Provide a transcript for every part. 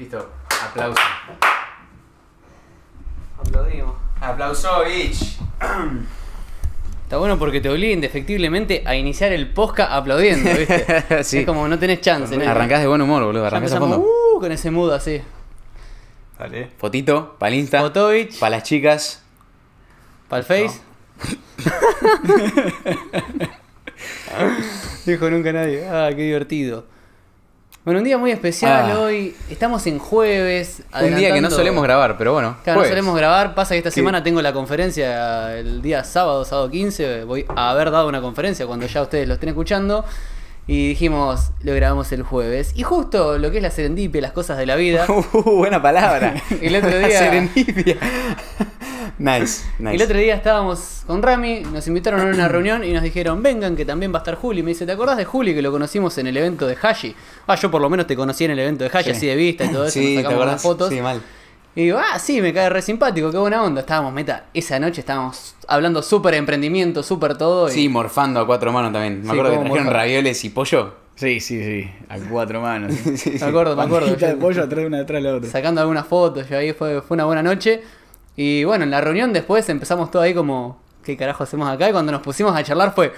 Listo, aplauso. Aplaudimos. Aplauso, bitch. Está bueno porque te obliga indefectiblemente a iniciar el posca aplaudiendo, ¿viste? Es como no tenés chance, ¿no? Arrancás de buen humor, boludo. Arrancás a fondo. Uh, con ese mood así. Vale. Fotito, pa'l insta Insta. Fotovich. Para las chicas. Para el Face. Dijo nunca nadie. Ah, qué divertido. Bueno, un día muy especial ah. hoy. Estamos en jueves. Un día que no solemos grabar, pero bueno. Claro, no solemos grabar. Pasa que esta semana tengo la conferencia el día sábado, sábado 15. Voy a haber dado una conferencia cuando ya ustedes lo estén escuchando. Y dijimos, lo grabamos el jueves. Y justo lo que es la serendipia, las cosas de la vida. Uh, buena palabra. el otro día. serendipia. Nice, nice. El otro día estábamos con Rami, nos invitaron a una reunión y nos dijeron, vengan, que también va a estar Juli. Me dice, ¿te acordás de Juli que lo conocimos en el evento de Hashi? Ah, yo por lo menos te conocí en el evento de Hashi, así de vista y todo eso, sí, nos sacamos las fotos. mal. Y digo, ah, sí, me cae re simpático, qué buena onda. Estábamos, meta, esa noche estábamos hablando súper emprendimiento, súper todo. Sí, morfando a cuatro manos también. Me acuerdo que trajeron ravioles y pollo. Sí, sí, sí, a cuatro manos. sí, sí, me acuerdo, me acuerdo. una detrás de la Sacando algunas fotos, y ahí fue, fue una buena noche. Y bueno, en la reunión después empezamos todo ahí como, ¿qué carajo hacemos acá? Y cuando nos pusimos a charlar fue,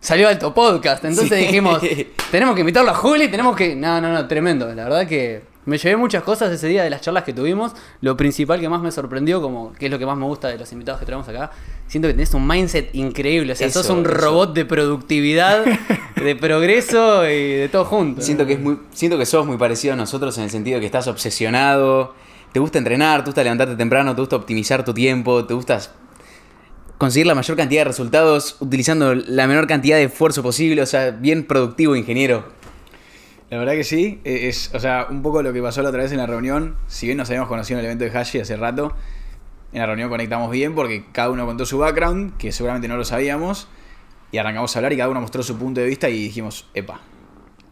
salió alto podcast. Entonces dijimos, tenemos que invitarlo a Juli, tenemos que... No, no, no, tremendo. La verdad que me llevé muchas cosas ese día de las charlas que tuvimos. Lo principal que más me sorprendió, como que es lo que más me gusta de los invitados que tenemos acá, siento que tenés un mindset increíble. O sea, sos un robot de productividad, de progreso y de todo junto. Siento que, es muy, siento que sos muy parecido a nosotros en el sentido que estás obsesionado te gusta entrenar, te gusta levantarte temprano, te gusta optimizar tu tiempo, te gusta conseguir la mayor cantidad de resultados utilizando la menor cantidad de esfuerzo posible, o sea, bien productivo ingeniero. La verdad que sí, e-, es, o sea, un poco lo que pasó la otra vez en la reunión, si bien nos habíamos conocido en el evento de Hashi hace rato, en la reunión conectamos bien porque cada uno contó su background, que seguramente no lo sabíamos, y arrancamos a hablar y cada uno mostró su punto de vista y dijimos, epa,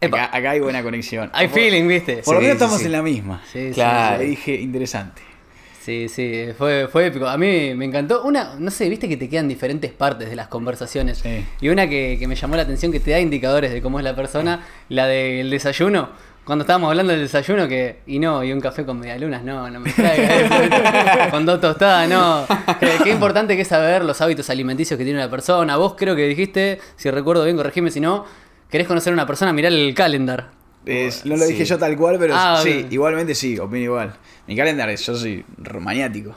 Acá, hay buena conexión. Hay feeling, ¿viste? Por lo menos estamos en la misma. Sí, claro. dije interesante. Sí, sí, fue, fue épico. A mí me encantó. Una, no sé, viste que te quedan diferentes partes de las conversaciones. Y una que, me llamó la atención, que te da indicadores de cómo es la persona, la del desayuno. Cuando estábamos hablando del desayuno, que. Y no, y un café con medialunas, no, no me traiga. con dos tostadas, no. Qué importante que es saber los hábitos alimenticios que tiene una persona. Vos creo que dijiste, si recuerdo bien, corregime si no ¿Querés conocer a una persona? Mirá el calendar. no lo dije yo tal cual, pero ah, sí, igualmente sí, opino igual. Mi calendar, yo soy maniático.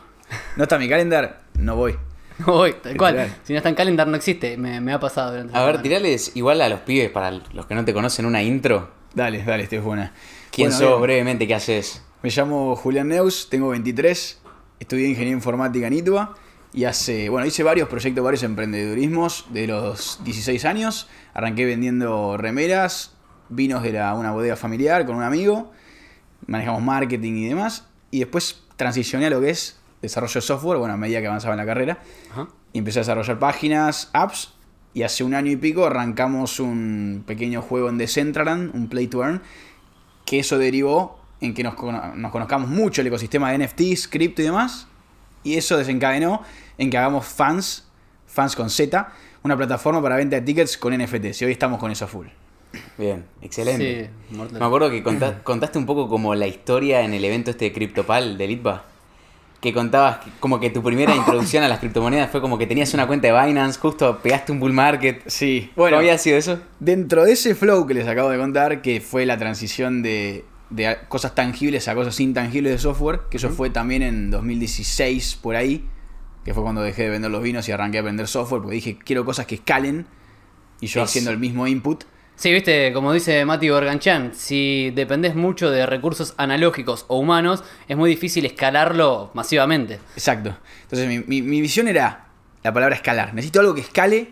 No está mi calendar, no voy. No voy, tal cual. Si no está en calendar, no existe. Me, ha pasado durante A ver, tirales igual a los pibes, para los que no te conocen, una intro. Dale, dale, esto es buena. ¿Quién sos brevemente? ¿Qué haces? Me llamo Julián Neus, tengo 23, estudié ingeniería informática en Itua y hace, bueno, hice varios proyectos, varios emprendedurismos de los 16 años. Arranqué vendiendo remeras, vinos de una bodega familiar con un amigo, manejamos marketing y demás, y después transicioné a lo que es desarrollo de software, bueno, a medida que avanzaba en la carrera, y empecé a desarrollar páginas, apps, y hace un año y pico arrancamos un pequeño juego en Decentraland, un play to earn, que eso derivó en que nos, nos conozcamos mucho el ecosistema de NFTs, cripto y demás, y eso desencadenó en que hagamos fans, fans con Z, una plataforma para venta de tickets con NFTs. Y hoy estamos con eso full. Bien, excelente. Me acuerdo que contaste, un poco como la historia en el evento este de CryptoPal de Litva. Que contabas como que tu primera introducción a las criptomonedas fue como que tenías una cuenta de Binance, justo pegaste un bull market. Sí. Bueno, había sido eso? Dentro de ese flow que les acabo de contar, que fue la transición de de cosas tangibles a cosas intangibles de software, que eso fue también en 2016 por ahí, que fue cuando dejé de vender los vinos y arranqué a vender software, porque dije, quiero cosas que escalen y yo haciendo el mismo input. Sí, viste, como dice Mati Borganchan, si dependés mucho de recursos analógicos o humanos, es muy difícil escalarlo masivamente. Exacto. Entonces mi, mi visión era la palabra escalar. Necesito algo que escale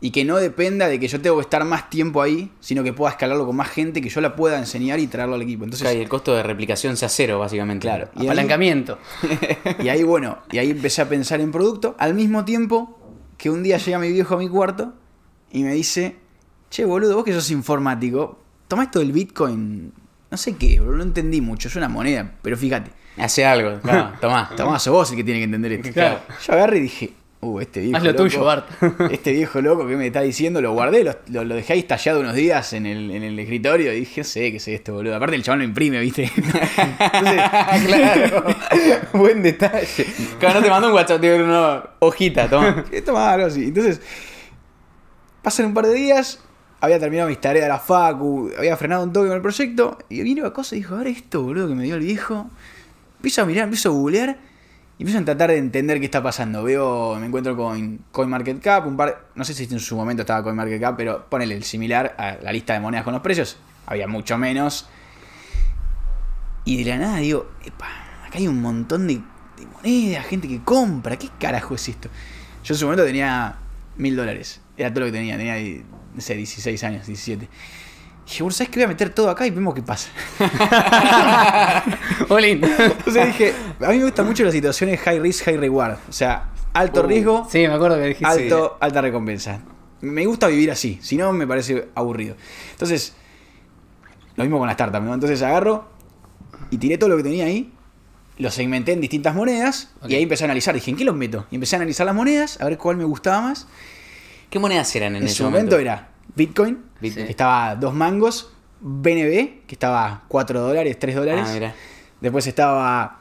y que no dependa de que yo tengo que estar más tiempo ahí, sino que pueda escalarlo con más gente, que yo la pueda enseñar y traerlo al equipo. Entonces, y el costo de replicación sea cero, básicamente. Claro. Y Apalancamiento. y ahí, bueno, y ahí empecé a pensar en producto. Al mismo tiempo que un día llega mi viejo a mi cuarto y me dice, che, boludo, vos que sos informático, toma esto del Bitcoin, no sé qué, boludo, no entendí mucho, es una moneda, pero fíjate. Hace algo, claro, tomá. tomá, sos vos el que tiene que entender esto. Claro. Yo agarré y dije, Uh, este viejo. Haz lo loco, tuyo, Bart. este viejo loco que me está diciendo, lo guardé, lo, dejé ahí estallado unos días en el, escritorio y dije, sé qué es esto, boludo. Aparte, el chaval lo imprime, ¿viste? Entonces, claro. Buen detalle. Claro, no te mandó un WhatsApp, te una hojita, toma. toma algo así. Entonces, pasan un par de días, había terminado mis tareas de la FACU, había frenado un toque con el proyecto y vino a cosa y dijo, a ver esto, boludo, que me dio el viejo. Empiezo a mirar, empiezo a googlear empiezo a tratar de entender qué está pasando. Veo, me encuentro con CoinMarketCap, un par, no sé si en su momento estaba CoinMarketCap, pero ponele el similar a la lista de monedas con los precios. Había mucho menos. Y de la nada digo, epa, acá hay un montón de, de monedas, gente que compra, ¿qué carajo es esto? Yo en su momento tenía mil dólares, era todo lo que tenía, tenía, no sé, 16 años, 17 dije, ¿sabes que voy a meter todo acá y vemos qué pasa? Olin. Entonces dije, a mí me gustan mucho las situaciones high risk, high reward. O sea, alto uh, riesgo, sí, me acuerdo alta recompensa. Me gusta vivir así, si no me parece aburrido. Entonces, lo mismo con la startup, ¿no? Entonces agarro y tiré todo lo que tenía ahí, lo segmenté en distintas monedas y ahí empecé a analizar. Dije, ¿en qué los meto? Y empecé a analizar las monedas, a ver cuál me gustaba más. ¿Qué monedas eran en, en ese su momento era Bitcoin, que estaba dos mangos, BNB, que estaba cuatro dólares, tres dólares. Ah, Después estaba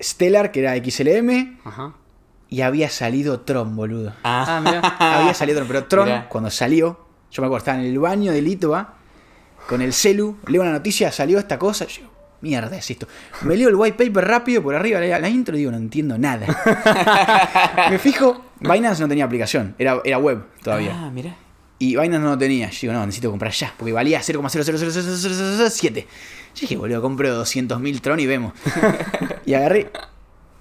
Stellar, que era XLM. Y había salido Tron, boludo. Ah. Ah, mira. Había salido Tron, pero Tron, cuando salió, yo me acuerdo, estaba en el baño de Litova, con el celu, leo una noticia, salió esta cosa. Yo, mierda es esto. Me leo el white paper rápido por arriba, la, intro digo, no entiendo nada. me fijo, Binance no tenía aplicación, era, era web todavía. Ah, mira. Y Binance no lo tenía. Yo digo, no, necesito comprar ya, porque valía 0,00007. Yo dije, boludo, compro 200.000 Tron y vemos. y agarré.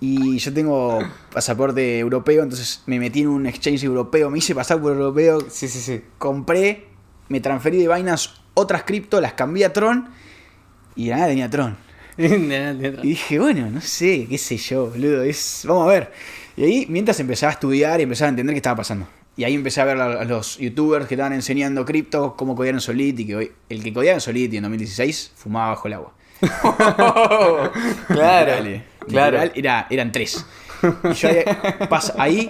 Y yo tengo pasaporte europeo, entonces me metí en un exchange europeo, me hice pasar por europeo. Sí, sí, sí. Compré, me transferí de vainas otras cripto, las cambié a Tron y nada tenía Tron. Y dije, bueno, no sé, qué sé yo, boludo, vamos a ver. Y ahí, mientras empezaba a estudiar y empezaba a entender qué estaba pasando. Y ahí empecé a ver a los youtubers que estaban enseñando cripto, cómo codiar en Solidity. Que hoy, el que codiaba en Solidity en 2016 fumaba bajo el agua. claro, eh. claro. eran tres. Y yo ahí, ahí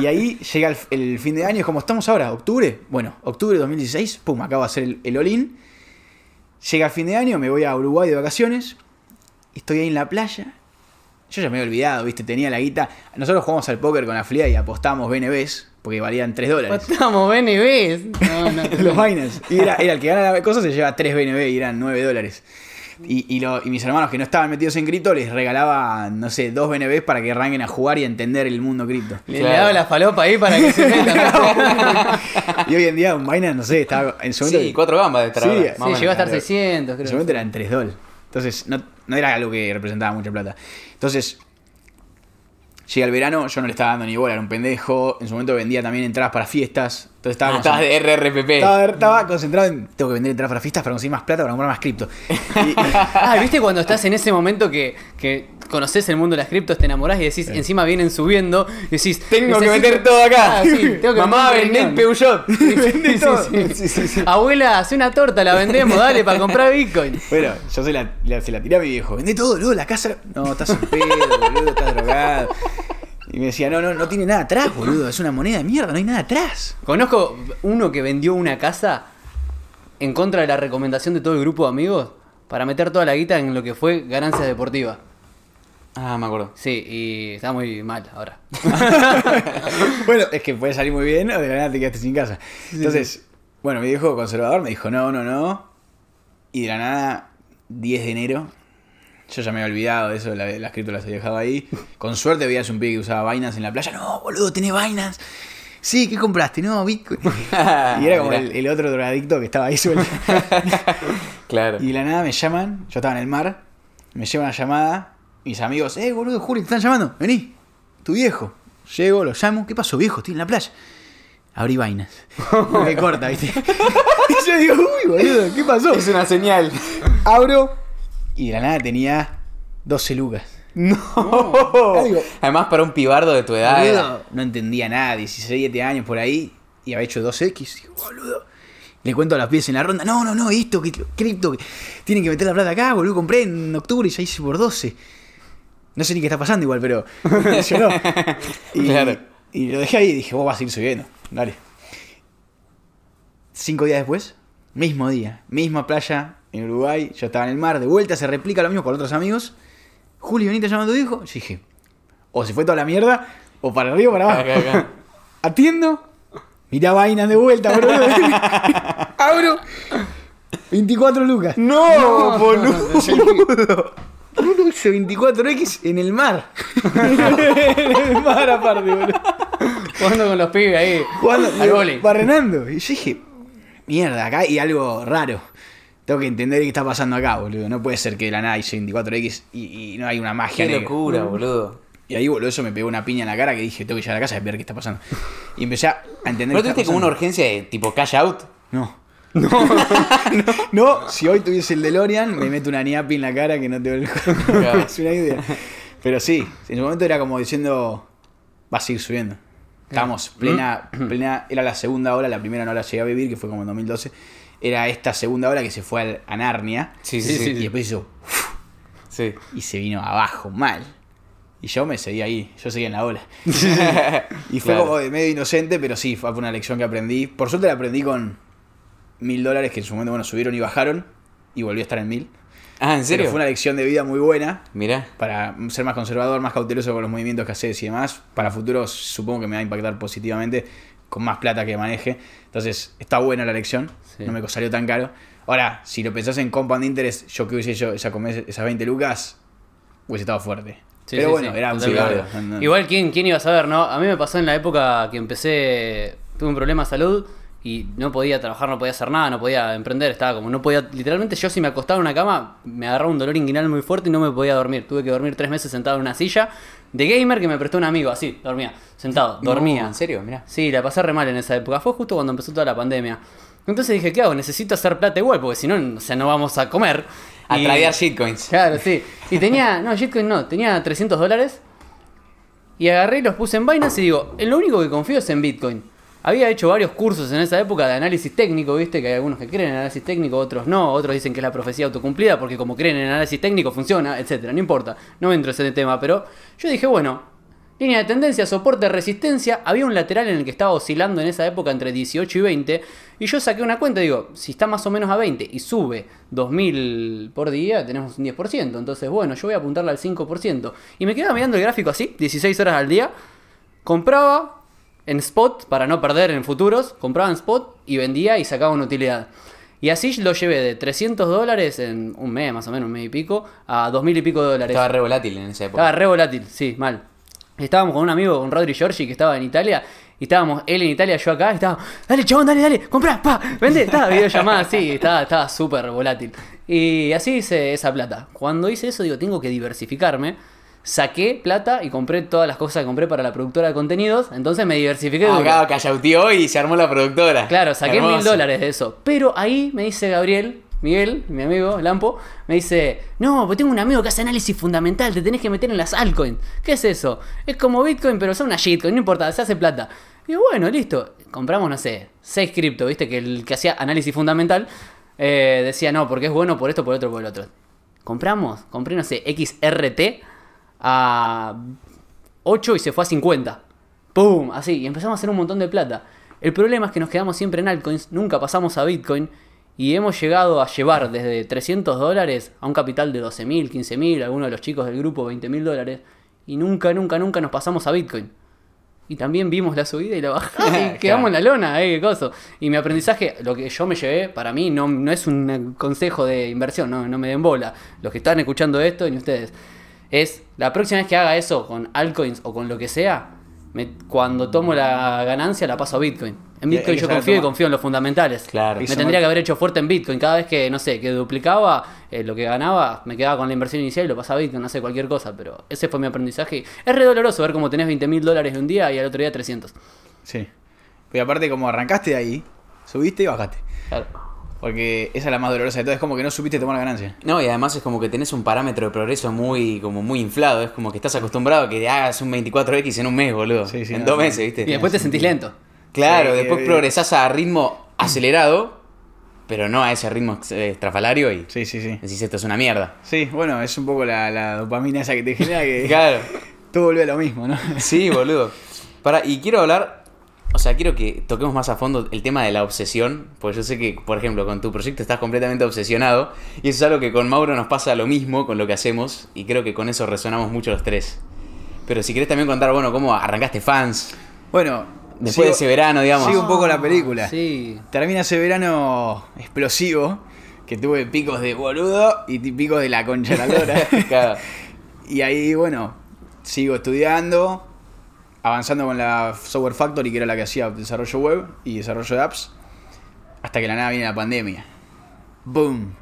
y ahí llega el, fin de año, como estamos ahora, octubre. Bueno, octubre de 2016, pum, acabo de hacer el, el Llega el fin de año, me voy a Uruguay de vacaciones. Estoy ahí en la playa yo ya me había olvidado, ¿viste? Tenía la guita. Nosotros jugamos al póker con la FLIA y apostamos BNBs porque valían 3 dólares. Apostamos BNBs. No, no, Los vainas. Y era, el que gana la cosa se lleva 3 BNB y eran 9 dólares. Y, y, mis hermanos que no estaban metidos en cripto les regalaba, no sé, dos BNBs para que arranquen a jugar y a entender el mundo cripto. Le, daba la falopa ahí para que se metan. y hoy en día un vaina, no sé, estaba en su momento. Sí, cuatro gambas de trabajo. Sí, sí llegó a estar 600, creo. En su momento eran 3 dólares. Entonces, no, no era algo que representaba mucha plata. Entonces, llega el verano, yo no le estaba dando ni bola, era un pendejo. En su momento vendía también entradas para fiestas. Entonces ah, de RRPP. Estaba, concentrado en. Tengo que vender entradas para para conseguir más plata para comprar más cripto. ah, ¿viste cuando estás en ese momento que, que conoces el mundo de las criptos, te enamorás y decís, encima vienen subiendo, y decís. Tengo que meter todo acá. Ah, Mamá, vende el Peugeot. sí, Abuela, hace una torta, la vendemos, dale, para comprar Bitcoin. Bueno, yo se la, se la tiré a mi viejo. Vende todo, luego la casa. No, estás un pedo, boludo, estás drogado. Y me decía, no, no, no tiene nada atrás, boludo. Es una moneda de mierda, no hay nada atrás. Conozco uno que vendió una casa en contra de la recomendación de todo el grupo de amigos para meter toda la guita en lo que fue ganancia deportiva Ah, me acuerdo. Sí, y está muy mal ahora. bueno, es que puede salir muy bien o de la nada te quedaste sin casa. Entonces, bueno, mi viejo conservador me dijo, no, no, no. Y de la nada, 10 de enero, yo ya me había olvidado de eso, la, las criptolas he dejado ahí. Con suerte veías un pibe que usaba vainas en la playa. No, boludo, tiene vainas Sí, ¿qué compraste? No, Bitcoin. y era como el, otro drogadicto que estaba ahí suelto. claro. Y la nada me llaman, yo estaba en el mar, me lleva una llamada, mis amigos, eh, boludo, Juli, te están llamando, vení, tu viejo. Llego, lo llamo, ¿qué pasó, viejo? Estoy en la playa. Abrí vainas. me corta, ¿viste? y yo digo, uy, boludo, ¿qué pasó? Es una señal. Abro, y de la nada tenía 12 lucas. No. Ah, Además, para un pibardo de tu edad. no entendía nada, 16, 17 años por ahí. Y había hecho 2X. boludo. Le cuento a las pies en la ronda. No, no, no, esto, cripto. tienen que meter la plata acá, boludo. Compré en octubre y ya hice por 12. No sé ni qué está pasando igual, pero. y, lo dejé ahí y dije, vos vas a ir subiendo. Dale. Cinco días después, mismo día, misma playa, en Uruguay, yo estaba en el mar, de vuelta se replica lo mismo con otros amigos. Julio bonita llamando a tu hijo. Yo dije, o se fue toda la mierda, o para arriba o para abajo. Atiendo, mira vainas de vuelta, perdón. Abro, 24 lucas. No, no boludo. uno 24X en el mar. en el mar aparte, boludo. Jugando con los pibes ahí. Jugando al vole. Barrenando. Y yo dije, mierda, acá hay algo raro tengo que entender qué está pasando acá, boludo. No puede ser que la nada 24X y, no hay una magia. Qué locura, boludo. Y ahí, boludo, eso me pegó una piña en la cara que dije, tengo que llegar a la casa y ver qué está pasando. Y empecé a entender. ¿No tuviste como una urgencia de tipo cash out? No. No. si hoy tuviese el DeLorean, me meto una niapi en la cara que no te el Es una idea. Pero sí, en el momento era como diciendo, va a seguir subiendo. estamos plena, mm. plena, era la segunda hora, la primera no la llegué a vivir, que fue como en 2012 era esta segunda ola que se fue a Narnia. Sí, sí, Y después hizo. Y se vino abajo, mal. Y yo me seguí ahí, yo seguí en la ola. y fue medio inocente, pero sí, fue una lección que aprendí. Por suerte la aprendí con mil dólares que en su momento, bueno, subieron y bajaron y volvió a estar en mil. Ah, ¿en serio? Pero fue una lección de vida muy buena. Mira. Para ser más conservador, más cauteloso con los movimientos que haces y demás. Para futuros supongo que me va a impactar positivamente con más plata que maneje. Entonces, está buena la elección, no me salió tan caro. Ahora, si lo pensás en compound interest, yo que hubiese hecho esa, esas 20 lucas, hubiese estado fuerte. Pero bueno, era un cigarro. Igual, ¿quién, ¿quién iba a saber, no? A mí me pasó en la época que empecé, tuve un problema de salud y no podía trabajar, no podía hacer nada, no podía emprender, estaba como, no podía, literalmente yo si me acostaba en una cama me agarraba un dolor inguinal muy fuerte y no me podía dormir, tuve que dormir tres meses sentado en una silla de gamer que me prestó un amigo, así, dormía, sentado, dormía. ¿En serio? mira Sí, la pasé re mal en esa época, fue justo cuando empezó toda la pandemia. Entonces dije, ¿qué hago? Necesito hacer plata igual, porque si no, o sea, no vamos a comer. A traer shitcoins. Claro, sí. Y tenía, no, shitcoin no, tenía 300 dólares y agarré y los puse en vainas y digo, lo único que confío es en Bitcoin. Había hecho varios cursos en esa época de análisis técnico, viste, que hay algunos que creen en análisis técnico, otros no, otros dicen que es la profecía autocumplida, porque como creen en análisis técnico funciona, etcétera, no importa, no me entro en ese tema, pero yo dije, bueno, línea de tendencia, soporte, resistencia, había un lateral en el que estaba oscilando en esa época entre 18 y 20, y yo saqué una cuenta, digo, si está más o menos a 20 y sube 2.000 por día, tenemos un 10%, entonces bueno, yo voy a apuntarla al 5%, y me quedaba mirando el gráfico así, 16 horas al día, compraba, en spot para no perder en futuros, compraba en spot y vendía y sacaba una utilidad. Y así lo llevé de 300 dólares en un mes, más o menos, un mes y pico, a 2000 y pico de dólares. Estaba re volátil en esa época. Estaba re volátil, sí, mal. Estábamos con un amigo, con Rodri Giorgi, que estaba en Italia, y estábamos él en Italia, yo acá, y estaba, dale, chabón, dale, dale, comprá, pa, vende, estaba videollamada, sí, estaba, estaba súper volátil. Y así hice esa plata. Cuando hice eso, digo, tengo que diversificarme saqué plata y compré todas las cosas que compré para la productora de contenidos. Entonces me diversifiqué. Acá ah, tío y se armó la productora. Claro, saqué mil dólares de eso. Pero ahí me dice Gabriel, Miguel, mi amigo, Lampo, me dice, no, pues tengo un amigo que hace análisis fundamental, te tenés que meter en las altcoins. ¿Qué es eso? Es como Bitcoin, pero son una shitcoin, no importa, se hace plata. Y bueno, listo. Compramos, no sé, 6 cripto, viste, que el que hacía análisis fundamental eh, decía, no, porque es bueno por esto, por otro, por el otro. Compramos, compré, no sé, XRT a 8 y se fue a 50. ¡Pum! Así, y empezamos a hacer un montón de plata. El problema es que nos quedamos siempre en altcoins, nunca pasamos a Bitcoin y hemos llegado a llevar desde 300 dólares a un capital de 12.000, 15.000, algunos de los chicos del grupo 20.000 dólares y nunca, nunca, nunca nos pasamos a Bitcoin. Y también vimos la subida y la bajada y quedamos en la lona, eh, qué cosa. Y mi aprendizaje, lo que yo me llevé, para mí no, es un consejo de inversión, no, no me den bola. Los que están escuchando esto, ni ustedes es la próxima vez que haga eso con altcoins o con lo que sea, cuando tomo la ganancia la paso a Bitcoin. En Bitcoin yo confío y confío en los fundamentales. Claro. Me tendría que haber hecho fuerte en Bitcoin. Cada vez que, no sé, que duplicaba eh, lo que ganaba, me quedaba con la inversión inicial y lo pasaba a Bitcoin, no sé, cualquier cosa. Pero ese fue mi aprendizaje. Es re doloroso ver cómo tenés 20 mil dólares de un día y al otro día 300. Sí. Y aparte, como arrancaste de ahí, subiste y bajaste. Claro. Porque esa es la más dolorosa. Es como que no supiste tomar la ganancia. No, y además es como que tenés un parámetro de progreso muy como muy inflado. Es como que estás acostumbrado a que hagas un 24X en un mes, boludo. Sí, en dos meses, ¿viste? Y después te sentís lento. Claro, después progresás a ritmo acelerado, pero no a ese ritmo estrafalario y sí, sí, sí. decís esto es una mierda. Sí, bueno, es un poco la, dopamina esa que te genera que. claro. Todo vuelve a lo mismo, ¿no? sí, boludo. Para, y quiero hablar o sea, quiero que toquemos más a fondo el tema de la obsesión, pues yo sé que, por ejemplo, con tu proyecto estás completamente obsesionado, y eso es algo que con Mauro nos pasa lo mismo con lo que hacemos, y creo que con eso resonamos mucho los tres. Pero si querés también contar, bueno, cómo arrancaste fans. Bueno, después de ese verano, digamos. Sigo un poco la película. Sí. Termina ese verano explosivo, que tuve picos de boludo y picos de la concha de Y ahí, bueno, sigo estudiando, avanzando con la Software Factory, que era la que hacía desarrollo web y desarrollo de apps, hasta que la nada viene la pandemia. ¡Boom!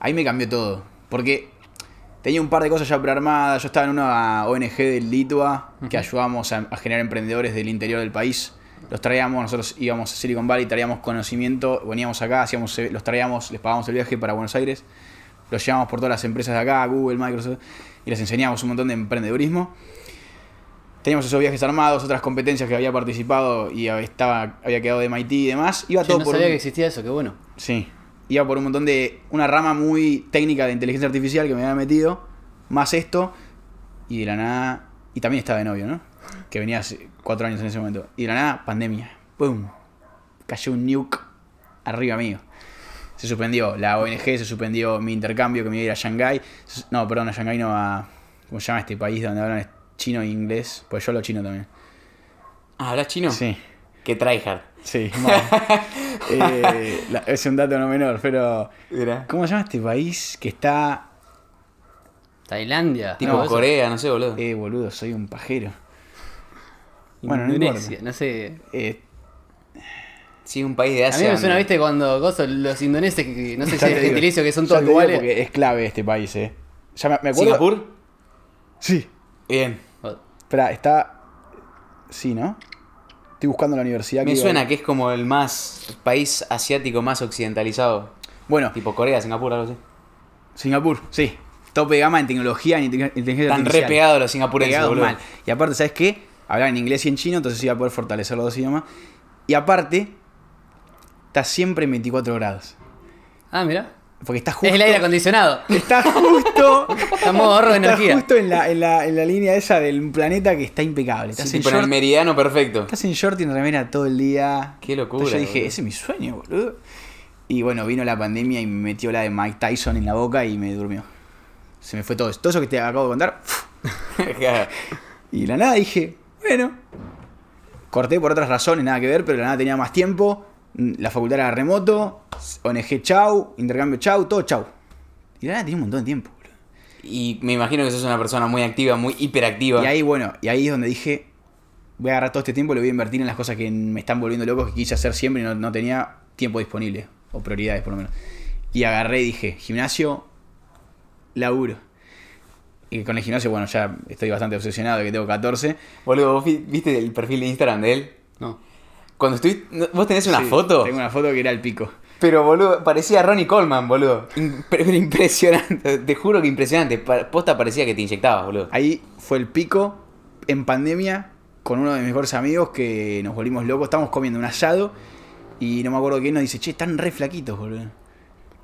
Ahí me cambió todo. Porque tenía un par de cosas ya prearmadas. Yo estaba en una ONG de Litua que ayudábamos a, generar emprendedores del interior del país. Los traíamos, nosotros íbamos a Silicon Valley, traíamos conocimiento, veníamos acá, hacíamos, eh, los traíamos, les pagábamos el viaje para Buenos Aires, los llevamos por todas las empresas de acá, Google, Microsoft, y les enseñábamos un montón de emprendedurismo teníamos esos viajes armados, otras competencias que había participado y estaba, había quedado de MIT y demás. Iba todo no por sabía que existía eso, qué bueno. Sí. Iba por un montón de. una rama muy técnica de inteligencia artificial que me había metido, más esto, y de la nada. Y también estaba de novio, ¿no? Que venía hace cuatro años en ese momento. Y de la nada, pandemia. ¡Pum! Cayó un nuke arriba mío. Se suspendió la ONG, se suspendió mi intercambio que me iba a ir a Shanghái. No, perdón, a Shanghái no, a. ¿Cómo se llama este país donde hablan chino e inglés, pues yo hablo chino también. Ah, ¿hablas chino? Sí. Que tryhard. Sí, eh, es un dato no menor, pero. ¿Cómo se llama este país que está. Tailandia. Tipo no, Corea, no sé, boludo. Eh, boludo, soy un pajero. Bueno, Indonesia, no, sé. Eh, sí, un país de Asia. A mí me suena, viste, cuando gozo, los indoneses, que no sé si es gentilicio, que son todos iguales. es clave este país, ¿eh? Ya me acuerdo. ¿Singapur? Sí. Bien. Espera, está. Sí, ¿no? Estoy buscando la universidad. Me suena que es como el más país asiático más occidentalizado. Bueno, Tipo Corea, Singapur, algo así. Singapur, sí. Tope de gama en tecnología y repeado inteligencia artificial. los singapurenses, Y aparte, ¿sabes qué? Hablaba en inglés y en chino, entonces iba a poder fortalecer los dos idiomas. Y aparte, está siempre en 24 grados. Ah, mira. Porque está justo. Es el aire acondicionado. Está justo. estamos ahorro de energía. justo en la, línea esa del planeta que está impecable. Estás en el meridiano perfecto. Estás en short y en remera todo el día. Qué locura. yo dije, ese es mi sueño, boludo. Y bueno, vino la pandemia y me metió la de Mike Tyson en la boca y me durmió. Se me fue todo. Todo eso que te acabo de contar. y la nada dije, bueno. Corté por otras razones, nada que ver, pero la nada tenía más tiempo la facultad era remoto, ONG chau, intercambio chau, todo chau. Y ahora tenía un montón de tiempo. Y me imagino que sos una persona muy activa, muy hiperactiva. Y ahí, bueno, y ahí es donde dije, voy a agarrar todo este tiempo y lo voy a invertir en las cosas que me están volviendo locos, que quise hacer siempre y no, tenía tiempo disponible, o prioridades por lo menos. Y agarré y dije, gimnasio, laburo. Y con el gimnasio, bueno, ya estoy bastante obsesionado, que tengo 14. Boludo, viste el perfil de Instagram de él? No. Cuando estoy. Vos tenés una foto. Tengo una foto que era el pico. Pero, boludo, parecía Ronnie Coleman, boludo. impresionante. Te juro que impresionante. Posta parecía que te inyectabas, boludo. Ahí fue el pico en pandemia con uno de mis mejores amigos que nos volvimos locos. estábamos comiendo un asado y no me acuerdo quién nos dice, che, están re flaquitos, boludo.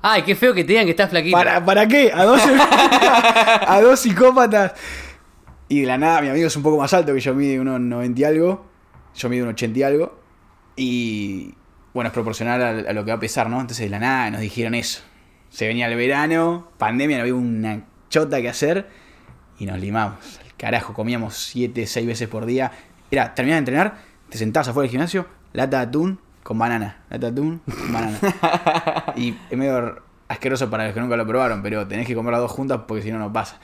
Ay, qué feo que te digan que estás flaquito. ¿Para, ¿para qué? A dos, psicópatas. Y de la nada, mi amigo es un poco más alto que yo, mide unos 90 y algo. Yo mido un 80 y algo. Y bueno, es proporcional a, lo que va a pesar, ¿no? Entonces de la nada nos dijeron eso. Se venía el verano, pandemia, no había una chota que hacer y nos limamos. el carajo, comíamos siete, seis veces por día. Era, terminás de entrenar, te sentabas afuera del gimnasio, lata de atún con banana. Lata de atún con banana. y es medio asqueroso para los que nunca lo probaron, pero tenés que comer las dos juntas porque si no, no pasa.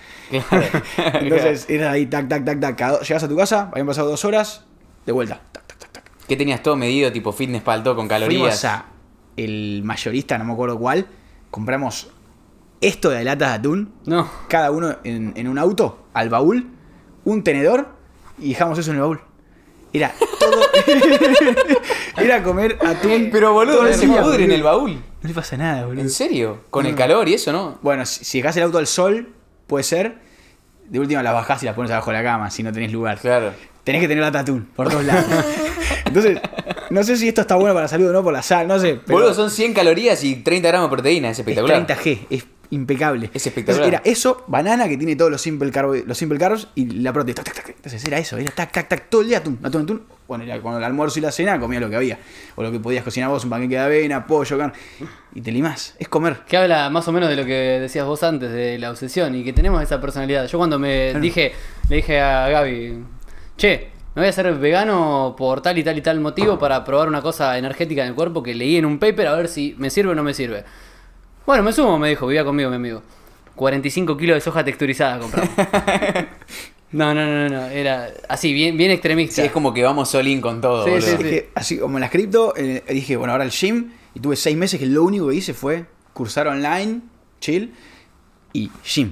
Entonces, era ahí, tac, tac, tac, tac. llegas a tu casa, habían pasado dos horas, de vuelta, tac. ¿Qué tenías todo medido, tipo fitness palto, con calorías? Fuimos a el mayorista, no me acuerdo cuál, compramos esto de latas de atún, no. cada uno en, un auto, al baúl, un tenedor y dejamos eso en el baúl. Era todo. era comer atún. Pero boludo, se pudre en el baúl. No le pasa nada, boludo. ¿En serio? Con el calor y eso, ¿no? Bueno, si, dejás el auto al sol, puede ser. De última las bajás y las pones abajo de la cama si no tenés lugar. Claro. Tenés que tener lata atún por dos lados. Entonces, no sé si esto está bueno para la salud o no por la sal, no sé. Boludo, son 100 calorías y 30 gramos de proteína, es espectacular. Es 30G, es impecable. Es espectacular. era eso, banana que tiene todos los simple, carbo, los simple carbs y la proteína. Entonces era eso, era tac, tac, tac, todo el día atún, Bueno, era cuando el almuerzo y la cena comía lo que había. O lo que podías cocinar vos, un panqueque de avena, pollo, carne. Y te limás, es comer. Que habla más o menos de lo que decías vos antes, de la obsesión y que tenemos esa personalidad. Yo cuando me dije, le dije a Gaby, che, me voy a ser vegano por tal y tal y tal motivo para probar una cosa energética en el cuerpo que leí en un paper a ver si me sirve o no me sirve. Bueno, me sumo, me dijo, vivía conmigo, mi amigo. 45 kilos de soja texturizada compramos. No, no, no, no, era así, bien, bien extremista. es como que vamos solín con todo. así como en la cripto, eh, dije, bueno, ahora el gym, y tuve seis meses que lo único que hice fue cursar online, chill, y gym.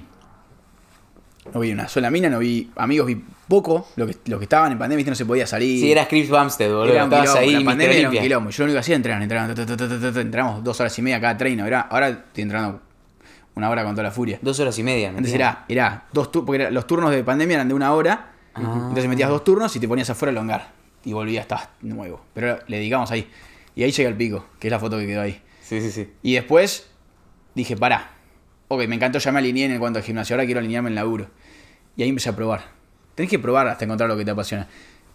No vi una sola mina, no vi amigos, vi poco, Los que, lo que estaban en pandemia, no se podía salir. Sí, era Scripps Bamstead, boludo. Era un ahí, pandemia Yo lo único que hacía entrenar, entrenar, entramos dos horas y media cada treino. Era, ahora estoy entrenando una hora con toda la furia. Dos horas y media, ¿no? Entonces, era, era dos porque los turnos de pandemia eran de una hora. Ah. Entonces metías dos turnos y te ponías afuera al hongar. Y volvías, estabas nuevo. Pero le dedicamos ahí. Y ahí llega al pico, que es la foto que quedó ahí. Sí, sí, sí. Y después dije, pará. Ok, me encantó, ya me alineé en cuanto a gimnasio. Ahora quiero alinearme en laburo. Y ahí empecé a probar tenés que probar hasta encontrar lo que te apasiona.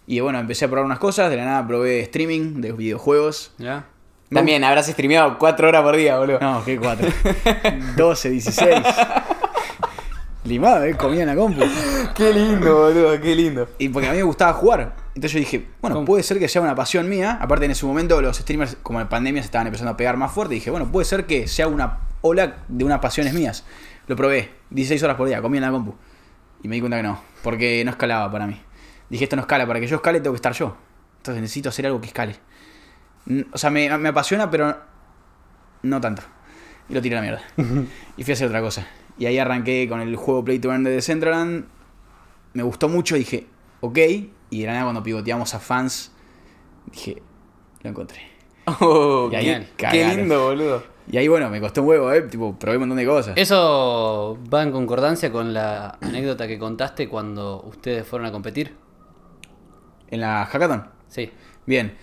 Y bueno, empecé a probar unas cosas, de la nada probé streaming de videojuegos. ¿Ya? También habrás streameado 4 horas por día, boludo. No, ¿qué 4? 12, 16. Limado, eh, comía en la compu. Qué lindo, boludo, qué lindo. Y porque a mí me gustaba jugar. Entonces yo dije, bueno, puede ser que sea una pasión mía. Aparte, en ese momento los streamers, como en pandemia, se estaban empezando a pegar más fuerte. Y dije, bueno, puede ser que sea una ola de unas pasiones mías. Lo probé, 16 horas por día, comía en la compu. Y me di cuenta que no, porque no escalaba para mí. Dije, esto no escala, para que yo escale tengo que estar yo. Entonces necesito hacer algo que escale. O sea, me, apasiona, pero no tanto. Y lo tiré a la mierda. y fui a hacer otra cosa. Y ahí arranqué con el juego Play to Earn de Decentraland. Me gustó mucho, dije, ok. Y de nada cuando pivoteamos a fans, dije, lo encontré. Oh, qué lindo, boludo. Y ahí, bueno, me costó un huevo, ¿eh? Tipo, probé un montón de cosas. ¿Eso va en concordancia con la anécdota que contaste cuando ustedes fueron a competir? ¿En la hackathon? Sí. Bien.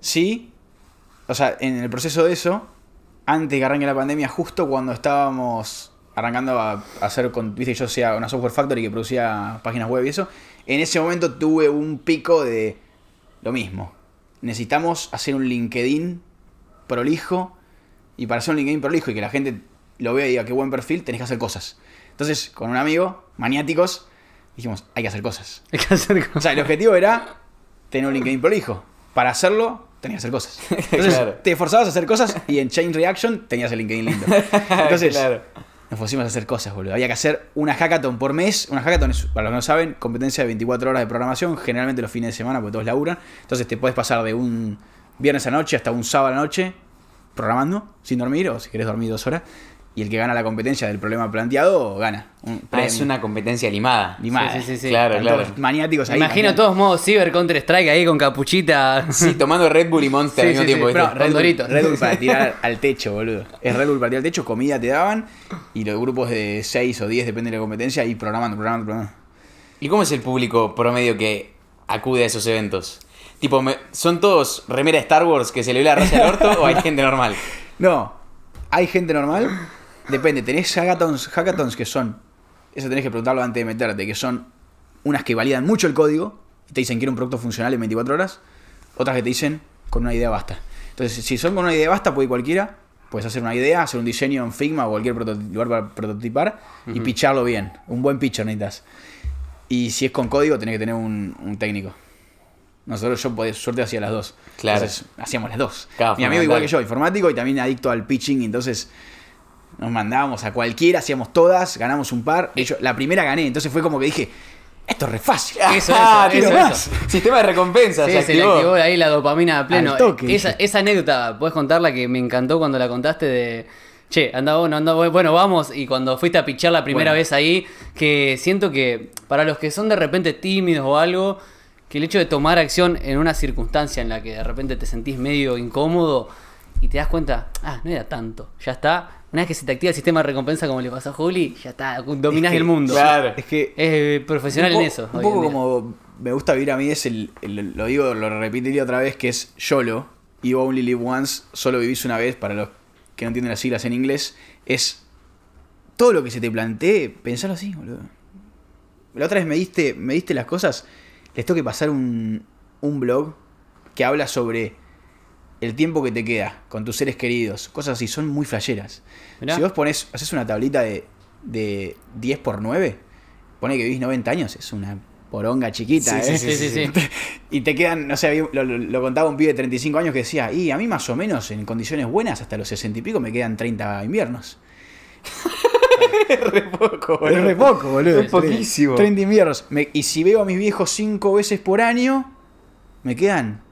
Sí. O sea, en el proceso de eso, antes que arranque la pandemia, justo cuando estábamos arrancando a hacer, con, viste, yo sea una software factory que producía páginas web y eso, en ese momento tuve un pico de lo mismo. Necesitamos hacer un LinkedIn prolijo y para hacer un LinkedIn prolijo y que la gente lo vea y diga qué buen perfil, tenés que hacer cosas. Entonces, con un amigo, maniáticos, dijimos, hay que hacer cosas. Hay que hacer cosas. O sea, el objetivo era tener un LinkedIn prolijo. Para hacerlo, tenías que hacer cosas. Entonces, te esforzabas a hacer cosas y en Chain Reaction tenías el LinkedIn lindo. Entonces, nos pusimos a hacer cosas, boludo. Había que hacer una hackathon por mes. Una hackathon es, para los que no saben, competencia de 24 horas de programación, generalmente los fines de semana, porque todos laburan. Entonces, te puedes pasar de un viernes a noche hasta un sábado a la noche programando sin dormir o si querés dormir dos horas. Y el que gana la competencia del problema planteado gana. Ah, es una competencia animada. Sí, sí, sí. Claro, maniáticos Imagino todos modos Cyber Counter Strike ahí con capuchita. Sí, tomando Red Bull y Monster al mismo tiempo. Red, Bull, Red para tirar al techo, boludo. Es Red Bull para tirar al techo, comida te daban. Y los grupos de 6 o 10, depende de la competencia, y programando, programando, programando. ¿Y cómo es el público promedio que acude a esos eventos? Tipo, ¿son todos remera Star Wars que se le ve la raza al orto o hay gente normal? No, hay gente normal. Depende, tenés hackathons, hackathons que son, eso tenés que preguntarlo antes de meterte, que son unas que validan mucho el código y te dicen quiero un producto funcional en 24 horas, otras que te dicen con una idea basta. Entonces, si son con una idea basta, puede cualquiera, puedes hacer una idea, hacer un diseño en Figma o cualquier lugar para prototipar y picharlo bien. Un buen pitcher necesitas. Y si es con código, tenés que tener un técnico. Nosotros, yo por suerte hacía las dos. Claro. Entonces, hacíamos las dos. Mi amigo igual que yo, informático y también adicto al pitching, entonces nos mandábamos a cualquiera, hacíamos todas, ganamos un par. la primera gané, entonces fue como que dije, esto es re fácil. Ah, eso, ah, eso, más! Sistema de recompensas. Ya se, activó. ahí la dopamina a pleno. Eh, esa, esa, anécdota, ¿podés contarla que me encantó cuando la contaste de. Che, anda bueno, anda vos. Bueno, vamos. Y cuando fuiste a pichar la primera vez ahí, que siento que para los que son de repente tímidos o algo, que el hecho de tomar acción en una circunstancia en la que de repente te sentís medio incómodo y te das cuenta, ah, no era tanto, ya está. Una vez que se te activa el sistema de recompensa como le pasó a Juli, ya está, dominás el mundo. Es que es profesional en eso. Un poco como me gusta vivir a mí es el, lo digo, lo repetiría otra vez, que es YOLO, You Only Live Once, solo vivís una vez, para los que no entienden las siglas en inglés, es todo lo que se te plantee, pensarlo así, boludo. La otra vez me diste, me diste las cosas les tengo que pasar un, un blog que habla sobre el tiempo que te queda con tus seres queridos, cosas así, son muy flasheras. Si vos pones, haces una tablita de, de 10 por 9, pone que vivís 90 años, es una poronga chiquita. sí, ¿eh? sí, Y te quedan, no sé, lo, lo, contaba un pibe de 35 años que decía, y a mí más o menos en condiciones buenas, hasta los 60 y pico, me quedan 30 inviernos. re poco, Es re poco, boludo. Es poquísimo. 30 inviernos. y si veo a mis viejos cinco veces por año, me quedan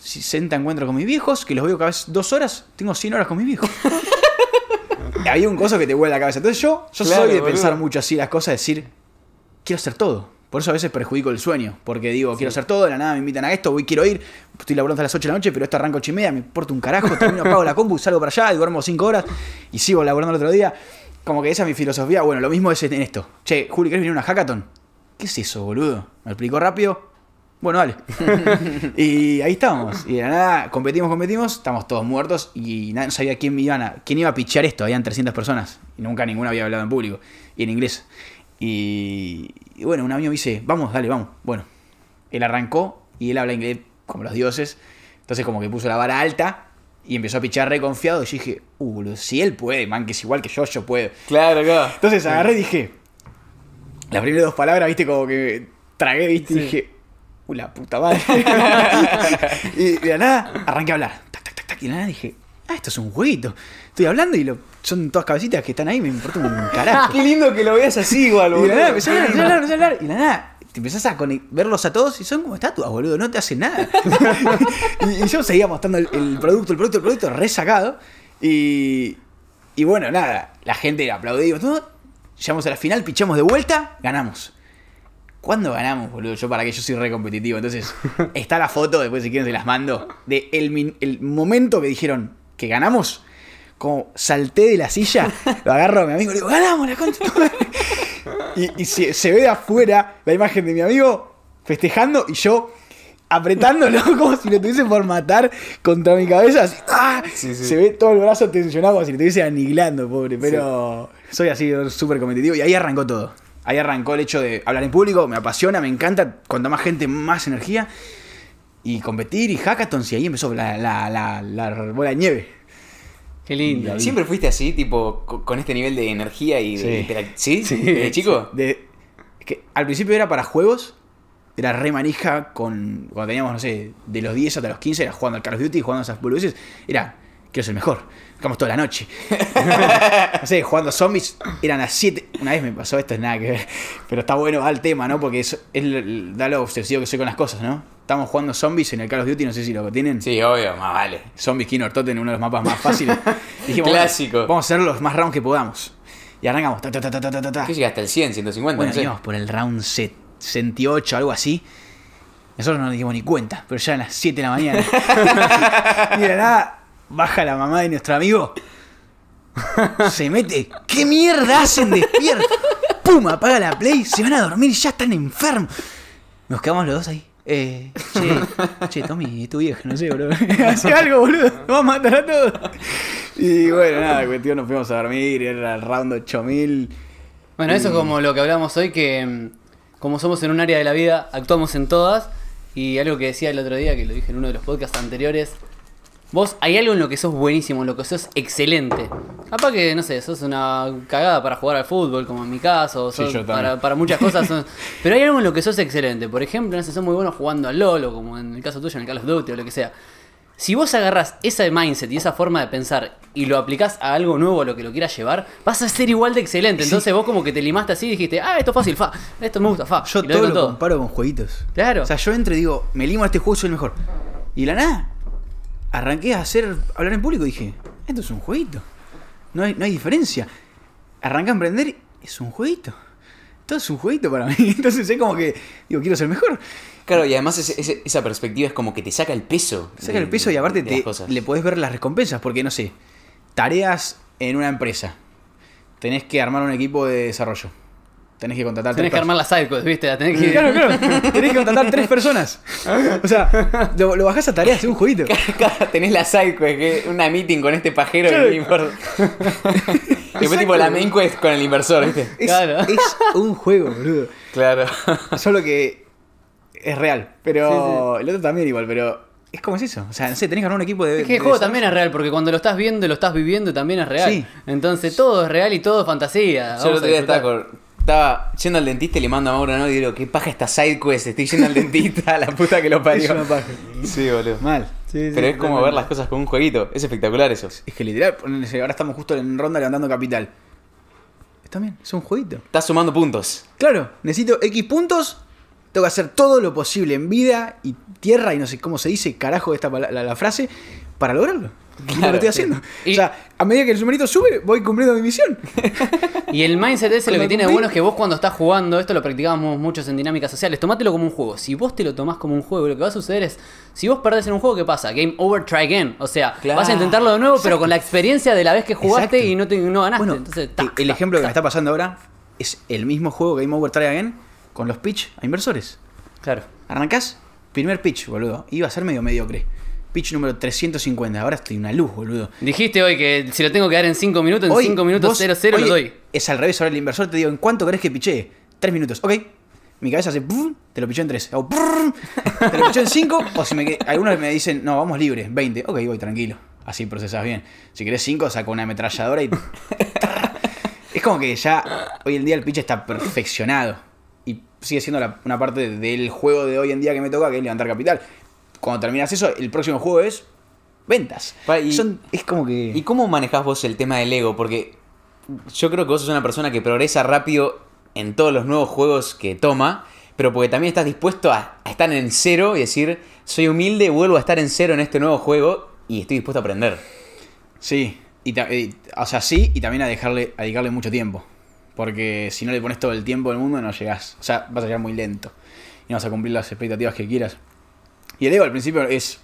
60 encuentros con mis viejos, que los veo cada vez dos horas, tengo 100 horas con mis viejos. hay un coso que te vuela la cabeza. Entonces yo, yo soy de pensar mucho así las cosas, decir, quiero hacer todo. Por eso a veces perjudico el sueño, porque digo, quiero hacer todo, de la nada me invitan a esto, voy, quiero ir, estoy laburando a las 8 de la noche, pero esto arranca 8 y media, me importa un carajo, termino, apago la compu, salgo para allá, duermo 5 horas y sigo laburando el otro día. Como que esa es mi filosofía. Bueno, lo mismo es en esto. Che, Juli, ¿querés venir a una hackathon? ¿Qué es eso, boludo? Me explico rápido. Bueno, dale. y ahí estábamos. Y de nada, competimos, competimos, estamos todos muertos y nadie sabía quién, iban a, quién iba a pichar esto. Habían 300 personas y nunca ninguna había hablado en público y en inglés. y bueno, un amigo me dice, vamos, dale, vamos. Bueno, él arrancó y él habla inglés como los dioses. Entonces como que puso la vara alta y empezó a pichar re confiado. Y yo dije, uh, si él puede, man, que es igual que yo, yo puedo. Claro, claro. Entonces agarré y dije, las primeras dos palabras, viste, como que tragué, viste, y dije, uh, la puta madre. y de la nada arranqué a hablar. Y de la nada dije, ah, esto es un jueguito. Estoy hablando y lo, son todas cabecitas que están ahí, me importa un carajo. Qué lindo que lo veas así igual, boludo. Y de nada empecé a hablar, empecé a hablar, Y de la nada te empezás a verlos a todos y son como estatuas, boludo, no te hacen nada. y, yo seguía mostrando el, producto, el producto, el producto resacado. Y, y bueno, nada, la gente aplaudía. ¿no? Llegamos a la final, pichamos de vuelta, ganamos. ¿Cuándo ganamos, boludo? Yo para que yo soy re competitivo. Entonces, está la foto, después si quieren se las mando, de el, momento que dijeron que ganamos. Como salté de la silla, lo agarro a mi amigo y le digo, ganamos la concha. Y, se, ve de afuera la imagen de mi amigo festejando y yo apretándolo como si lo tuviese por matar contra mi cabeza. ¡ah! Se ve todo el brazo tensionado como si lo estuviese aniglando, pobre. Pero soy así, súper competitivo. Y ahí arrancó todo. Ahí arrancó el hecho de hablar en público, me apasiona, me encanta. cuando más gente, más energía. Y competir y hackathons, y ahí empezó la, la, la bola de nieve. Qué lindo. ¿Siempre fuiste así, tipo, con este nivel de energía y de ¿Sí? sí. de chico? es que al principio era para juegos. Era re manija con. Cuando teníamos, no sé, de los 10 hasta los 15, era jugando al Call of Duty, jugando a esas boludeces. Era, quiero ser mejor. Como toda la noche. no sé, jugando zombies eran las 7. Una vez me pasó esto, es nada que ver. Pero está bueno, va el tema, ¿no? Porque es, el da lo obsesivo que soy con las cosas, ¿no? Estamos jugando zombies en el Call of Duty, no sé si lo tienen. Sí, obvio, más vale. Zombies Kino en uno de los mapas más fáciles. Clásico. Vamos, a hacer los más rounds que podamos. Y arrancamos. Ta, ta, hasta el 100, 150? Bueno, no por el round 68, algo así. Nosotros no nos dimos ni cuenta, pero ya eran las 7 de la mañana. y era nada, baja la mamá de nuestro amigo, se mete. ¿Qué mierda hacen despierta? ¡Pum! Apaga la play, se van a dormir y ya están enfermos. Nos quedamos los dos ahí. Eh, che, che, Tommy, tu vieja, no sé, Hace algo, boludo. Vamos a matar a todos. Y bueno, nada, cuestión, nos fuimos a dormir. Era el round 8000. Bueno, eso es como lo que hablamos hoy, que mm, como somos en un área de la vida, actuamos en todas. Y algo que decía el otro día, que lo dije en uno de los podcasts anteriores, Vos, hay algo en lo que sos buenísimo, en lo que sos excelente. Capaz que, no sé, sos una cagada para jugar al fútbol, como en mi caso, para, muchas cosas. pero hay algo en lo que sos excelente. Por ejemplo, no sé, sos muy bueno jugando al lolo como en el caso tuyo, en el Call of Duty o lo que sea. Si vos agarras esa mindset y esa forma de pensar y lo aplicás a algo nuevo, a lo que lo quieras llevar, vas a ser igual de excelente. Entonces vos como que te limaste así y dijiste, ah, esto es fácil, fa, esto me gusta, fa. Yo todo lo comparo con jueguitos. Claro. O sea, yo entro y digo, me limo a este juego, soy el mejor. Y la nada, arranqué a hacer hablar en público y dije, esto es un jueguito. No hay, no hay diferencia. Arranca a emprender, es un jueguito. Todo es un jueguito para mí. Entonces es como que, digo, quiero ser mejor. Claro, y además esa perspectiva es como que te saca el peso. saca el peso y aparte te, le podés ver las recompensas, porque no sé, tareas en una empresa. Tenés que armar un equipo de desarrollo tenés que contratar tenés que armar las sidequests, ¿viste? tenés que... Claro, claro. Tenés que contratar tres personas. O sea, lo, bajás a tareas es un jueguito. tenés la sidequest, que una meeting con este pajero y que tipo la main quest con el inversor, ¿viste? Es, claro. es un juego, boludo. Claro. Solo que es real. Pero el otro también igual, pero es como es eso. O sea, no sé, tenés que armar un equipo de. Es que el juego también es real, porque cuando lo estás viendo, lo estás viviendo, también es real. Entonces todo es real y todo es fantasía. Yo lo estaba con, estaba yendo al dentista y le mando a Mauro, ¿no? Y digo, ¿qué paja esta Quest Estoy yendo al dentista, la puta que lo parió. Sí, boludo. Mal. Pero es como ver las cosas con un jueguito. Es espectacular eso. Es que literal, ahora estamos justo en ronda levantando capital. Está bien, es un jueguito. Estás sumando puntos. Claro, necesito X puntos. Tengo que hacer todo lo posible en vida y tierra y no sé cómo se dice, carajo, esta la frase, para lograrlo lo estoy haciendo. O sea, a medida que el sumerito sube, voy cumpliendo mi misión. Y el mindset ese lo que tiene de bueno es que vos cuando estás jugando, esto lo practicábamos muchos en dinámicas sociales, tomátelo como un juego. Si vos te lo tomás como un juego, lo que va a suceder es, si vos perdés en un juego, ¿qué pasa? Game over, try again. O sea, vas a intentarlo de nuevo, pero con la experiencia de la vez que jugaste y no, ganaste. el, ejemplo que me está pasando ahora es el mismo juego Game over, try again con los pitch a inversores. Claro. Arrancás, primer pitch, boludo. Iba a ser medio mediocre pitch número 350. Ahora estoy una luz, boludo. Dijiste hoy que si lo tengo que dar en 5 minutos, en 5 minutos 0-0 lo doy. Es al revés, ahora el inversor te digo, ¿en cuánto crees que piché? 3 minutos, ok. Mi cabeza hace, te lo piché en 3. te lo piché en 5. o si me, algunos me dicen, no, vamos libre, 20. Ok, voy tranquilo. Así procesas bien. Si querés 5, saco una ametralladora y. es como que ya hoy en día el pitch está perfeccionado. Y sigue siendo una parte del juego de hoy en día que me toca, que es levantar capital cuando terminas eso, el próximo juego es ventas. Y, Son, es como que... ¿Y cómo manejas vos el tema del ego? Porque yo creo que vos sos una persona que progresa rápido en todos los nuevos juegos que toma, pero porque también estás dispuesto a, estar en cero y decir, soy humilde, vuelvo a estar en cero en este nuevo juego y estoy dispuesto a aprender. Sí, y, o sea, sí, y también a, dejarle, a dedicarle mucho tiempo. Porque si no le pones todo el tiempo del mundo, no llegás. O sea, vas a llegar muy lento. Y no vas a cumplir las expectativas que quieras. Y el ego al principio es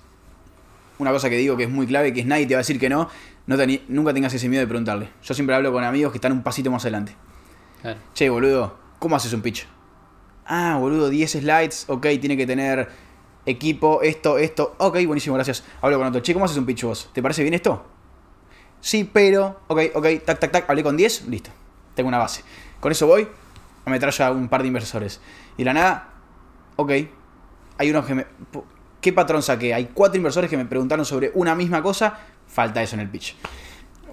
una cosa que digo que es muy clave, que es nadie te va a decir que no, no nunca tengas ese miedo de preguntarle. Yo siempre hablo con amigos que están un pasito más adelante. Claro. Che, boludo, ¿cómo haces un pitch? Ah, boludo, 10 slides, ok, tiene que tener equipo, esto, esto, ok, buenísimo, gracias. Hablo con otro, che, ¿cómo haces un pitch vos? ¿Te parece bien esto? Sí, pero, ok, ok, tac, tac, tac, hablé con 10, listo, tengo una base. Con eso voy, a ya un par de inversores. Y la nada, ok, hay unos que me qué patrón saqué. Hay cuatro inversores que me preguntaron sobre una misma cosa, falta eso en el pitch.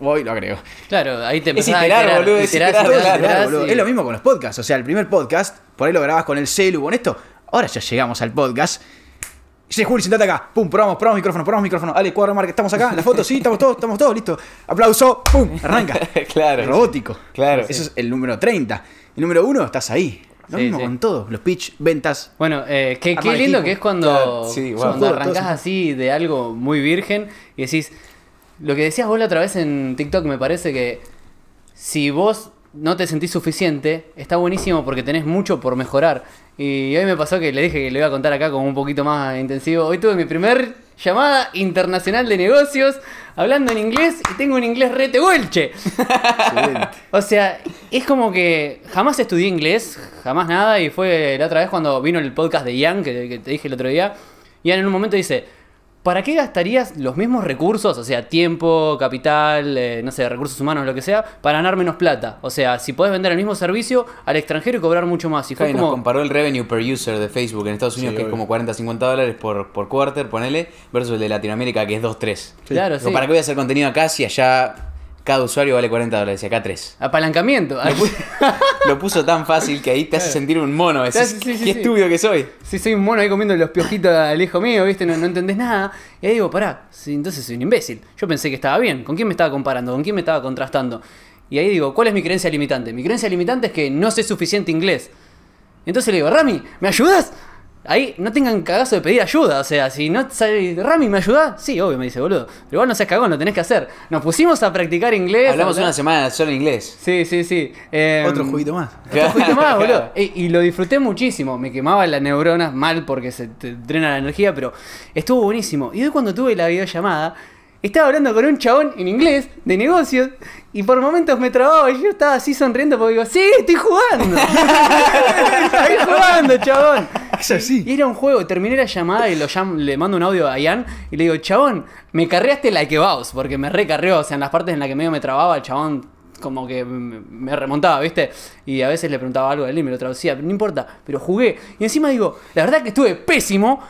Voy, lo agrego. Claro, ahí te empezás es es, lo mismo con los podcasts. O sea, el primer podcast, por ahí lo grabas con el celu, con esto. Ahora ya llegamos al podcast. Dice Juli, sentate acá. Pum, probamos, probamos micrófono, probamos micrófono. Dale, cuadro marca, estamos acá. La foto, sí, estamos todos, estamos todos, listo. Aplauso, pum, arranca. claro. Robótico. Claro. Eso es el número 30. El número 1, estás ahí. Lo mismo con todo, los pitch, ventas. Bueno, eh, qué, lindo que es cuando, cuando así de algo muy virgen y decís, lo que decías vos la otra vez en TikTok me parece que si vos no te sentís suficiente, está buenísimo porque tenés mucho por mejorar. Y hoy me pasó que le dije que le iba a contar acá como un poquito más intensivo. Hoy tuve mi primer llamada Internacional de Negocios, hablando en inglés y tengo un inglés rete o sea, es como que jamás estudié inglés, jamás nada, y fue la otra vez cuando vino el podcast de Ian, que te dije el otro día, Ian en un momento dice, ¿para qué gastarías los mismos recursos, o sea, tiempo, capital, eh, no sé, recursos humanos, lo que sea, para ganar menos plata? O sea, si podés vender el mismo servicio al extranjero y cobrar mucho más. Y nos comparó el revenue per user de Facebook en Estados Unidos, que es como 40, 50 dólares por, por quarter, ponele, versus el de Latinoamérica, que es 2, 3. Claro, sí. ¿Para qué voy a hacer contenido acá si allá cada usuario vale 40 dólares y acá 3. Apalancamiento. Lo puso, tan fácil que ahí te hace sentir un mono. Decís, qué estúpido que soy. Sí, soy un mono ahí comiendo los piojitos al hijo mío, ¿viste? No, no entendés nada. Y ahí digo, pará, entonces soy un imbécil. Yo pensé que estaba bien. ¿Con quién me estaba comparando? ¿Con quién me estaba contrastando? Y ahí digo, ¿cuál es mi creencia limitante? Mi creencia limitante es que no sé suficiente inglés. Entonces le digo, Rami, ¿me ayudas? ahí no tengan cagazo de pedir ayuda. O sea, si no sale, Rami, ¿me ayuda? Sí, obvio, me dice, boludo. Pero igual no seas cagón, lo tenés que hacer. Nos pusimos a practicar inglés. Hablamos una semana solo inglés. Sí, sí, sí. Em, otro juguito más. Otro juguito más, boludo. E, y, lo disfruté muchísimo. Me quemaba las neuronas mal porque se te drena la energía, pero estuvo buenísimo. Y hoy cuando tuve la videollamada estaba hablando con un chabón en inglés de negocios y por momentos me trababa y yo estaba así sonriendo porque digo, sí, estoy jugando. estoy jugando, chabón. Es así. Y era un juego, terminé la llamada y lo le mando un audio a Ian y le digo, chabón, me carreaste la que vaos, porque me recarreó, o sea, en las partes en las que medio me trababa el chabón como que me remontaba, ¿viste? Y a veces le preguntaba algo a él y me lo traducía, pero no importa, pero jugué. Y encima digo, la verdad que estuve pésimo,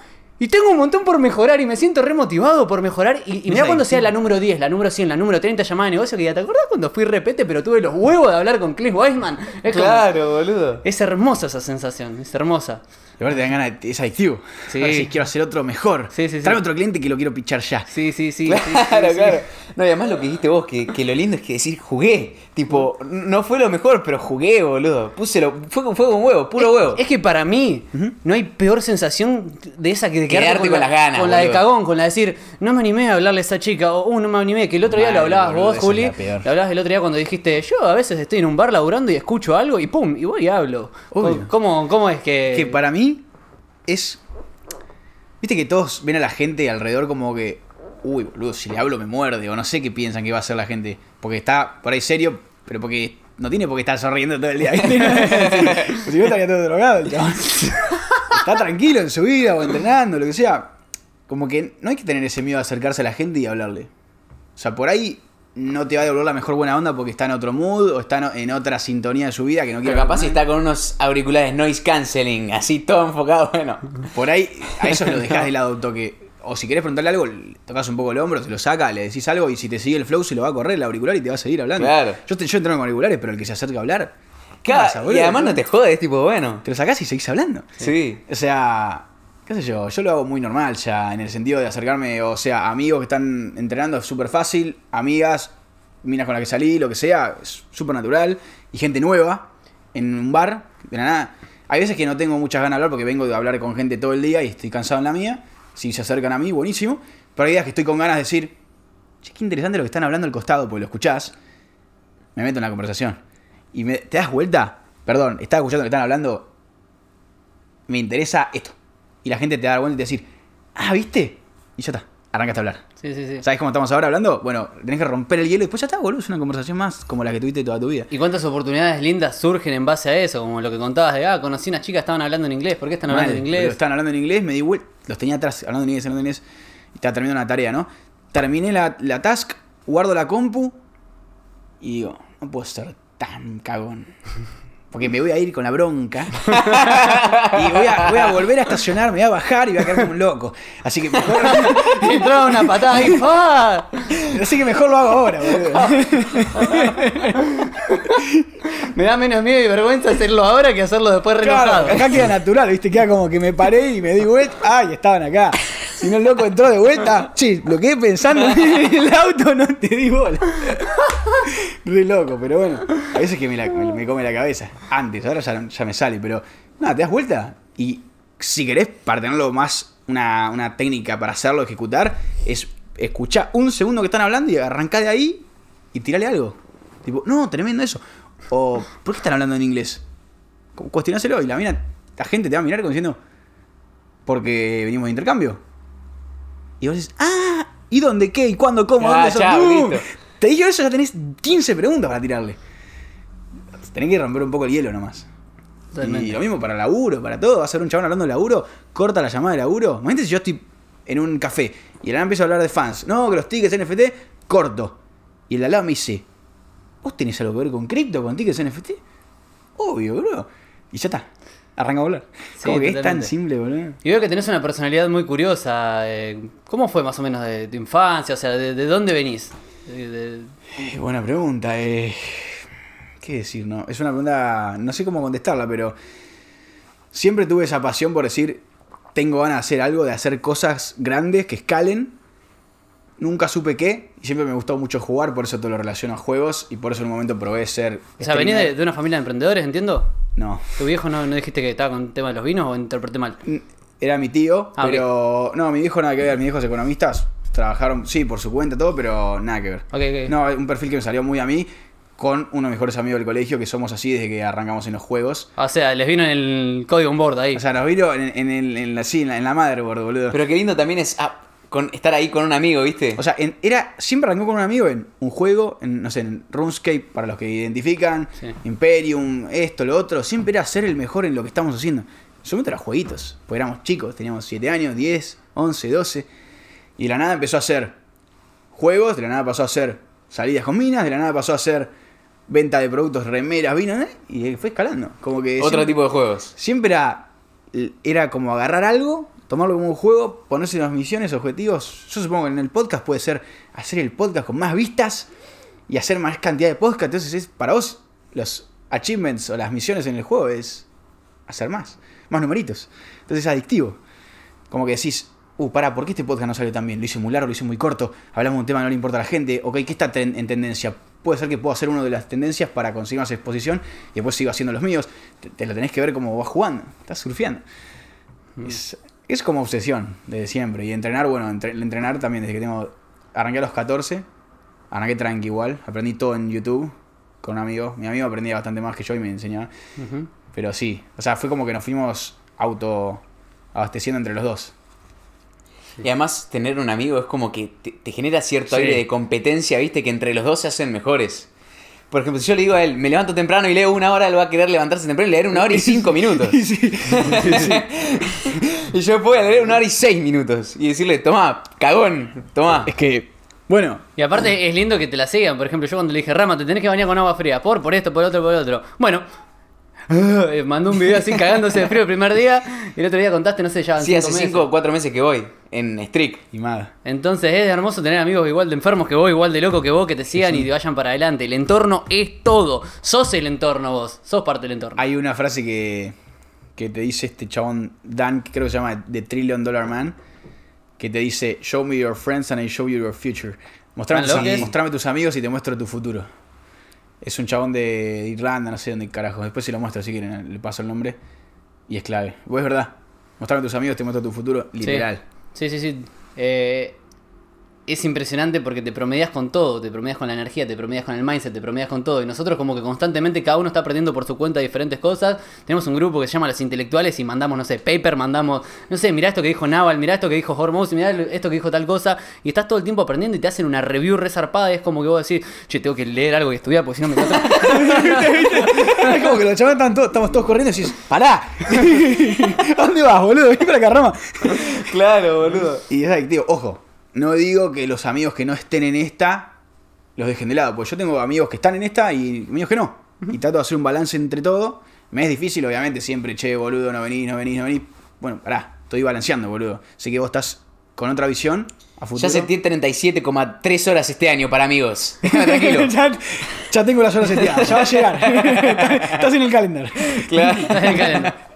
y tengo un montón por mejorar y me siento remotivado por mejorar. Y, y mira cuando sea la número 10, la número 100, la número 30 llamada de negocio, que ya te acordás cuando fui repete, pero tuve los huevos de hablar con Cliff Weisman. claro, boludo. Es hermosa esa sensación, es hermosa. Y verdad, te dan ganas, de, es adictivo. Sí. quiero hacer otro mejor. Sí, sí, sí. otro cliente que lo quiero pichar ya. Sí, sí, sí. Claro, claro. No, y además lo que dijiste vos, que, que lo lindo es que decir jugué. Tipo, no fue lo mejor, pero jugué, boludo. Púselo, fue, fue con huevo, puro huevo. Es que para mí, no hay peor sensación de esa que de quedarte, con, las ganas. Con la de cagón, con la de decir, no me animé a hablarle a esa chica, o uh, no me animé, que el otro día lo hablabas vos, Juli. Lo hablabas el otro día cuando dijiste, yo a veces estoy en un bar laburando y escucho algo y pum, y voy y hablo. ¿Cómo, es que.? Que para mí es. Viste que todos ven a la gente alrededor como que uy, boludo, si le hablo me muerde, o no sé qué piensan que va a hacer la gente, porque está por ahí serio, pero porque no tiene por qué estar sonriendo todo el día. si no estaría todo drogado el Está tranquilo en su vida o entrenando, lo que sea. Como que no hay que tener ese miedo de acercarse a la gente y hablarle. O sea, por ahí no te va a devolver la mejor buena onda porque está en otro mood o está en otra sintonía de su vida que no quiere. Pero capaz si está con unos auriculares noise canceling, así todo enfocado, bueno. Por ahí a eso lo dejás de lado toque o si querés preguntarle algo, tocas un poco el hombro, te lo saca, le decís algo y si te sigue el flow se lo va a correr el auricular y te va a seguir hablando. Claro. Yo, entreno con auriculares, pero el que se acerca a hablar. y además no te jodes, tipo, bueno. Te lo sacás y seguís hablando. Sí. O sea, qué sé yo, yo lo hago muy normal ya, en el sentido de acercarme, o sea, amigos que están entrenando es súper fácil, amigas, minas con las que salí, lo que sea, es súper natural, y gente nueva, en un bar, de la nada. Hay veces que no tengo muchas ganas de hablar porque vengo de hablar con gente todo el día y estoy cansado en la mía si se acercan a mí, buenísimo. Pero hay que estoy con ganas de decir, che, qué interesante lo que están hablando al costado, porque lo escuchás, me meto en la conversación. Y me, te das vuelta, perdón, estás escuchando lo que están hablando, me interesa esto. Y la gente te da la vuelta y te dice, ah, ¿viste? Y ya está, arrancaste a hablar. Sí, sí, sí. ¿Sabes cómo estamos ahora hablando? Bueno, tenés que romper el hielo y después ya está, boludo. Es una conversación más como la que tuviste toda tu vida. ¿Y cuántas oportunidades lindas surgen en base a eso? Como lo que contabas de, ah, conocí a una chica, estaban hablando en inglés. ¿Por qué están hablando en inglés? Estaban hablando en inglés, me di vuelta. Los tenía atrás, hablando en inglés, hablando en inglés. Y estaba terminando una tarea, ¿no? Terminé la, la task, guardo la compu y digo, no puedo ser tan cagón. porque me voy a ir con la bronca y voy a, volver a estacionar, me voy a bajar y voy a quedar como un loco. Así que mejor. me entraba una patada y ¡Ah! Así que mejor lo hago ahora, me da menos miedo y vergüenza hacerlo ahora que hacerlo después relojado. acá queda natural, ¿viste? Queda como que me paré y me di ¡Ay, estaban acá! Si no, loco entró de vuelta. Sí, lo quedé pensando en el auto, no te di bola. Re loco, pero bueno. A veces que me, come la cabeza. Antes, ahora ya, me sale, pero. Nada, te das vuelta. Y si querés, para tenerlo más, una, técnica para hacerlo ejecutar, es escuchar un segundo que están hablando y arrancá de ahí y tirarle algo. Tipo, no, tremendo eso. O, ¿por qué están hablando en inglés? Cuestionáselo y la la gente te va a mirar como diciendo, porque venimos de intercambio. Y vos dices, ¡ah! ¿Y dónde qué? ¿Y cuándo? ¿Cómo? Ah, ¿Dónde ya, son? Uh, te digo eso, ya tenés 15 preguntas para tirarle. Tenés que romper un poco el hielo nomás. Y lo mismo para laburo, para todo. Va a ser un chabón hablando de laburo, corta la llamada de laburo. Imagínate si yo estoy en un café y ahora empieza a hablar de fans. No, que los tickets NFT, corto. Y el la me dice, ¿vos tenés algo que ver con cripto, con tickets NFT? Obvio, bro. Y ya está arranca a volar. es tan simple, boludo. Y veo que tenés una personalidad muy curiosa. Eh, ¿Cómo fue más o menos de tu infancia? O sea, ¿de, dónde venís? Eh, buena pregunta. Eh, ¿Qué decir? No, es una pregunta. No sé cómo contestarla, pero. Siempre tuve esa pasión por decir. Tengo ganas de hacer algo, de hacer cosas grandes que escalen. Nunca supe qué, y siempre me gustó mucho jugar, por eso te lo relaciono a juegos y por eso en un momento probé ser. O sea, venía de, una familia de emprendedores, entiendo. No. ¿Tu viejo no, dijiste que estaba con el tema de los vinos o interpreté mal? Mm, era mi tío, ah, pero. No, mi viejo nada que ver, mis es economistas trabajaron, sí, por su cuenta, todo, pero nada que ver. Ok, ok. No, un perfil que me salió muy a mí con uno de mis mejores amigos del colegio, que somos así desde que arrancamos en los juegos. O sea, les vino en el código on board ahí. O sea, nos vino en, en, en, la, madre boludo. Pero qué lindo también es. Ah, con estar ahí con un amigo, ¿viste? O sea, era siempre arrancó con un amigo en un juego, en, no sé, en RuneScape, para los que identifican, Imperium, esto, lo otro, siempre era ser el mejor en lo que estamos haciendo. Solamente eran jueguitos, porque éramos chicos, teníamos 7 años, 10, 11, 12, y de la nada empezó a hacer juegos, de la nada pasó a hacer salidas con minas, de la nada pasó a hacer venta de productos, remeras, vino, ¿eh? y fue escalando. Como que Otro tipo de juegos. Siempre era, era como agarrar algo tomarlo como un juego, ponerse unas misiones, objetivos. Yo supongo que en el podcast puede ser hacer el podcast con más vistas y hacer más cantidad de podcast. Entonces, es, para vos, los achievements o las misiones en el juego es hacer más, más numeritos. Entonces, es adictivo. Como que decís, uh, pará, ¿por qué este podcast no salió tan bien? Lo hice muy largo, lo hice muy corto, hablamos de un tema que no le importa a la gente. Ok, ¿qué está en tendencia? Puede ser que pueda ser una de las tendencias para conseguir más exposición y después sigo haciendo los míos. Te, lo tenés que ver como vas jugando, estás surfeando es como obsesión desde siempre. Y entrenar, bueno, entrenar también desde que tengo. Arranqué a los 14, arranqué tranqui igual, aprendí todo en YouTube con un amigo. Mi amigo aprendía bastante más que yo y me enseñaba. Pero sí, o sea, fue como que nos fuimos auto abasteciendo entre los dos. Y además tener un amigo es como que te, genera cierto aire de competencia, viste, que entre los dos se hacen mejores. Por ejemplo, si yo le digo a él, me levanto temprano y leo una hora, él va a querer levantarse temprano y leer una hora y cinco minutos. Sí, Y yo puedo leer una hora y seis minutos y decirle, tomá, cagón, tomá. Es que, bueno. Y aparte es lindo que te la sigan. Por ejemplo, yo cuando le dije, Rama, te tenés que bañar con agua fría. Por, por esto, por otro, por otro. Bueno. Eh, mandó un video así cagándose de frío el primer día y el otro día contaste, no sé, ya. Sí, hace cinco o cuatro meses que voy en streak. Y más. Entonces es hermoso tener amigos igual de enfermos que vos, igual de loco que vos, que te sigan y te vayan para adelante. El entorno es todo. Sos el entorno vos. Sos parte del entorno. Hay una frase que que te dice este chabón Dan, que creo que se llama The Trillion Dollar Man, que te dice, Show me your friends and I show you your future. Mostrame, tus, amigos y te muestro tu futuro. Es un chabón de Irlanda, no sé dónde carajo. Después si lo muestro, si quieren, le paso el nombre. Y es clave. Vos es verdad. Mostrame tus amigos, te muestro tu futuro. Literal. Sí, sí, sí. sí. Eh, es impresionante porque te promedias con todo, te promedias con la energía, te promedias con el mindset, te promedias con todo. Y nosotros como que constantemente cada uno está aprendiendo por su cuenta diferentes cosas. Tenemos un grupo que se llama Los Intelectuales y mandamos, no sé, paper, mandamos, no sé, mirá esto que dijo Naval, mirá esto que dijo Hormuz mirá esto que dijo tal cosa. Y estás todo el tiempo aprendiendo y te hacen una review resarpada es como que vos decís, che, tengo que leer algo que estudiar porque si no me Es como que los chavales están estamos todos corriendo y decís, pará, dónde vas, boludo? Vení para acá, Rama. Claro, boludo. Y es ahí, digo, ojo no digo que los amigos que no estén en esta los dejen de lado, porque yo tengo amigos que están en esta y amigos que no. Y trato de hacer un balance entre todo. Me es difícil, obviamente, siempre, che, boludo, no venís, no venís, no venís. Bueno, pará, estoy balanceando, boludo. Sé que vos estás con otra visión a futuro. Ya sentí 37,3 horas este año para amigos. Tranquilo. ya, tengo las horas este ya va a llegar. estás en el calendar. Claro, estás en el calendar.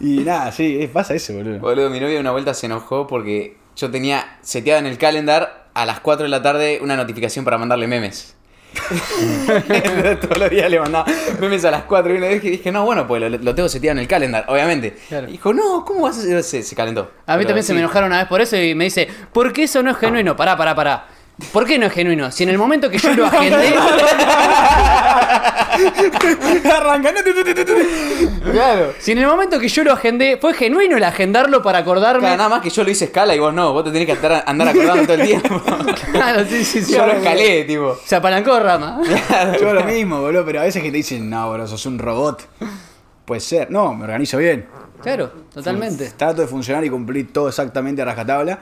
Y nada, sí, pasa eso, boludo. Boludo, mi novia una vuelta se enojó porque yo tenía seteada en el calendar a las 4 de la tarde una notificación para mandarle memes. Todos los días le mandaba memes a las 4 y una vez que dije, no, bueno, pues lo, tengo seteado en el calendar, obviamente. dijo, no, ¿cómo vas a hacer? Se, se calentó. A mí también se me enojaron una vez por eso y me dice, ¿por qué eso no es genuino? Pará, pará, pará. ¿Por qué no es genuino? Si en el momento que yo lo agendé. Arrancando. claro. Si en el momento que yo lo agendé, fue genuino el agendarlo para acordarme. Claro, nada más que yo lo hice escala y vos no, vos te tenés que andar, acordando todo el tiempo. claro, sí, sí, Yo lo escalé, tipo. Se apalancó rama. yo lo mismo, boludo, pero a veces que te dicen, no, boludo, sos un robot. Puede ser. No, me organizo bien. Claro, totalmente. Trato de funcionar y cumplir todo exactamente a rajatabla.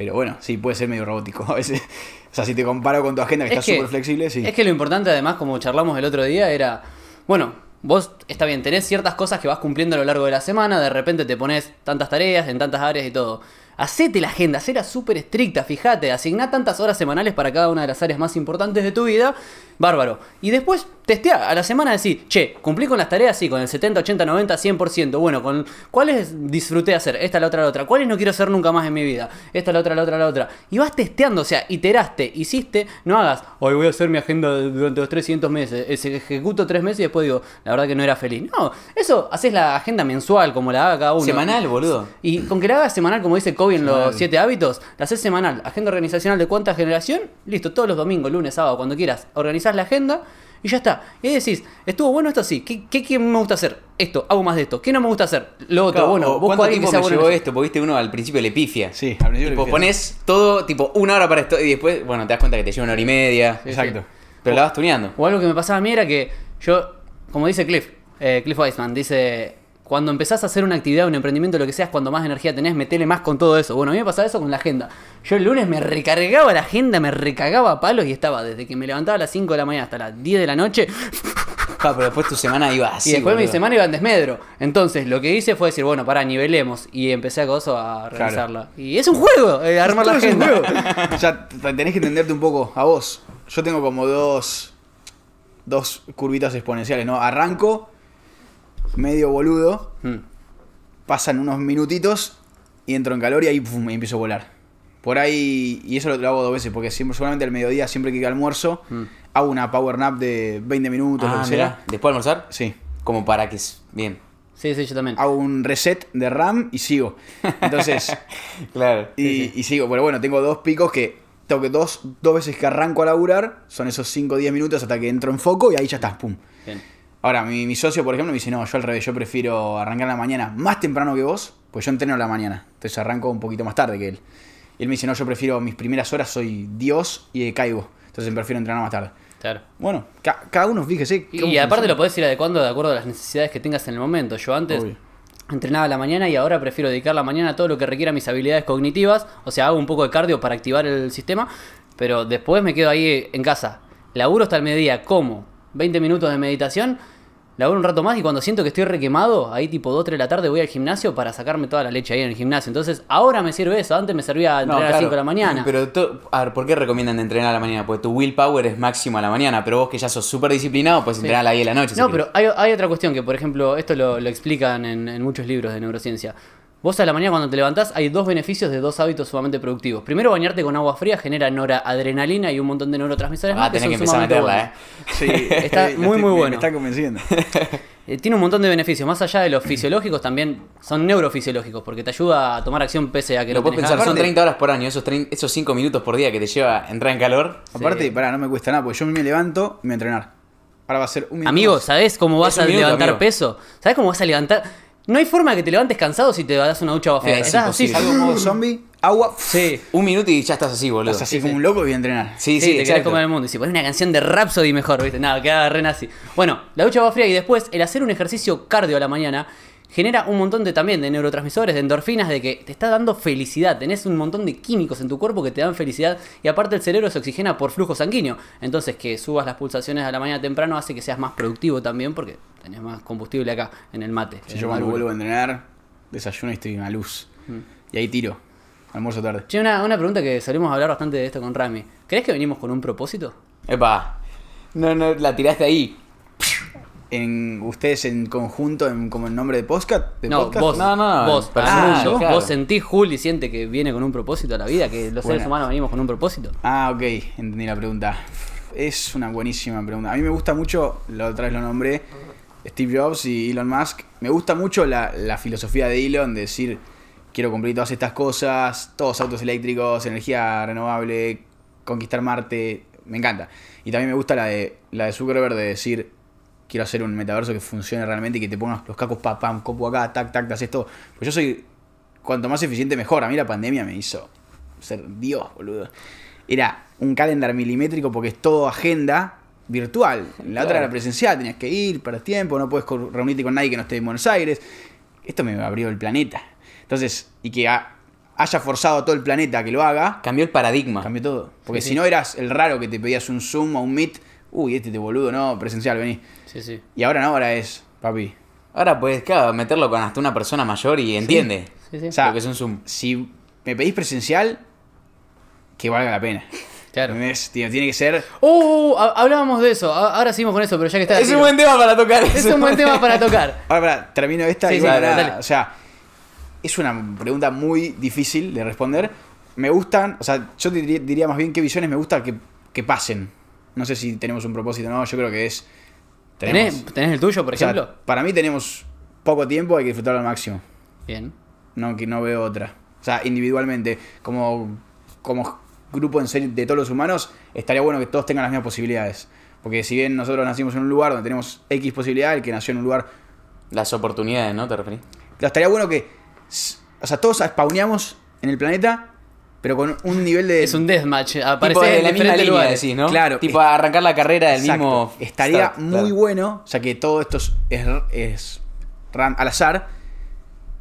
Pero bueno, sí, puede ser medio robótico a veces. O sea, si te comparo con tu agenda que está súper flexible, sí. Es que lo importante, además, como charlamos el otro día, era, bueno, vos está bien, tenés ciertas cosas que vas cumpliendo a lo largo de la semana, de repente te pones tantas tareas en tantas áreas y todo hacete la agenda, será súper estricta, fíjate, asigná tantas horas semanales para cada una de las áreas más importantes de tu vida, bárbaro. Y después testea a la semana decir, che, cumplí con las tareas, sí, con el 70, 80, 90, 100%, bueno, con cuáles disfruté hacer, esta, la otra, la otra, cuáles no quiero hacer nunca más en mi vida, esta, la otra, la otra, la otra. Y vas testeando, o sea, iteraste, hiciste, no hagas, hoy voy a hacer mi agenda durante los 300 meses, ejecuto tres meses y después digo, la verdad que no era feliz. No, eso haces la agenda mensual, como la haga cada uno. Semanal, boludo. Y con que la hagas semanal, como dice COVID, en los siete hábitos, la haces semanal. Agenda organizacional de cuánta generación, listo, todos los domingos, lunes, sábado, cuando quieras, organizás la agenda y ya está. Y ahí decís, estuvo bueno esto así, ¿Qué, ¿Qué, me gusta hacer? Esto, hago más de esto. ¿Qué no me gusta hacer? Lo otro, bueno, vos ¿cuánto tiempo me llevó esto? Porque viste uno al principio le pifia. Sí, al principio le pones todo, tipo, una hora para esto y después, bueno, te das cuenta que te lleva una hora y media. Exacto. Pero la vas tuneando. O algo que me pasaba a mí era que yo, como dice Cliff, eh, Cliff Weisman, dice, cuando empezás a hacer una actividad, un emprendimiento, lo que seas, cuando más energía tenés, metele más con todo eso. Bueno, a mí me pasaba eso con la agenda. Yo el lunes me recargaba la agenda, me recagaba a palos y estaba desde que me levantaba a las 5 de la mañana hasta las 10 de la noche. Ah, pero después tu semana iba así. Y después mi semana iba en desmedro. Entonces, lo que hice fue decir, bueno, para nivelemos. Y empecé a coso a realizarla. Y es un juego, eh, armar la agenda. ya tenés que entenderte un poco a vos. Yo tengo como dos. Dos curvitas exponenciales, ¿no? Arranco medio boludo. Hmm. Pasan unos minutitos y entro en calor y ahí empiezo a volar. Por ahí, y eso lo, hago dos veces, porque siempre, seguramente al mediodía, siempre que almuerzo, hmm. hago una power nap de 20 minutos, ah, ¿Después de almorzar? Sí. Como para que. Bien. Sí, sí, yo también. Hago un reset de RAM y sigo. Entonces. claro. Y, sigo. Pero bueno, tengo dos picos que. Tengo que dos, dos veces que arranco a laburar, son esos 5 o 10 minutos hasta que entro en foco y ahí ya está pum. Bien. Ahora, mi, socio, por ejemplo, me dice, no, yo al revés, yo prefiero arrancar la mañana más temprano que vos, pues yo entreno la mañana, entonces arranco un poquito más tarde que él. Y él me dice, no, yo prefiero mis primeras horas, soy Dios y caigo. entonces prefiero entrenar más tarde. Claro. Bueno, cada uno, fíjese. Y, aparte lo podés ir adecuando de acuerdo a las necesidades que tengas en el momento. Yo antes... entrenaba la mañana y ahora prefiero dedicar la mañana a todo lo que requiera mis habilidades cognitivas, o sea, hago un poco de cardio para activar el sistema, pero después me quedo ahí en casa. Laburo hasta el mediodía, ¿Cómo? 20 minutos de meditación, hago un rato más y cuando siento que estoy requemado, ahí tipo 2, 3 de la tarde voy al gimnasio para sacarme toda la leche ahí en el gimnasio. Entonces, ahora me sirve eso, antes me servía entrenar a las 5 de la mañana. Pero, a ver, ¿por qué recomiendan entrenar a la mañana? Porque tu willpower es máximo a la mañana, pero vos que ya sos súper disciplinado, pues entrenar a la la noche. No, pero hay, otra cuestión que, por ejemplo, esto lo, explican en, en muchos libros de neurociencia. Vos a la mañana cuando te levantás hay dos beneficios de dos hábitos sumamente productivos. Primero, bañarte con agua fría genera noradrenalina y un montón de neurotransmisores ah, tenés que a meterla, ¿eh? Sí, está muy muy bueno. Me está convenciendo. Eh, tiene un montón de beneficios, más allá de los fisiológicos, también son neurofisiológicos, porque te ayuda a tomar acción pese a que lo, puedes pensar, son 30 horas por año, esos, esos 5 minutos por día que te lleva a entrar en calor. Aparte, para no me cuesta nada, porque yo me levanto y me entrenar. Ahora va a ser un Amigo, ¿sabés cómo vas a levantar peso? ¿Sabés cómo vas a levantar? No hay forma de que te levantes cansado si te das una ducha Eh, fría, así. modo zombie, agua, Sí. Un minuto y ya estás así, boludo. estás así como un loco y voy a entrenar. Sí, Sí, te querés comer el mundo. Y si pones una canción de Rhapsody mejor, ¿viste? Nada, queda re nazi. Bueno, la ducha va fría y después el hacer un ejercicio cardio a la mañana genera un montón de también de neurotransmisores, de endorfinas, de que te está dando felicidad. Tenés un montón de químicos en tu cuerpo que te dan felicidad y aparte el cerebro se oxigena por flujo sanguíneo. Entonces que subas las pulsaciones a la mañana temprano hace que seas más productivo también porque tenés más combustible acá en el mate. Si yo cuando vuelvo a entrenar, desayuno y estoy en la luz. Mm. Y ahí tiro. Almuerzo tarde. Che, una, pregunta que a hablar bastante de esto con Rami. ¿Crees que venimos con un propósito? Epa. No, no, la tiraste ahí en ustedes en conjunto, en, como en nombre de podcast? no, vos. No, no, Vos, ¿Vos? vos, sentís, Juli, siente que viene con un propósito a la vida, que los seres humanos venimos con un propósito. Ah, ok, entendí la pregunta. Es una buenísima pregunta. A mí me gusta mucho, lo traes vez lo nombré, Steve Jobs y Elon Musk. Me gusta mucho la, filosofía de Elon, de decir, quiero cumplir todas estas cosas, todos autos eléctricos, energía renovable, conquistar Marte. Me encanta. Y también me gusta la de, la de Zuckerberg de decir, quiero hacer un metaverso que funcione realmente y que te pongas los cacos, pam, pam, copo acá, tac, tac, te haces todo. Pues yo soy, cuanto más eficiente mejor. A mí la pandemia me hizo ser Dios, boludo. Era un calendar milimétrico porque es todo agenda virtual. La otra era presencial, tenías que ir, para tiempo, no puedes reunirte con nadie que no esté en Buenos Aires. Esto me abrió el planeta. Entonces, y que haya forzado a todo el planeta a que lo haga. Cambió el paradigma. Cambió todo. Porque si no eras el raro que te pedías un Zoom o un Meet uy, este te boludo, no, presencial, vení. Sí, sí. Y ahora no, ahora es, papi. Ahora puedes, claro, meterlo con hasta una persona mayor y entiende sí, sí, O sea, que es un Si me pedís presencial, que valga la pena. Claro. Tiene, tiene que ser. ¡Uh! Hablábamos de eso. Ahora seguimos con eso, pero ya que está. Es un buen tema para tocar. Es un buen tema para tocar. Ahora, para, termino esta O sea, es una pregunta muy difícil de responder. Me gustan, o sea, yo diría, diría más bien qué visiones me gustan que, que pasen. No sé si tenemos un propósito o no, yo creo que es... ¿Tenés, el tuyo, por ejemplo? para mí tenemos poco tiempo, hay que disfrutarlo al máximo. Bien. No, que no veo otra. O sea, individualmente, como, como grupo en de todos los humanos, estaría bueno que todos tengan las mismas posibilidades. Porque si bien nosotros nacimos en un lugar donde tenemos X posibilidad, el que nació en un lugar... Las oportunidades, ¿no? ¿Te referís? estaría bueno que... O sea, todos spawneamos en el planeta pero con un nivel de. Es un deathmatch, aparece de en la misma línea, decís, ¿no? Claro. Tipo arrancar la carrera del mismo. Estaría muy bueno, bueno, ya que todo esto es, es al azar.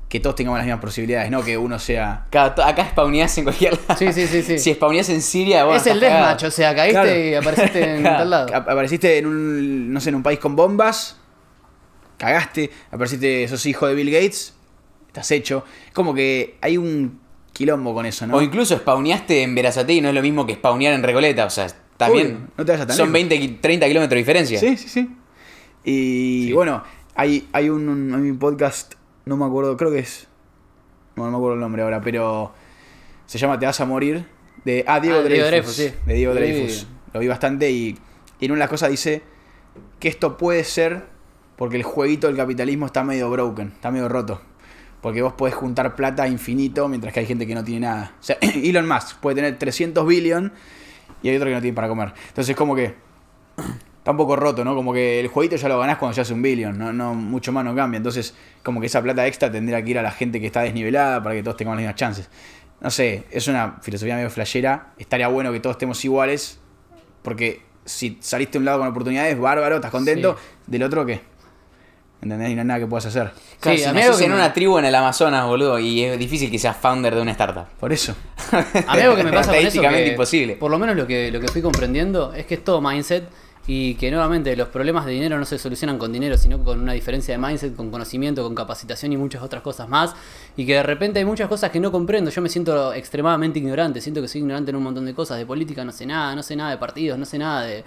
Que todos tengamos las mismas posibilidades, ¿no? Que uno sea. acá spawneás en cualquier lado. Sí, sí, sí. sí. Si spawneás en Siria, bueno, Es el deathmatch, o sea, caíste y apareciste en tal lado. Apareciste en un. No sé, en un país con bombas. Cagaste. Apareciste, sos hijo de Bill Gates. Estás hecho. Como que hay un quilombo con eso, ¿no? O incluso spawneaste en Verazate y no es lo mismo que spawnear en Recoleta, o sea, también son 20, 30 kilómetros de diferencia. Sí, sí, sí. Y bueno, hay, hay un, podcast, no me acuerdo, creo que es... no me acuerdo el nombre ahora, pero se llama Te vas a morir. De, ah, Diego ah, Dreyfus. De Diego Dreyfus. Lo vi bastante y, en una las de cosas dice que esto puede ser porque el jueguito del capitalismo está medio broken, está medio roto. Porque vos podés juntar plata infinito mientras que hay gente que no tiene nada. O sea, Elon Musk puede tener 300 billion y hay otro que no tiene para comer. Entonces, como que. Está un poco roto, ¿no? Como que el jueguito ya lo ganás cuando ya hace un billion, ¿no? mucho más no cambia. Entonces, como que esa plata extra tendría que ir a la gente que está desnivelada para que todos tengamos las mismas chances. No sé, es una filosofía medio flashera. Estaría bueno que todos estemos iguales, porque si saliste de un lado con oportunidades, bárbaro, estás contento. Del otro, ¿qué? ¿Entendés? no nada que puedas hacer. Claro, sí, a mí que en una tribu en el Amazonas, boludo, y es difícil que seas founder de una startup. Por eso. a mí que me pasa con imposible. Por lo menos lo que, lo que fui comprendiendo es que es todo mindset y que nuevamente los problemas de dinero no se solucionan con dinero, sino con una diferencia de mindset, con conocimiento, con capacitación y muchas otras cosas más, y que de repente hay muchas cosas que no comprendo, yo me siento extremadamente ignorante, siento que soy ignorante en un montón de cosas, de política no sé nada, no sé nada de partidos, no sé nada de,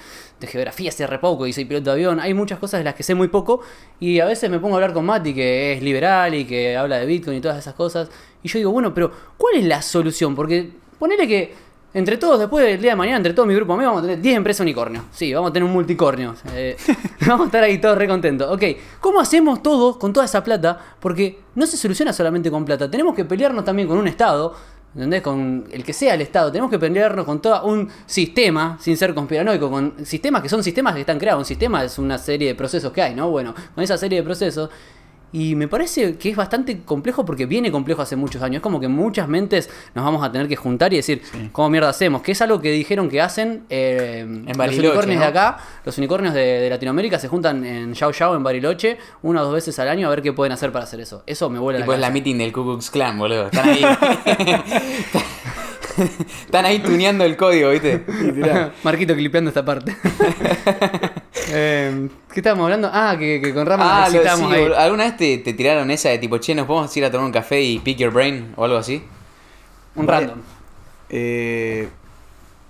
geografía, sé re poco y soy piloto de avión, hay muchas cosas de las que sé muy poco, y a veces me pongo a hablar con Mati, que es liberal y que habla de Bitcoin y todas esas cosas, y yo digo, bueno, pero ¿cuál es la solución? Porque ponele que entre todos, después del día de mañana, entre todo mi grupo, a mí, vamos a tener 10 empresas unicornio. Sí, vamos a tener un multicornio. Eh, vamos a estar ahí todos recontentos Ok, ¿cómo hacemos todo con toda esa plata? Porque no se soluciona solamente con plata. Tenemos que pelearnos también con un Estado, ¿Entendés? Con el que sea el Estado. Tenemos que pelearnos con todo un sistema, sin ser conspiranoico, con sistemas que son sistemas que están creados. Un sistema es una serie de procesos que hay, ¿no? Bueno, con esa serie de procesos y me parece que es bastante complejo porque viene complejo hace muchos años. Es como que muchas mentes nos vamos a tener que juntar y decir, ¿cómo mierda hacemos? Que es algo que dijeron que hacen eh, los unicornios de acá, los unicornios de, Latinoamérica se juntan en Yao Yao, en Bariloche, una o dos veces al año a ver qué pueden hacer para hacer eso. Eso me vuelve a la Y pues la meeting del Ku Clan boludo. Están ahí. Están ahí tuneando el código, ¿viste? Marquito clipeando esta parte. Em, ¿Qué estábamos hablando? Ah, que, con Rama ah, ¿Alguna vez te, tiraron esa de tipo, che, nos podemos ir a tomar un café y pick your brain o algo así? Un random. Eh,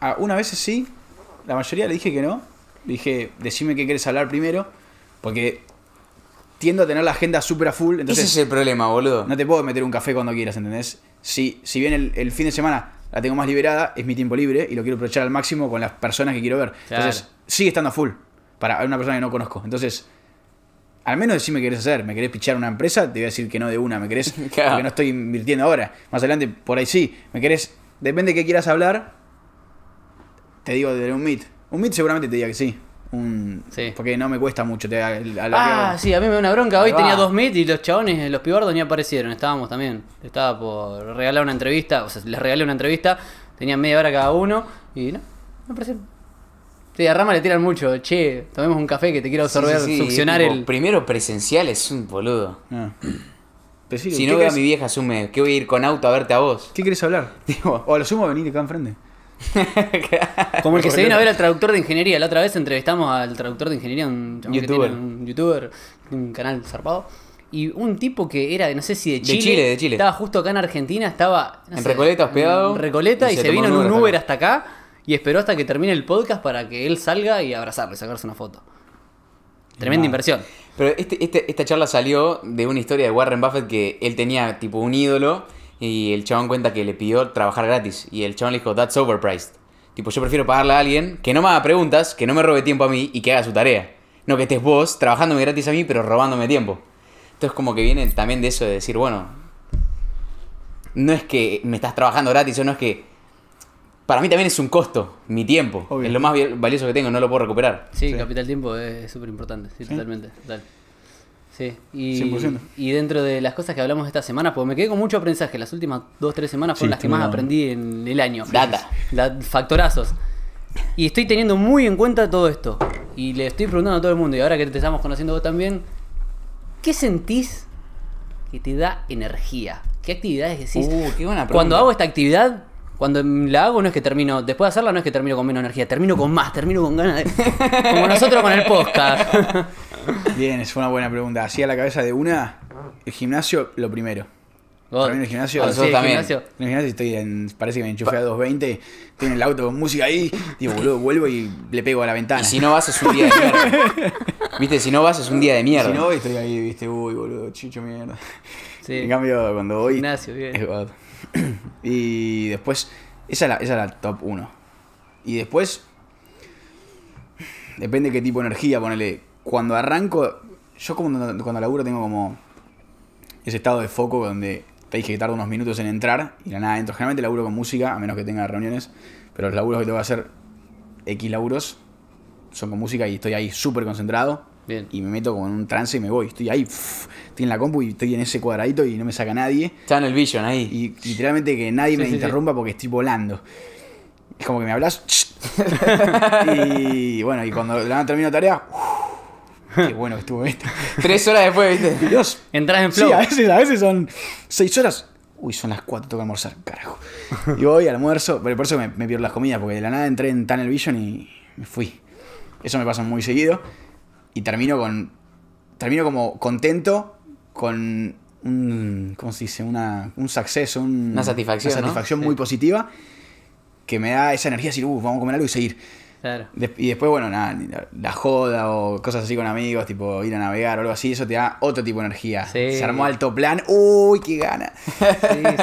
ah, una vez sí, la mayoría le dije que no. dije, decime qué quieres hablar primero, porque tiendo a tener la agenda super a full. Entonces, Ese es el problema, boludo. No te puedo meter un café cuando quieras, ¿entendés? Si, si bien el fin de semana la tengo más liberada, es mi tiempo libre y lo quiero aprovechar al máximo con las personas que quiero ver. Entonces, sigue estando a full para una persona que no conozco. Entonces, al menos si me querés hacer. ¿Me querés pichar una empresa? Te voy a decir que no de una. ¿Me querés? Porque no estoy invirtiendo ahora. Más adelante, por ahí sí. ¿Me querés? Depende de qué quieras hablar. Te digo de un meet. Un meet seguramente te diga que sí un. Porque no me cuesta mucho. a, ah, sí, a mí me da una bronca. Hoy tenía dos meets y los chabones, eh, los pibardos ni aparecieron. Estábamos también. Estaba por regalar una entrevista. O sea, les regalé una entrevista. Tenían media hora cada uno. Y no, no aparecieron. Sí, a Rama le tiran mucho. Che, tomemos un café que te quiero absorber, el. Primero presencial es un boludo. Ah. si no veo a mi vieja, asume. que voy a ir con auto a verte a vos? ¿Qué querés hablar? o lo sumo venir acá enfrente. Como el que se vino a ver al traductor de ingeniería. La otra vez entrevistamos al traductor de ingeniería, un, YouTuber. un youtuber, un canal zarpado. Y un tipo que era, no sé si de Chile. De Chile, Estaba justo acá en Argentina, estaba. en Recoleta hospedado. En Recoleta y, se, vino en un Uber, hasta acá. Y esperó hasta que termine el podcast para que él salga y abrazarle, sacarse una foto. Tremenda inversión. Pero este, este, esta charla salió de una historia de Warren Buffett que él tenía tipo un ídolo y el chabón cuenta que le pidió trabajar gratis. Y el chabón le dijo, that's overpriced. Tipo, yo prefiero pagarle a alguien que no me haga preguntas, que no me robe tiempo a mí y que haga su tarea. No que estés vos trabajándome gratis a mí, pero robándome tiempo. Entonces como que viene también de eso de decir, bueno, no es que me estás trabajando gratis o no es que... Para mí también es un costo, mi tiempo. Es lo más valioso que tengo, no lo puedo recuperar. Sí, capital tiempo es súper importante, sí, totalmente. Sí, y, y dentro de las cosas que hablamos esta semana, porque me quedé con mucho aprendizaje, las últimas dos, tres semanas fueron las que más aprendí en el año. Data. factorazos. Y estoy teniendo muy en cuenta todo esto. Y le estoy preguntando a todo el mundo, y ahora que te estamos conociendo vos también, ¿qué sentís que te da energía? ¿Qué actividades decís? Uh, qué Cuando hago esta actividad, cuando la hago no es que termino, después de hacerla no es que termino con menos energía, termino con más, termino con ganas. De... Como nosotros con el podcast. Bien, es una buena pregunta. Así a la cabeza de una, el gimnasio lo primero. también el gimnasio, también. Gimnasio. En el gimnasio estoy en, parece que me enchufé a 220, Tiene en el auto con música ahí, digo, boludo, vuelvo y le pego a la ventana. Y si no vas es un día de mierda. viste, si no vas es un día de mierda. Si no voy estoy ahí, viste, uy, boludo, chicho mierda. Sí. En cambio, cuando voy. Gimnasio, bien. Es y después, esa es la top 1. Y después, depende qué tipo de energía, ponele. Cuando arranco, yo como cuando laburo tengo como ese estado de foco donde te que tardo unos minutos en entrar y nada entro. Generalmente laburo con música, a menos que tenga reuniones, pero los laburos que tengo que hacer, X laburos, son con música y estoy ahí súper concentrado. Y me meto como en un trance y me voy. Estoy ahí, tiene estoy en la compu y estoy en ese cuadradito y no me saca nadie. Está en el vision ahí. Y literalmente que nadie me interrumpa porque estoy volando. Es como que me hablas. y bueno, y cuando la termino tarea. qué bueno que estuvo esto. Tres horas después, ¿viste? Dios. entras en flow. Sí, a veces, a veces son seis horas uy, son las cuatro tengo que almorzar, carajo. Y voy, almuerzo, pero por eso me, me, pierdo las comidas, porque de la nada entré en Tunnel Vision y me fui. Eso me pasa muy seguido y termino con. Termino como contento con un. ¿Cómo se dice? Una, un suceso, una satisfacción. Una satisfacción muy positiva que me da esa energía de decir, uh, vamos a comer algo y seguir. Claro. y después, bueno, nada, la joda o cosas así con amigos, tipo ir a navegar o algo así, eso te da otro tipo de energía. Se armó alto plan, uy, qué gana.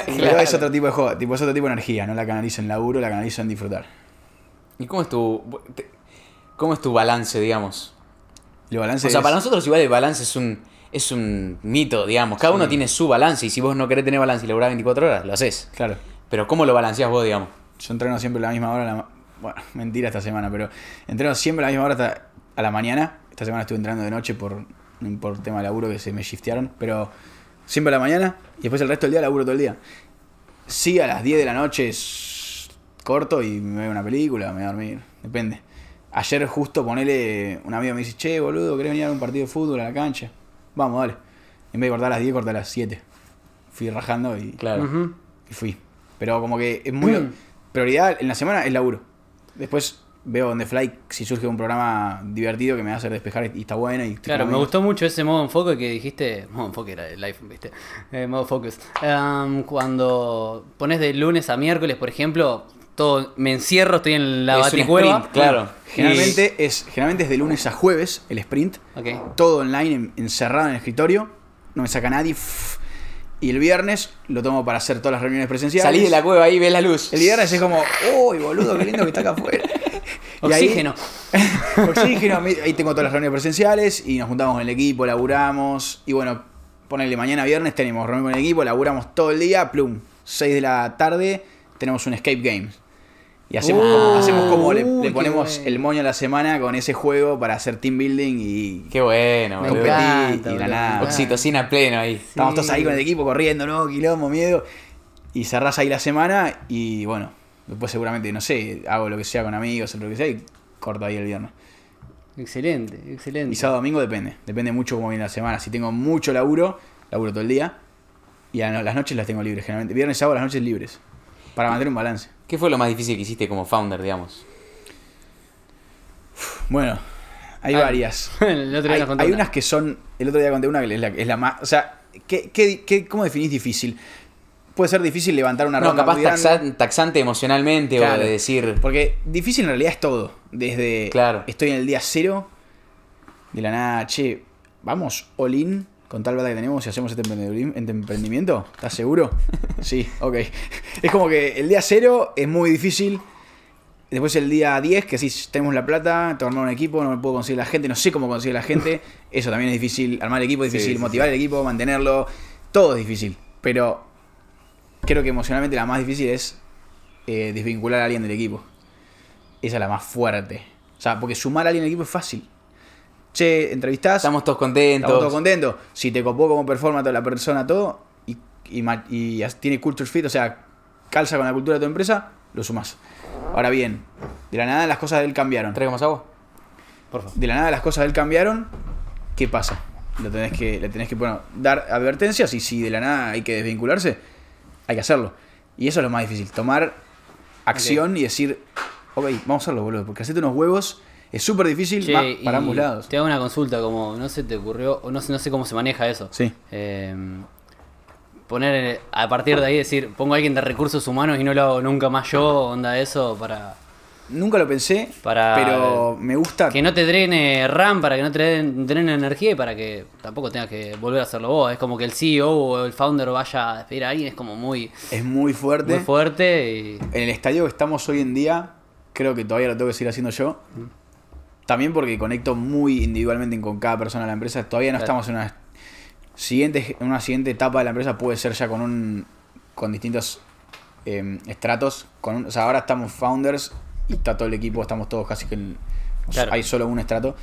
Sí, Pero es otro tipo de joda, es otro tipo de energía, no la canalizo en laburo, la canalizo en disfrutar. ¿Y cómo es tu, cómo es tu balance, digamos? o sea, para nosotros igual el balance es un, es un mito, digamos. Cada uno tiene su balance y si vos no querés tener balance y lograr 24 horas, lo haces. Claro. Pero ¿cómo lo balanceás vos, digamos? Yo entreno siempre a la misma hora. La... Bueno, mentira esta semana, pero entreno siempre a la misma hora hasta a la mañana. Esta semana estuve entrando de noche por, por tema de laburo que se me shiftearon, pero siempre a la mañana y después el resto del día laburo todo el día. Sí, a las 10 de la noche es corto y me veo una película, me voy a dormir, depende. Ayer justo ponele, un amigo me dice, che, boludo, ¿querés venir a un partido de fútbol a la cancha? Vamos, dale. En vez de cortar a las 10, cortar a las 7. Fui rajando y, claro. y fui. Pero como que es muy... Prioridad en la semana es laburo. Después veo donde Fly si surge un programa divertido que me va a hacer despejar y está bueno. Y claro, me gustó mucho ese modo enfoque que dijiste. Modo enfoque era el iPhone, viste. Eh, modo focus. cuando pones de lunes a miércoles, por ejemplo, me encierro, estoy en la es baticueva. claro. Generalmente, es, generalmente de lunes a jueves el sprint. Todo online, encerrado en el escritorio. No me saca nadie. Y el viernes lo tomo para hacer todas las reuniones presenciales. Salí de la cueva ahí, ves la luz. El viernes es como, uy, boludo, qué lindo que está acá afuera. oxígeno. Ahí, oxígeno. Ahí tengo todas las reuniones presenciales y nos juntamos con el equipo, laburamos. Y bueno, ponele mañana viernes, tenemos reunión con el equipo, laburamos todo el día, plum. 6 de la tarde tenemos un escape game. Y hacemos, hacemos como le, ponemos el moño a la semana con ese juego para hacer team building y. Qué bueno, competir encanta, y la nada. Oxitocina pleno ahí. Estamos todos ahí con el equipo corriendo, ¿no? Quilombo, miedo. Y cerrás ahí la semana y bueno, después seguramente, no sé, hago lo que sea con amigos lo que sea y corto ahí el viernes. Excelente, excelente. Y sábado domingo depende, depende mucho cómo viene la semana. Si tengo mucho laburo, laburo todo el día. Y las noches las tengo libres, generalmente. Viernes y sábado las noches libres. Para mantener un balance. ¿Qué fue lo más difícil que hiciste como founder, digamos? Bueno, hay varias. El otro día hay, unas que son. El otro día conté una que es la, más. O sea, cómo definís difícil? Puede ser difícil levantar una ronda. No, capaz taxante emocionalmente o de decir. Porque difícil en realidad es todo. Desde. Claro. Estoy en el día cero. De la nada, che, vamos, Olin con tal verdad que tenemos y hacemos este emprendimiento? ¿Estás seguro? Sí, ok. Es como que el día cero es muy difícil. Después el día 10, que sí, tenemos la plata, tengo un equipo, no puedo conseguir la gente, no sé cómo conseguir la gente. Eso también es difícil. Armar el equipo es difícil, motivar el equipo, mantenerlo. Todo es difícil. Pero creo que emocionalmente la más difícil es eh, desvincular a alguien del equipo. Esa es la más fuerte. O sea, porque sumar a alguien al equipo es fácil che, entrevistás. Estamos todos contentos. Estamos todos contentos. Si te copó como performa toda la persona, todo, y, tiene culture fit, o sea, calza con la cultura de tu empresa, lo sumás. Ahora bien, de la nada las cosas de él cambiaron. ¿Traigo más agua? Por favor. De la nada las cosas de él cambiaron, ¿qué pasa? Lo tenés que, le tenés que bueno, dar advertencias y si de la nada hay que desvincularse, hay que hacerlo. Y eso es lo más difícil, tomar acción y decir, ok, vamos a hacerlo, boludo, porque hacete unos huevos es súper difícil para ambos lados. Te hago una consulta, como no se te ocurrió, no sé, no sé cómo se maneja eso. Sí. Em, poner eh, a partir de ahí decir, pongo a alguien de recursos humanos y no lo hago nunca más yo, onda eso para. Nunca lo pensé, pero me gusta. Que no te drene RAM, para que no te drene, energía y para que tampoco tengas que volver a hacerlo vos. Es como que el CEO o el founder vaya a despedir a alguien, es como muy. Es muy fuerte. fuerte. En el estadio que estamos hoy en día, creo que todavía lo tengo que seguir haciendo yo. También porque conecto muy individualmente con cada persona de la empresa. Todavía no estamos en una siguiente, una siguiente etapa de la empresa, puede ser ya con un con distintos em, estratos. o sea, ahora estamos founders y está todo el equipo, estamos todos casi que hay solo un estrato.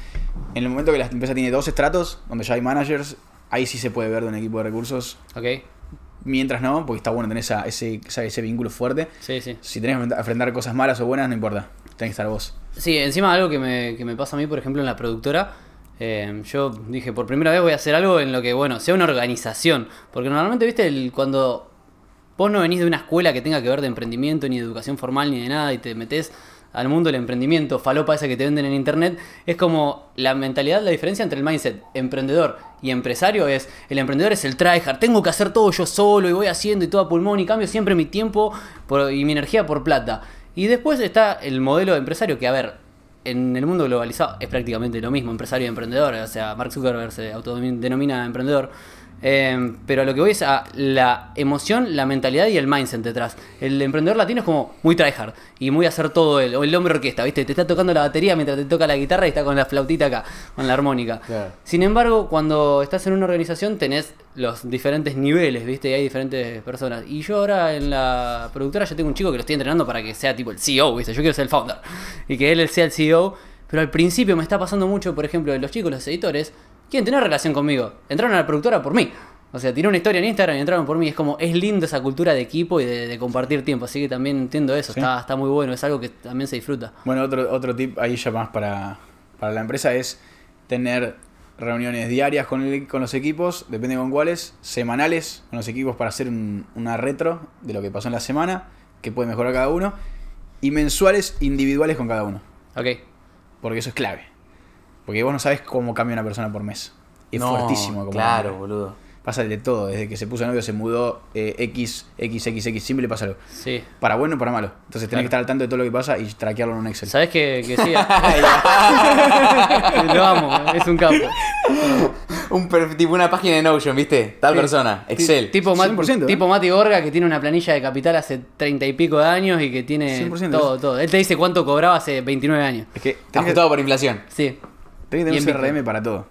En el momento que la empresa tiene dos estratos, donde ya hay managers, ahí sí se puede ver de un equipo de recursos. Ok. Mientras no, porque está bueno tener ese, ese, ese, vínculo fuerte. Sí, sí. Si tenés que enfrentar cosas malas o buenas, no importa. Tenés que estar vos. Sí, encima algo que me, que me pasa a mí, por ejemplo, en la productora. Eh, yo dije, por primera vez voy a hacer algo en lo que, bueno, sea una organización. Porque normalmente, viste, el, cuando vos no venís de una escuela que tenga que ver de emprendimiento, ni de educación formal, ni de nada, y te metés al mundo del emprendimiento, falopa esa que te venden en internet, es como la mentalidad, la diferencia entre el mindset emprendedor y empresario es, el emprendedor es el tryhard, tengo que hacer todo yo solo y voy haciendo y todo a pulmón y cambio siempre mi tiempo por, y mi energía por plata. Y después está el modelo de empresario, que a ver, en el mundo globalizado es prácticamente lo mismo, empresario y emprendedor. O sea, Mark Zuckerberg se autodenomina emprendedor. Em, pero lo que voy es a la emoción, la mentalidad y el mindset detrás. El emprendedor latino es como muy tryhard y muy hacer todo él. O el hombre orquesta, ¿viste? Te está tocando la batería mientras te toca la guitarra y está con la flautita acá, con la armónica. Sin embargo, cuando estás en una organización tenés los diferentes niveles, ¿viste? Y hay diferentes personas. Y yo ahora en la productora ya tengo un chico que lo estoy entrenando para que sea tipo el CEO, ¿viste? Yo quiero ser el founder y que él sea el CEO. Pero al principio me está pasando mucho, por ejemplo, de los chicos, los editores, tiene tener relación conmigo. Entraron a la productora por mí. O sea, tiró una historia en Instagram y entraron por mí. Es como, es lindo esa cultura de equipo y de, compartir tiempo. Así que también entiendo eso. Está, muy bueno. Es algo que también se disfruta. Bueno, otro, otro tip ahí ya más para, la empresa es tener reuniones diarias con, el, con los equipos, depende con cuáles, semanales con los equipos para hacer una retro de lo que pasó en la semana, que puede mejorar cada uno, y mensuales individuales con cada uno. Ok. Porque eso es clave. Porque vos no sabes cómo cambia una persona por mes. Es fuertísimo. Como claro, boludo. Pasa de todo. Desde que se puso novio se mudó eh, X, X, X, X. simple le pasa algo. Sí. Para bueno y para malo. Entonces tenés que estar al tanto de todo lo que pasa y traquearlo en un Excel. ¿Sabés que, sí? lo amo. Es un campo. un tipo una página de Notion, ¿viste? Tal persona, Excel. ¿eh? Tipo, Mati Gorga que tiene una planilla de capital hace treinta y pico de años y que tiene todo, ¿eh? todo. Él te dice cuánto cobraba hace 29 años. Es que ajustado por inflación. Sí. Tenés un CRM para todo.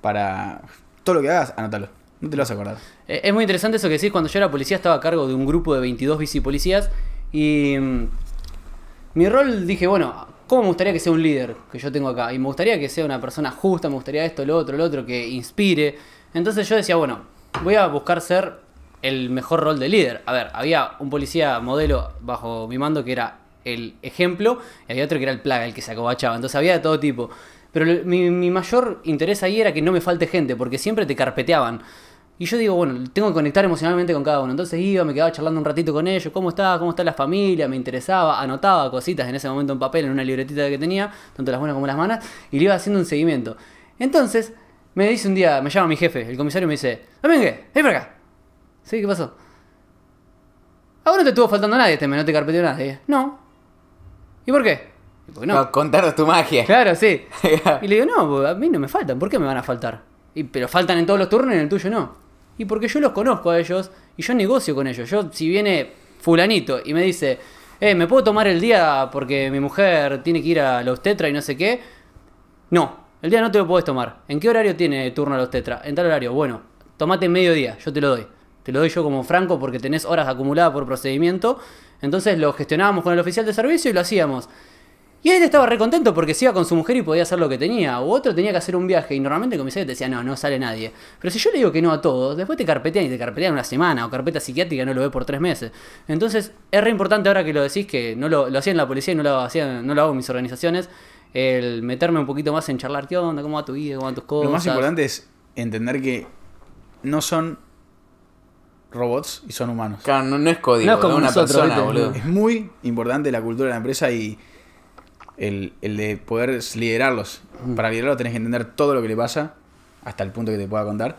Para todo lo que hagas, anótalo. No te lo vas a acordar. Eh, es muy interesante eso que decís. Cuando yo era policía estaba a cargo de un grupo de 22 bicipolicías y mm, mi rol dije, bueno, ¿cómo me gustaría que sea un líder que yo tengo acá? Y me gustaría que sea una persona justa, me gustaría esto, lo otro, lo otro, que inspire. Entonces yo decía, bueno, voy a buscar ser el mejor rol de líder. A ver, había un policía modelo bajo mi mando que era el ejemplo y había otro que era el plaga, el que se acobachaba. Entonces había de todo tipo. Pero mi, mayor interés ahí era que no me falte gente, porque siempre te carpeteaban. Y yo digo, bueno, tengo que conectar emocionalmente con cada uno. Entonces iba, me quedaba charlando un ratito con ellos, cómo está, cómo está la familia, me interesaba, anotaba cositas en ese momento en papel, en una libretita que tenía, tanto las buenas como las malas, y le iba haciendo un seguimiento. Entonces, me dice un día, me llama mi jefe, el comisario, me dice, ¡Domingue! ven para acá. ¿Sí? ¿Qué pasó? Ahora no te estuvo faltando nadie este mes, no te carpeteó nadie. No. ¿Y por qué? contaros tu magia. Claro, sí. y le digo, no, a mí no me faltan, ¿por qué me van a faltar? pero faltan en todos los turnos y en el tuyo no. Y porque yo los conozco a ellos y yo negocio con ellos. Yo, si viene fulanito y me dice, eh, ¿me puedo tomar el día porque mi mujer tiene que ir a los tetra y no sé qué? No, el día no te lo puedes tomar. ¿En qué horario tiene turno a los tetra? En tal horario. Bueno, tomate en medio día yo te lo doy. Te lo doy yo como franco porque tenés horas acumuladas por procedimiento. Entonces lo gestionábamos con el oficial de servicio y lo hacíamos. Y él estaba re contento porque se iba con su mujer y podía hacer lo que tenía. O otro tenía que hacer un viaje y normalmente el comisario te decía, no, no sale nadie. Pero si yo le digo que no a todos, después te carpetean y te carpetean una semana o carpeta psiquiátrica no lo ve por tres meses. Entonces es re importante ahora que lo decís, que no lo, lo hacían la policía y no lo, hacían, no lo hago en mis organizaciones, el meterme un poquito más en charlar qué onda, cómo va tu vida, cómo van tus cosas. Lo más importante es entender que no son robots y son humanos. Claro, no, es código, es como una persona, boludo. Es muy importante la cultura de la empresa y el, el de poder liderarlos. Para liderarlos tenés que entender todo lo que le pasa, hasta el punto que te pueda contar,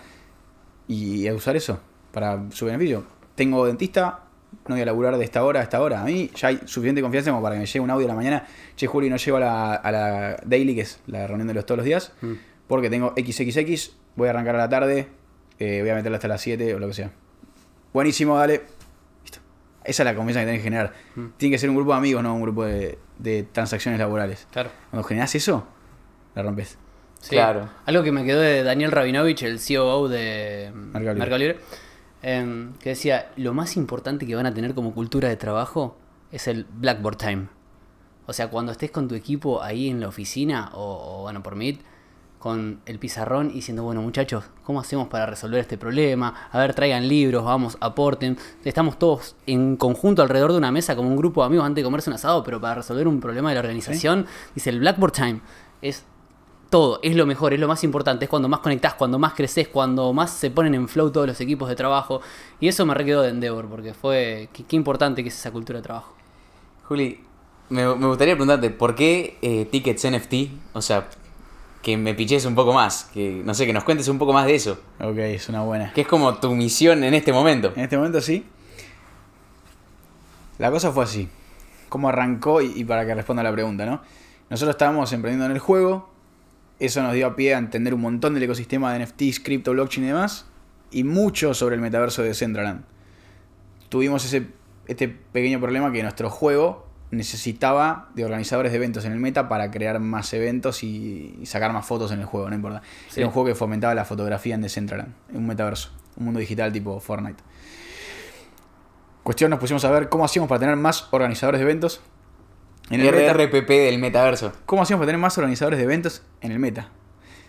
y usar eso para su beneficio. Tengo dentista, no voy a laburar de esta hora a esta hora. A mí ya hay suficiente confianza como para que me llegue un audio a la mañana. Che, Julio, no llego a la, daily, que es la reunión de los todos los días, mm. porque tengo XXX, voy a arrancar a la tarde, eh, voy a meterla hasta las 7 o lo que sea. Buenísimo, dale. Listo. Esa es la confianza que tenés que generar. Mm. Tiene que ser un grupo de amigos, no un grupo de, de transacciones laborales. Claro. Cuando generas eso, la rompes. Claro. Algo que me quedó de Daniel Rabinovich, el COO de Mercado Libre, em, que decía, lo más importante que van a tener como cultura de trabajo es el Blackboard Time. O sea, cuando estés con tu equipo ahí en la oficina o, o bueno, por Meet, con el pizarrón y diciendo, bueno muchachos, ¿cómo hacemos para resolver este problema? A ver, traigan libros, vamos, aporten. Estamos todos en conjunto alrededor de una mesa como un grupo de amigos antes de comerse un asado, pero para resolver un problema de la organización, dice el Blackboard Time, es todo, es lo mejor, es lo más importante, es cuando más conectás, cuando más creces, cuando más se ponen en flow todos los equipos de trabajo. Y eso me requedó de Endeavor, porque fue, qué, importante que es esa cultura de trabajo. Juli, me, gustaría preguntarte, ¿por qué eh, tickets NFT? O sea, que me piches un poco más, que no sé, que nos cuentes un poco más de eso. Ok, es una buena. Que es como tu misión en este momento. En este momento sí. La cosa fue así. ¿Cómo arrancó? Y, para que responda la pregunta, ¿no? Nosotros estábamos emprendiendo en el juego. Eso nos dio a pie a entender un montón del ecosistema de NFTs, cripto, blockchain y demás. Y mucho sobre el metaverso de Centraland. Tuvimos ese, este pequeño problema que nuestro juego necesitaba de organizadores de eventos en el meta para crear más eventos y, sacar más fotos en el juego, no importa. Era un juego que fomentaba la fotografía en Decentraland, en un metaverso, un mundo digital tipo Fortnite. Cuestión, nos pusimos a ver cómo hacíamos para tener más organizadores de eventos. En el, meta. RPP del metaverso. ¿Cómo hacíamos para tener más organizadores de eventos en el meta?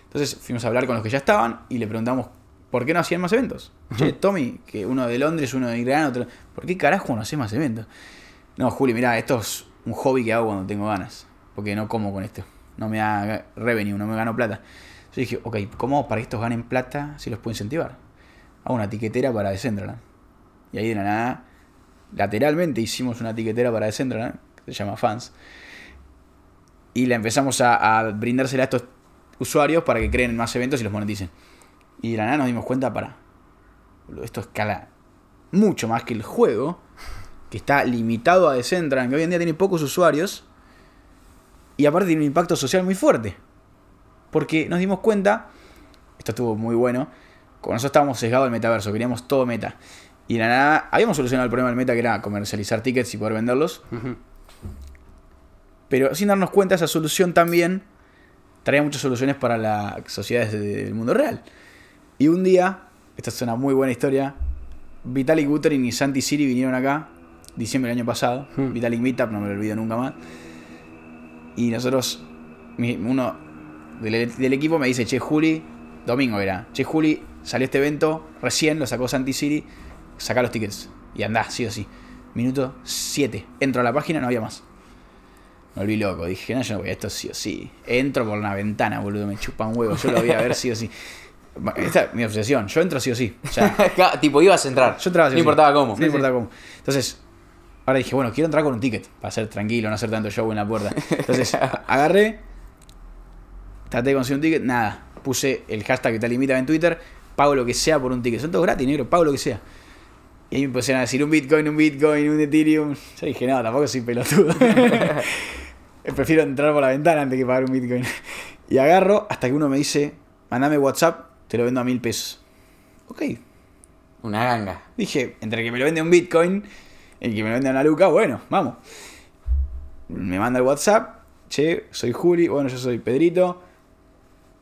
Entonces fuimos a hablar con los que ya estaban y le preguntamos ¿por qué no hacían más eventos? Tommy, que uno de Londres, uno de Irán, otro. ¿Por qué carajo no hace más eventos? No, Juli, mira, esto es un hobby que hago cuando tengo ganas. Porque no como con esto. No me da revenue, no me gano plata. Yo dije, ok, ¿cómo para que estos ganen plata si los puedo incentivar? Hago una tiquetera para Decentraland. Y ahí de la nada, lateralmente hicimos una tiquetera para Decentraland, que se llama Fans. Y la empezamos a, brindársela a estos usuarios para que creen más eventos y los moneticen. Y de la nada nos dimos cuenta para. Esto escala mucho más que el juego que está limitado a Decentran, que hoy en día tiene pocos usuarios, y aparte tiene un impacto social muy fuerte. Porque nos dimos cuenta, esto estuvo muy bueno, con nosotros estábamos sesgados al metaverso, queríamos todo meta. Y la nada, habíamos solucionado el problema del meta, que era comercializar tickets y poder venderlos. Pero sin darnos cuenta, esa solución también traía muchas soluciones para las sociedades del mundo real. Y un día, esta es una muy buena historia, Vitalik Buterin y Santi Siri vinieron acá diciembre del año pasado, vital hmm. Vitalik Meetup, no me lo olvido nunca más. Y nosotros, uno del, equipo me dice, che, Juli, domingo era, che, Juli, salió este evento, recién lo sacó Santi City, saca los tickets y andá, sí o sí. Minuto 7, entro a la página, no había más. Me volví loco, dije, no, yo no voy esto sí o sí. Entro por una ventana, boludo, me chupan huevo, yo lo voy a ver sí o sí. Esta mi obsesión. Yo entro sí o sí. tipo, ibas a entrar. Yo No importaba cómo. No importaba cómo. Entonces, Ahora dije, bueno, quiero entrar con un ticket para ser tranquilo, no hacer tanto show en la puerta. Entonces agarré, traté de conseguir un ticket, nada. Puse el hashtag que te limita en Twitter, pago lo que sea por un ticket. Son todos gratis, negro, pago lo que sea. Y ahí me pusieron a decir un Bitcoin, un Bitcoin, un Ethereum. Yo dije, no, tampoco soy pelotudo. Prefiero entrar por la ventana antes que pagar un Bitcoin. Y agarro hasta que uno me dice, mandame WhatsApp, te lo vendo a mil pesos. Ok. Una ganga. Dije, entre que me lo vende un Bitcoin el que me lo vende una luca, bueno, vamos. Me manda el WhatsApp, che, soy Juli, bueno, yo soy Pedrito,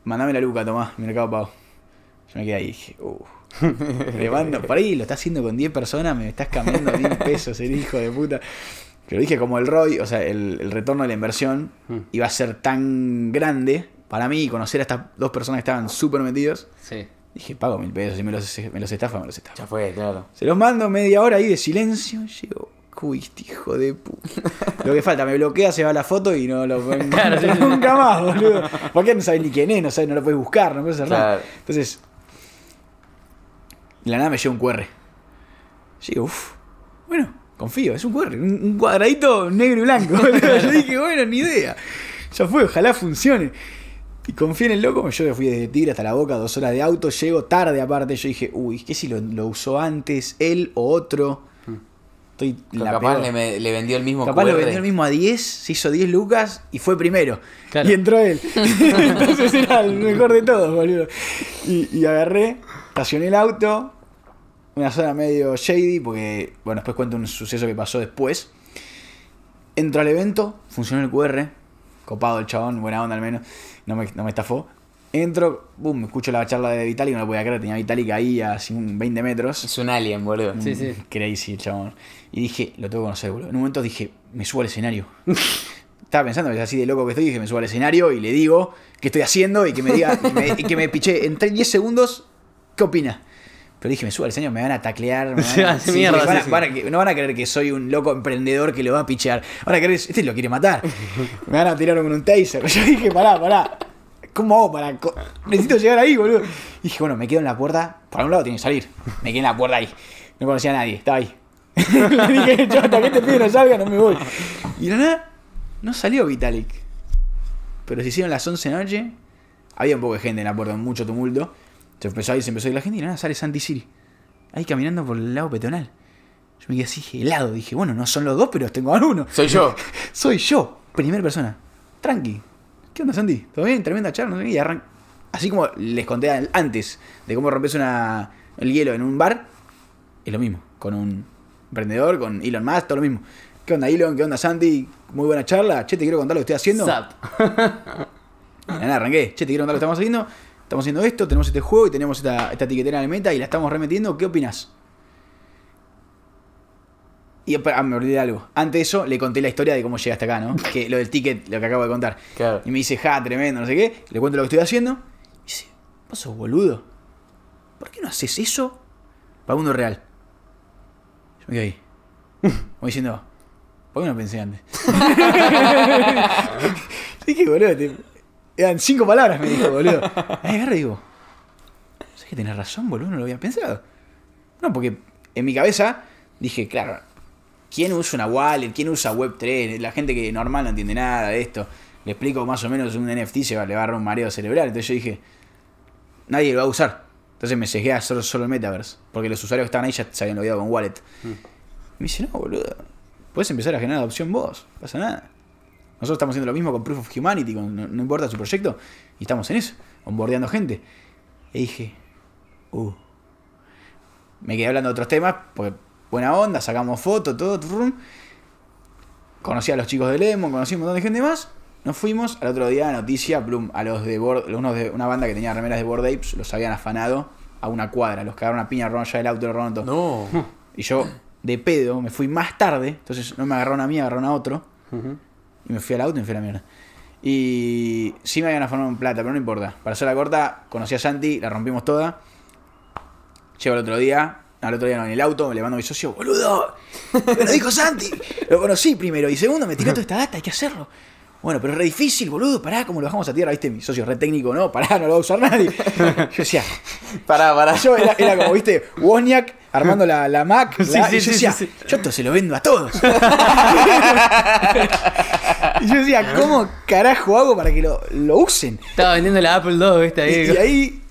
mandame la luca, Tomás, me la acabo Yo me quedé ahí dije, uh. Le mando, por ahí lo estás haciendo con 10 personas, me estás cambiando 10 pesos, el hijo de puta. Pero dije, como el ROI, o sea, el, retorno de la inversión hmm. iba a ser tan grande para mí conocer a estas dos personas que estaban súper metidos. Sí. Dije, pago mil pesos, si me los, me los estafa, me los estafa. Ya fue, claro. Se los mando media hora ahí de silencio, llego. cuiste, hijo de puta. Lo que falta, me bloquea, se va la foto y no lo pueden nunca más, boludo. Porque no sabes ni quién es, no no lo puedes buscar, no puedes hacer Entonces. Entonces, la nada me lleva un QR. Llego, uff, bueno, confío, es un QR, un cuadradito negro y blanco. Yo dije, bueno, ni idea. Ya fue, ojalá funcione. Y confíen en loco, yo fui desde Tigre hasta la boca, dos horas de auto, llego tarde aparte. Yo dije, uy, ¿qué si lo, usó antes él o otro? Hmm. capaz Le, vendió el mismo Capaz lo vendió el mismo a 10, se hizo 10 lucas y fue primero. Y entró él. Entonces era el mejor de todos, boludo. Y, y agarré, estacioné el auto, una zona medio shady, porque, bueno, después cuento un suceso que pasó después. Entro al evento, funcionó el QR, copado el chabón, buena onda al menos no me, no estafó. Entro, boom, escucho la charla de Vitalik, no lo podía creer, tenía Vitalik ahí a 20 metros. Es un alien, boludo. Mm, sí, sí. Crazy, chabón. Y dije, lo tengo que conocer, boludo. En un momento dije, me subo al escenario. Estaba pensando es así de loco que estoy, dije, me subo al escenario y le digo qué estoy haciendo y que me diga, y, que me piché en 10 segundos, ¿qué opina? Pero dije, me subo al señor me van a taclear. no van a creer que soy un loco emprendedor que lo va a pichear. Van a este lo quiere matar. me van a tirar con un taser. Yo dije, pará, pará. ¿Cómo hago para.? Necesito llegar ahí, boludo. dije, bueno, me quedo en la puerta. Por algún lado tiene que salir. Me quedé en la puerta ahí. No conocía a nadie, estaba ahí. Le dije, yo hasta que este no salga, no me voy. Y la nada, no salió Vitalik. Pero se hicieron las 11 de noche. Había un poco de gente en la puerta, mucho tumulto. Se empezó ahí, se empezó a la gente y nada, sale Sandy Siri. Ahí caminando por el lado peatonal. Yo me quedé así helado. Dije, bueno, no son los dos, pero tengo a uno. Soy yo. Soy yo. Primera persona. Tranqui. ¿Qué onda, Sandy? ¿Todo bien? Tremenda charla. Así como les conté antes de cómo rompes el hielo en un bar, es lo mismo. Con un emprendedor, con Elon Musk, todo lo mismo. ¿Qué onda, Elon? ¿Qué onda, Sandy? Muy buena charla. Che, te quiero contar lo que estoy haciendo. Zap. nada, arranqué. Che, te quiero contar lo que estamos haciendo estamos haciendo esto, tenemos este juego y tenemos esta, esta tiquetera en meta y la estamos remetiendo, ¿qué opinas? Y ah, me olvidé de algo. Antes de eso, le conté la historia de cómo llegué hasta acá, ¿no? Que lo del ticket, lo que acabo de contar. Y me dice, ja, tremendo, no sé qué. Le cuento lo que estoy haciendo. Y dice, vos boludo. ¿Por qué no haces eso para mundo real? Yo me quedé ahí. voy diciendo, ¿por qué no pensé antes? qué, boludo, te, eran cinco palabras, me dijo, boludo. Ahí agarro y digo, sé que tenés razón, boludo, no lo había pensado. No, porque en mi cabeza dije, claro, ¿quién usa una wallet? ¿Quién usa Web3? La gente que normal no entiende nada de esto. Le explico más o menos un NFT, se le va a dar un mareo cerebral. Entonces yo dije, nadie lo va a usar. Entonces me cegué a hacer solo el metaverse, porque los usuarios que estaban ahí ya se habían olvidado con wallet. Mm. Me dice, no, boludo, puedes empezar a generar opción vos, pasa nada. Nosotros estamos haciendo lo mismo con Proof of Humanity, no, importa su proyecto, y estamos en eso, onboardeando gente. Y dije, uh. Me quedé hablando de otros temas, pues buena onda, sacamos fotos, todo, Conocí a los chicos de Lemon, conocí a un montón de gente más. Nos fuimos, al otro día, noticia, plum, a los de unos de una banda que tenía remeras de Bordapes, los habían afanado a una cuadra, los cagaron a piña, ron ya el auto, robaron todo. No. Y yo, de pedo, me fui más tarde, entonces no me agarraron a mí, agarraron a otro. Y me fui al auto y me fui a la mierda. Y sí me habían afanado en plata, pero no importa. Para hacer la corta, conocí a Santi, la rompimos toda. Llego el otro día, al otro día no, en el auto, le mando a mi socio, boludo, me lo dijo Santi, lo conocí primero y segundo, me tiró toda esta data, hay que hacerlo. Bueno, pero es re difícil, boludo. Pará, como lo bajamos a tierra? ¿Viste? Mi socio re técnico, no, pará, no lo va a usar nadie. Yo decía, pará, pará. Yo era, como, ¿viste? Wozniak armando la, la Mac. Sí, sí, yo sí, decía, yo esto se lo vendo a todos. y yo decía, ¿cómo carajo hago para que lo, lo usen? Estaba vendiendo la Apple II, ¿viste? Ahí. Y, y ahí,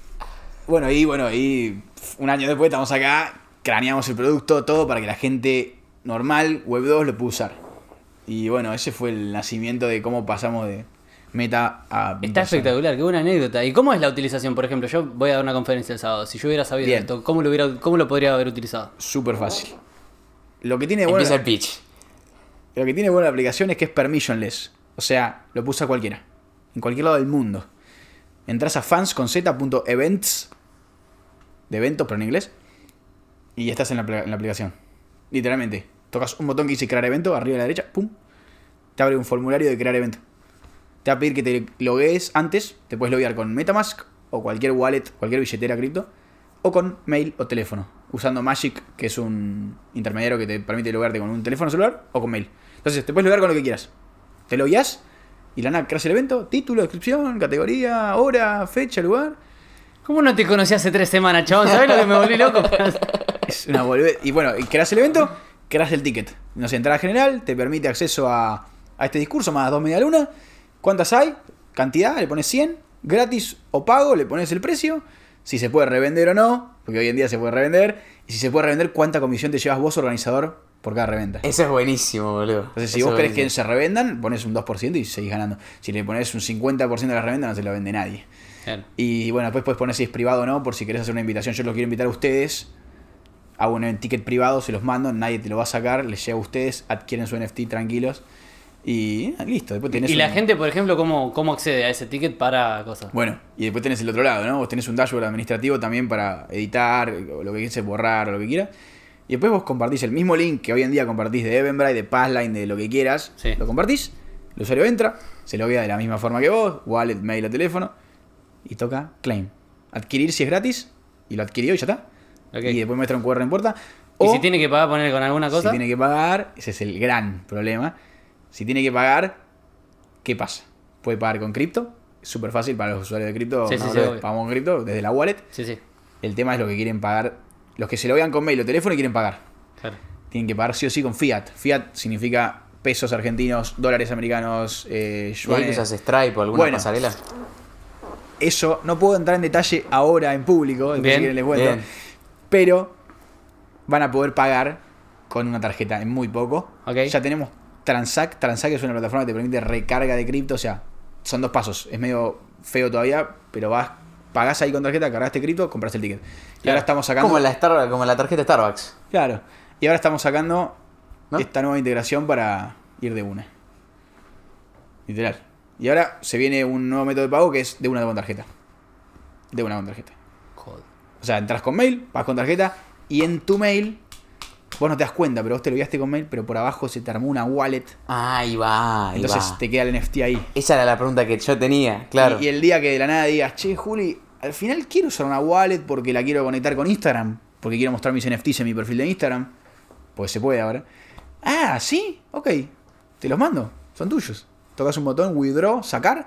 bueno, y bueno, y un año después estamos acá, craneamos el producto, todo para que la gente normal, Web 2, lo pueda usar. Y bueno, ese fue el nacimiento de cómo pasamos de meta a... Está espectacular, qué buena anécdota. ¿Y cómo es la utilización? Por ejemplo, yo voy a dar una conferencia el sábado. Si yo hubiera sabido esto, ¿cómo lo, hubiera, ¿cómo lo podría haber utilizado? Súper fácil. Lo que tiene bueno empieza el pitch. Lo que tiene bueno la aplicación es que es permissionless. O sea, lo puse a cualquiera. En cualquier lado del mundo. Entras a fans De eventos, pero en inglés. Y estás en la, en la aplicación. Literalmente. Tocas un botón que dice crear evento, arriba a la derecha, pum. Te abre un formulario de crear evento. Te va a pedir que te loguees antes. Te puedes loguear con Metamask o cualquier wallet, cualquier billetera cripto. O con mail o teléfono. Usando Magic, que es un intermediario que te permite loguearte con un teléfono celular o con mail. Entonces, te puedes loguear con lo que quieras. Te logueas y la nada, creas el evento, título, descripción, categoría, hora, fecha, lugar. ¿Cómo no te conocí hace tres semanas, chavos? ¿Sabes lo que me volví loco? Y bueno, y creas el evento creas el ticket. No sé, entrada general, te permite acceso a, este discurso, más dos media luna. ¿Cuántas hay? Cantidad, le pones 100. Gratis o pago, le pones el precio. Si se puede revender o no, porque hoy en día se puede revender. Y si se puede revender, ¿cuánta comisión te llevas vos, organizador, por cada reventa? Eso es buenísimo, boludo. Entonces, si vos querés que se revendan, pones un 2% y seguís ganando. Si le pones un 50% de la reventa, no se la vende nadie. Y bueno, después puedes poner si es privado o no, por si querés hacer una invitación. Yo lo quiero invitar a ustedes hago un ticket privado, se los mando, nadie te lo va a sacar, les llega a ustedes, adquieren su NFT tranquilos. Y ah, listo, ¿Y la gente, por ejemplo, ¿cómo, cómo accede a ese ticket para cosas? Bueno, y después tenés el otro lado, ¿no? Vos tenés un dashboard administrativo también para editar, lo que quieras, borrar, lo que quieras. Y después vos compartís el mismo link que hoy en día compartís de Eventbrite, de Passline, de lo que quieras. Lo compartís, el usuario entra, se lo vea de la misma forma que vos, wallet, mail o teléfono, y toca claim. Adquirir si es gratis, y lo adquirió y ya está. Y después muestra un QR en puerta. ¿Y si tiene que pagar, poner con alguna cosa? Si tiene que pagar, ese es el gran problema. Si tiene que pagar, ¿qué pasa? Puede pagar con cripto, súper fácil para los usuarios de cripto. Sí, pagamos con cripto desde la wallet. Sí, sí. El tema es lo que quieren pagar. Los que se lo vean con mail o teléfono y quieren pagar. Tienen que pagar sí o sí con fiat. Fiat significa pesos argentinos, dólares americanos, eh, usas Stripe o alguna Eso no puedo entrar en detalle ahora en público. Bien, les cuento. Bien pero van a poder pagar con una tarjeta en muy poco. Ya tenemos Transac. Transac es una plataforma que te permite recarga de cripto. O sea, son dos pasos. Es medio feo todavía, pero vas, pagás ahí con tarjeta, cargaste este cripto, compras el ticket. Y ahora estamos sacando. Como la, la tarjeta Starbucks. Claro. Y ahora estamos sacando esta nueva integración para ir de una. Literal. Y ahora se viene un nuevo método de pago que es de una con tarjeta. De una con tarjeta. O sea, entras con mail, vas con tarjeta y en tu mail, vos no te das cuenta, pero vos te lo guiaste con mail, pero por abajo se te armó una wallet. Ahí va. entonces te queda el NFT ahí. Esa era la pregunta que yo tenía, claro. Y, el día que de la nada digas, che, Juli, al final quiero usar una wallet porque la quiero conectar con Instagram, porque quiero mostrar mis NFTs en mi perfil de Instagram, pues se puede ahora. Ah, sí, ok, te los mando, son tuyos. Tocas un botón, withdraw, sacar,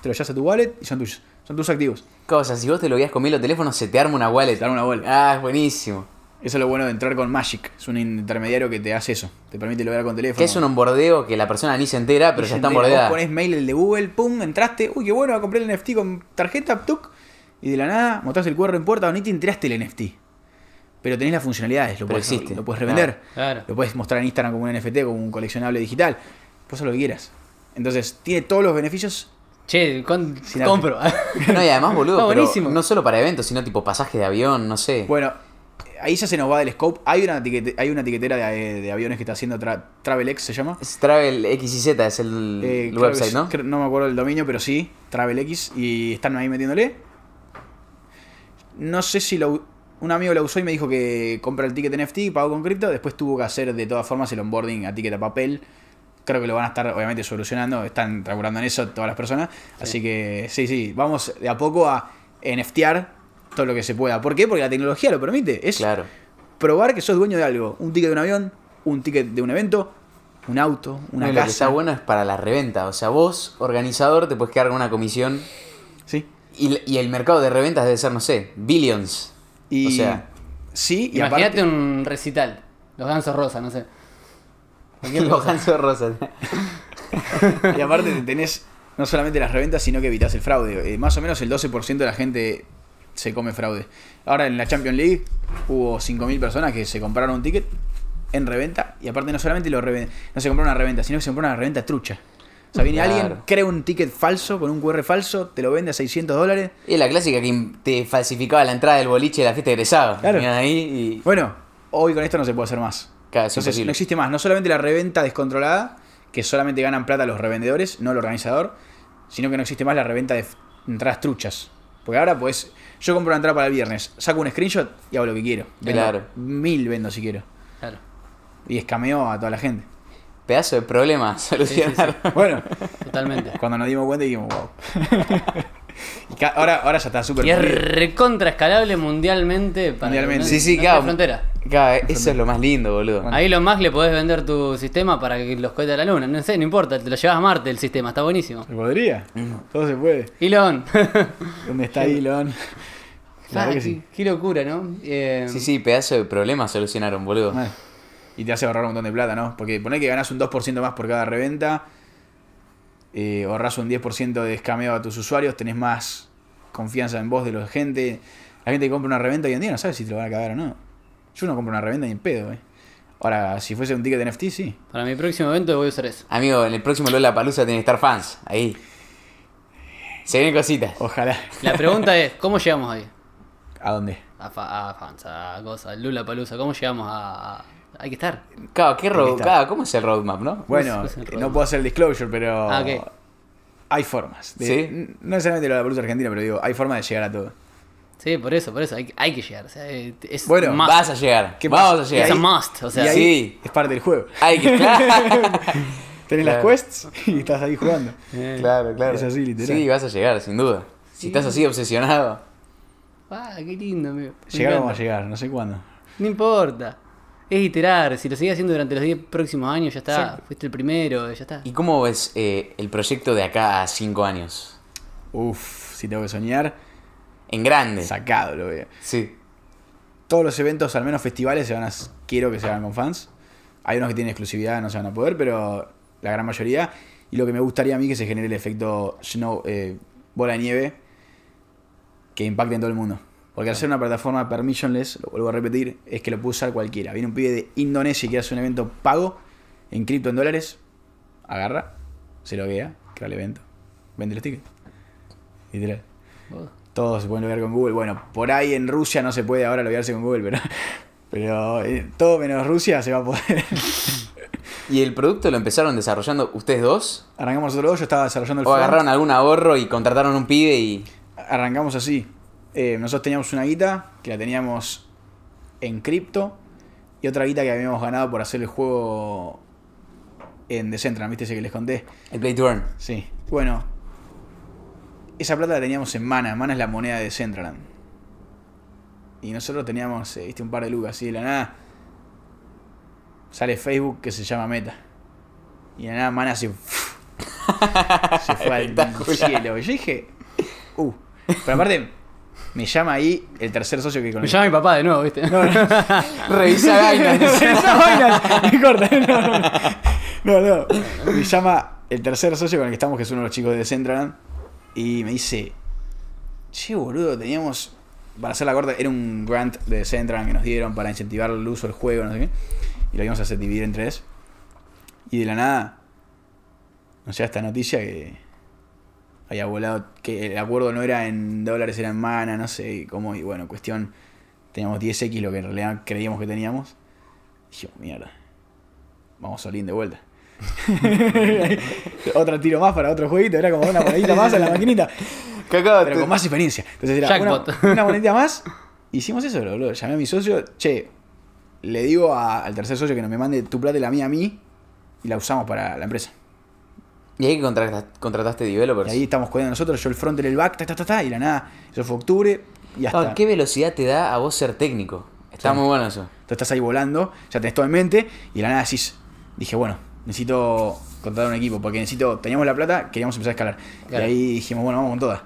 te lo llevas a tu wallet y son tuyos. Son tus activos. Cosa, si vos te lo con mil los teléfonos, se te arma una wallet. Se te arma una wallet. Ah, es buenísimo. Eso es lo bueno de entrar con Magic. Es un intermediario que te hace eso. Te permite lograr con teléfono. Que es un bordeo que la persona ni se entera, pero ya está onboardeada. Pones mail el de Google, pum, entraste. Uy, qué bueno, compré el NFT con tarjeta, tuk. Y de la nada, mostrás el QR en puerta, donde ni te enteraste el NFT. Pero tenés las funcionalidades, lo puedes lo revender. Lo puedes mostrar en Instagram como un NFT, como un coleccionable digital. pues eso lo que quieras. Entonces, tiene todos los beneficios Che, compro. No, y además, boludo, no, solo para eventos, sino tipo pasaje de avión, no sé. Bueno, ahí ya se nos va del scope. Hay una, hay una tiquetera de, aviones que está haciendo Travel TravelX, ¿se llama? Travel TravelX y Z es el, eh, website, ¿no? No me acuerdo el dominio, pero sí, TravelX. Y están ahí metiéndole. No sé si lo, un amigo la usó y me dijo que compra el ticket NFT, pagó con cripto. Después tuvo que hacer de todas formas el onboarding a ticket a papel creo que lo van a estar obviamente solucionando, están trabajando en eso todas las personas. Así que sí, sí, vamos de a poco a NFTear todo lo que se pueda. ¿Por qué? Porque la tecnología lo permite. Es claro. probar que sos dueño de algo. Un ticket de un avión, un ticket de un evento, un auto, una casa. Lo que está bueno es para la reventa. O sea, vos, organizador, te puedes quedar con una comisión. Sí. Y, el mercado de reventas debe ser, no sé, billions. Y, o sea. Sí, y Imagínate un recital. Los danzos Rosa, no sé. y aparte tenés no solamente las reventas, sino que evitas el fraude. Eh, más o menos el 12% de la gente se come fraude. Ahora en la Champions League hubo 5.000 personas que se compraron un ticket en reventa. Y aparte no solamente lo no se compró una reventa, sino que se compró una reventa trucha. O sea, viene alguien, crea un ticket falso con un QR falso, te lo vende a 600 dólares. Y la clásica que te falsificaba la entrada del boliche de la fiesta de Claro. Ahí Bueno, hoy con esto no se puede hacer más. Entonces no existe más, no solamente la reventa descontrolada, que solamente ganan plata los revendedores, no el organizador, sino que no existe más la reventa de entradas truchas. Porque ahora pues yo compro una entrada para el viernes, saco un screenshot y hago lo que quiero. claro. Mil vendo si quiero. Claro. Y escameo a toda la gente. Pedazo de problema solucionar. Bueno, totalmente. Cuando nos dimos cuenta dijimos, wow. ahora, ahora ya está súper. Y es recontra escalable mundialmente para mundialmente. sí, sí, claro. frontera. Claro, eso es lo más lindo, boludo. Ahí lo más le podés vender tu sistema para que los cohetes a la luna. No sé, no importa, te lo llevas a Marte el sistema, está buenísimo. Se podría, mm. todo se puede. Elon. ¿Dónde está Elon? Claro sí. Qué locura, ¿no? Eh, sí, sí, pedazo de problema solucionaron, boludo. Eh. y te hace ahorrar un montón de plata, ¿no? Porque ponés que ganás un 2% más por cada reventa, eh, ahorras un 10% de escameo a tus usuarios, tenés más confianza en vos de la gente. La gente que compra una reventa hoy en día no sabe si te lo van a cagar o no. Yo no compro una revenda ni en pedo, eh. Ahora, si fuese un ticket NFT, sí. Para mi próximo evento voy a usar eso. Amigo, en el próximo Lola Palusa tiene que estar fans. Ahí. Se vienen cositas. Ojalá. La pregunta es, ¿cómo llegamos ahí? ¿A dónde? A, fans, a cosas, Lula Palusa, ¿cómo llegamos a, Hay que estar. Claro, ¿qué road, ¿cómo es el roadmap, no? Bueno, no puedo hacer el disclosure, pero ah, hay formas. ¿Sí? No necesariamente la Palusa Argentina, pero digo, hay formas de llegar a todo. Sí, por eso, por eso, hay, hay que llegar. Eh, es bueno, vas a llegar. Es Vamos a llegar. Es must, o sea. sí. es parte del juego. Hay que, Tenés las quests y estás ahí jugando. Eh. claro, claro. Es así, literal. Sí, vas a llegar, sin duda. Si estás así obsesionado. Ah, qué lindo, amigo. Llegar a llegar, no sé cuándo. No importa. Es iterar, si lo seguís haciendo durante los 10 próximos años, ya está. Fuiste el primero, ya está. ¿Y cómo ves eh, el proyecto de acá a 5 años? Uf, si tengo que soñar en grande. Sacado, lo veo. Sí. Todos los eventos, al menos festivales, se van a, quiero que se hagan con fans. Hay unos que tienen exclusividad, no se van a poder, pero la gran mayoría. Y lo que me gustaría a mí que se genere el efecto snow, eh, bola de nieve que impacte en todo el mundo. Porque al ser una plataforma permissionless, lo vuelvo a repetir, es que lo puede usar cualquiera. Viene un pibe de Indonesia y quiere hacer un evento pago en cripto en dólares, agarra, se lo vea crea el evento, vende los tickets. Literal. Todos se pueden loguear con Google. Bueno, por ahí en Rusia no se puede ahora loguearse con Google, pero, pero eh, todo menos Rusia se va a poder. ¿Y el producto lo empezaron desarrollando ustedes dos? Arrancamos nosotros dos, yo estaba desarrollando el ¿O agarraron algún ahorro y contrataron un pibe y...? Arrancamos así. Eh, nosotros teníamos una guita que la teníamos en cripto y otra guita que habíamos ganado por hacer el juego en Decentraland, ¿viste? Ese que les conté. El Play to Sí. Bueno, esa plata la teníamos en mana. Mana es la moneda de Centraland. Y nosotros teníamos, eh, un par de lucas Y de la nada. Sale Facebook que se llama Meta. Y de la nada mana se... se fue al cielo. Y yo dije... Uh. Pero aparte... Me llama ahí el tercer socio que Me llama mi papá de nuevo, ¿viste? Revisa Gainas. Me corta. No, no, Me llama el tercer socio con el que estamos, que es uno de los chicos de Centraland. Y me dice, che, boludo, teníamos, para hacer la corte, era un grant de Central que nos dieron para incentivar el uso del juego, no sé qué. Y lo íbamos a hacer dividir en tres. Y de la nada, no sé, esta noticia que había volado, que el acuerdo no era en dólares, era en mana, no sé cómo. Y bueno, cuestión, teníamos 10x lo que en realidad creíamos que teníamos. Y mierda, vamos a salir de vuelta. otro tiro más para otro jueguito, era como una monedita más en la maquinita. Pero con más experiencia. Entonces era una, monedita más. Hicimos eso, boludo. Llamé a mi socio, che, le digo al tercer socio que no me mande tu plata y la mía a mí y la usamos para la empresa. ¿Y ahí que contrataste, contrataste developers? Y ahí estamos cuidando nosotros, yo el front, el back, ta, ta, ta, y la nada. Eso fue octubre y hasta. Ah, ¿Qué velocidad te da a vos ser técnico? Está muy bueno eso. Tú estás ahí volando, ya tenés todo en mente y la nada decís, dije, bueno, necesito contratar un equipo, porque necesito, teníamos la plata, queríamos empezar a escalar. Y ahí dijimos, bueno, vamos con todas.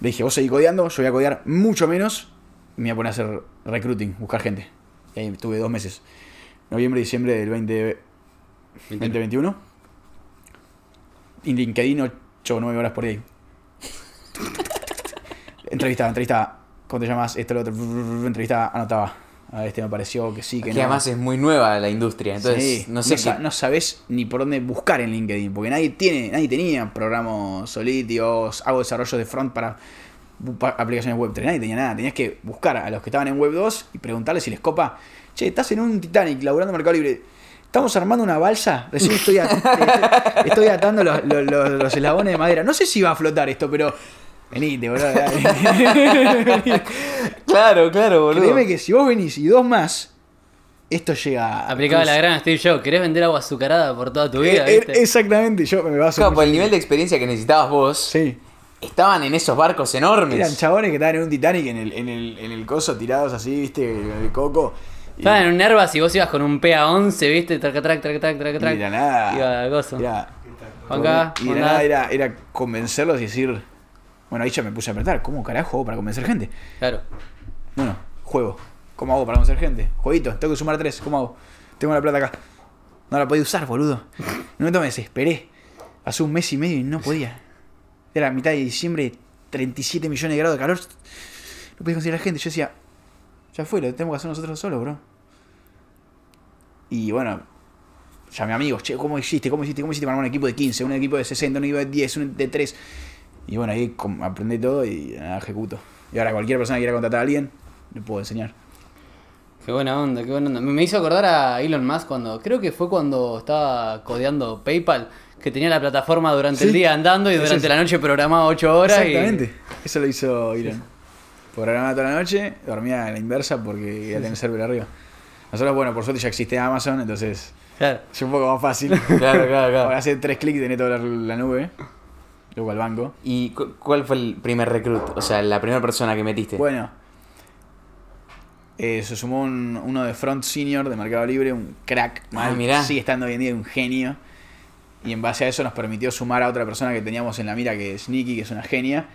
Le dije, vos seguís codeando, yo voy a codear mucho menos, me voy a poner a hacer recruiting, buscar gente. Y ahí estuve dos meses. Noviembre, diciembre del 2021. Y LinkedIn 8 o 9 horas por ahí. entrevista entrevista ¿Cómo te llamas? Esto, lo otro. Entrevistaba, anotaba. A este me pareció que sí, que Aquí además es muy nueva la industria, entonces no sé. sabes ni por dónde buscar en LinkedIn, porque nadie tiene, nadie tenía programas solíticos, hago desarrollo de front para aplicaciones web 3, nadie tenía nada, tenías que buscar a los que estaban en web 2 y preguntarles si les copa, che, estás en un Titanic laburando Mercado Libre, estamos armando una balsa, recién estoy, atando los eslabones de madera, no sé si va a flotar esto, pero Venite, boludo. claro, claro, boludo. Dime que si vos venís y dos más, esto llega. Aplicaba la gran Steve Jobs. ¿Querés vender agua azucarada por toda tu vida? Eh, ¿viste? Eh, exactamente, yo me a. Claro, por el nivel de experiencia que necesitabas vos. Sí. Estaban en esos barcos enormes. Eran chabones que estaban en un Titanic en el, en el, en el coso tirados así, viste, el coco. Estaban en un Airbus y vos ibas con un PA11, viste, Traca trac, traca trac, traca Y nada. Iba gozo. coso y era nada, era, era convencerlos y decir bueno, ahí ya me puse a apretar. ¿Cómo carajo hago para convencer gente? Claro. Bueno, juego. ¿Cómo hago para convencer gente? Jueguito, tengo que sumar tres. ¿Cómo hago? Tengo la plata acá. No la podía usar, boludo. No me Esperé. Hace un mes y medio y no podía. Era mitad de diciembre, 37 millones de grados de calor. No podía conseguir a la gente. Yo decía, ya fue, lo tenemos que hacer nosotros solos, bro. Y bueno, Ya, mi amigos, che, ¿cómo hiciste? ¿Cómo hiciste? ¿Cómo hiciste para un equipo de 15, un equipo de 60, un equipo de 10, un de 3? Y bueno, ahí aprendí todo y nada, ejecuto. Y ahora cualquier persona que quiera contratar a alguien, le puedo enseñar. Qué buena onda, qué buena onda. Me hizo acordar a Elon Musk cuando, creo que fue cuando estaba codeando PayPal, que tenía la plataforma durante el día andando y durante la noche programaba ocho horas. Exactamente, eso lo hizo Elon. Programaba toda la noche, dormía en la inversa porque ya tenía el server arriba. Nosotros, bueno, por suerte ya existe Amazon, entonces es un poco más fácil. claro, claro, claro. Ahora hace tres clics y tenés toda la, la nube. Luego al banco. ¿Y cuál fue el primer recruit? O sea, la primera persona que metiste. Bueno, eh, se sumó uno de Front Senior de Mercado Libre, un crack. ah mira Sigue estando hoy en día un genio. Y en base a eso nos permitió sumar a otra persona que teníamos en la mira, que es Nicky, que es una genia,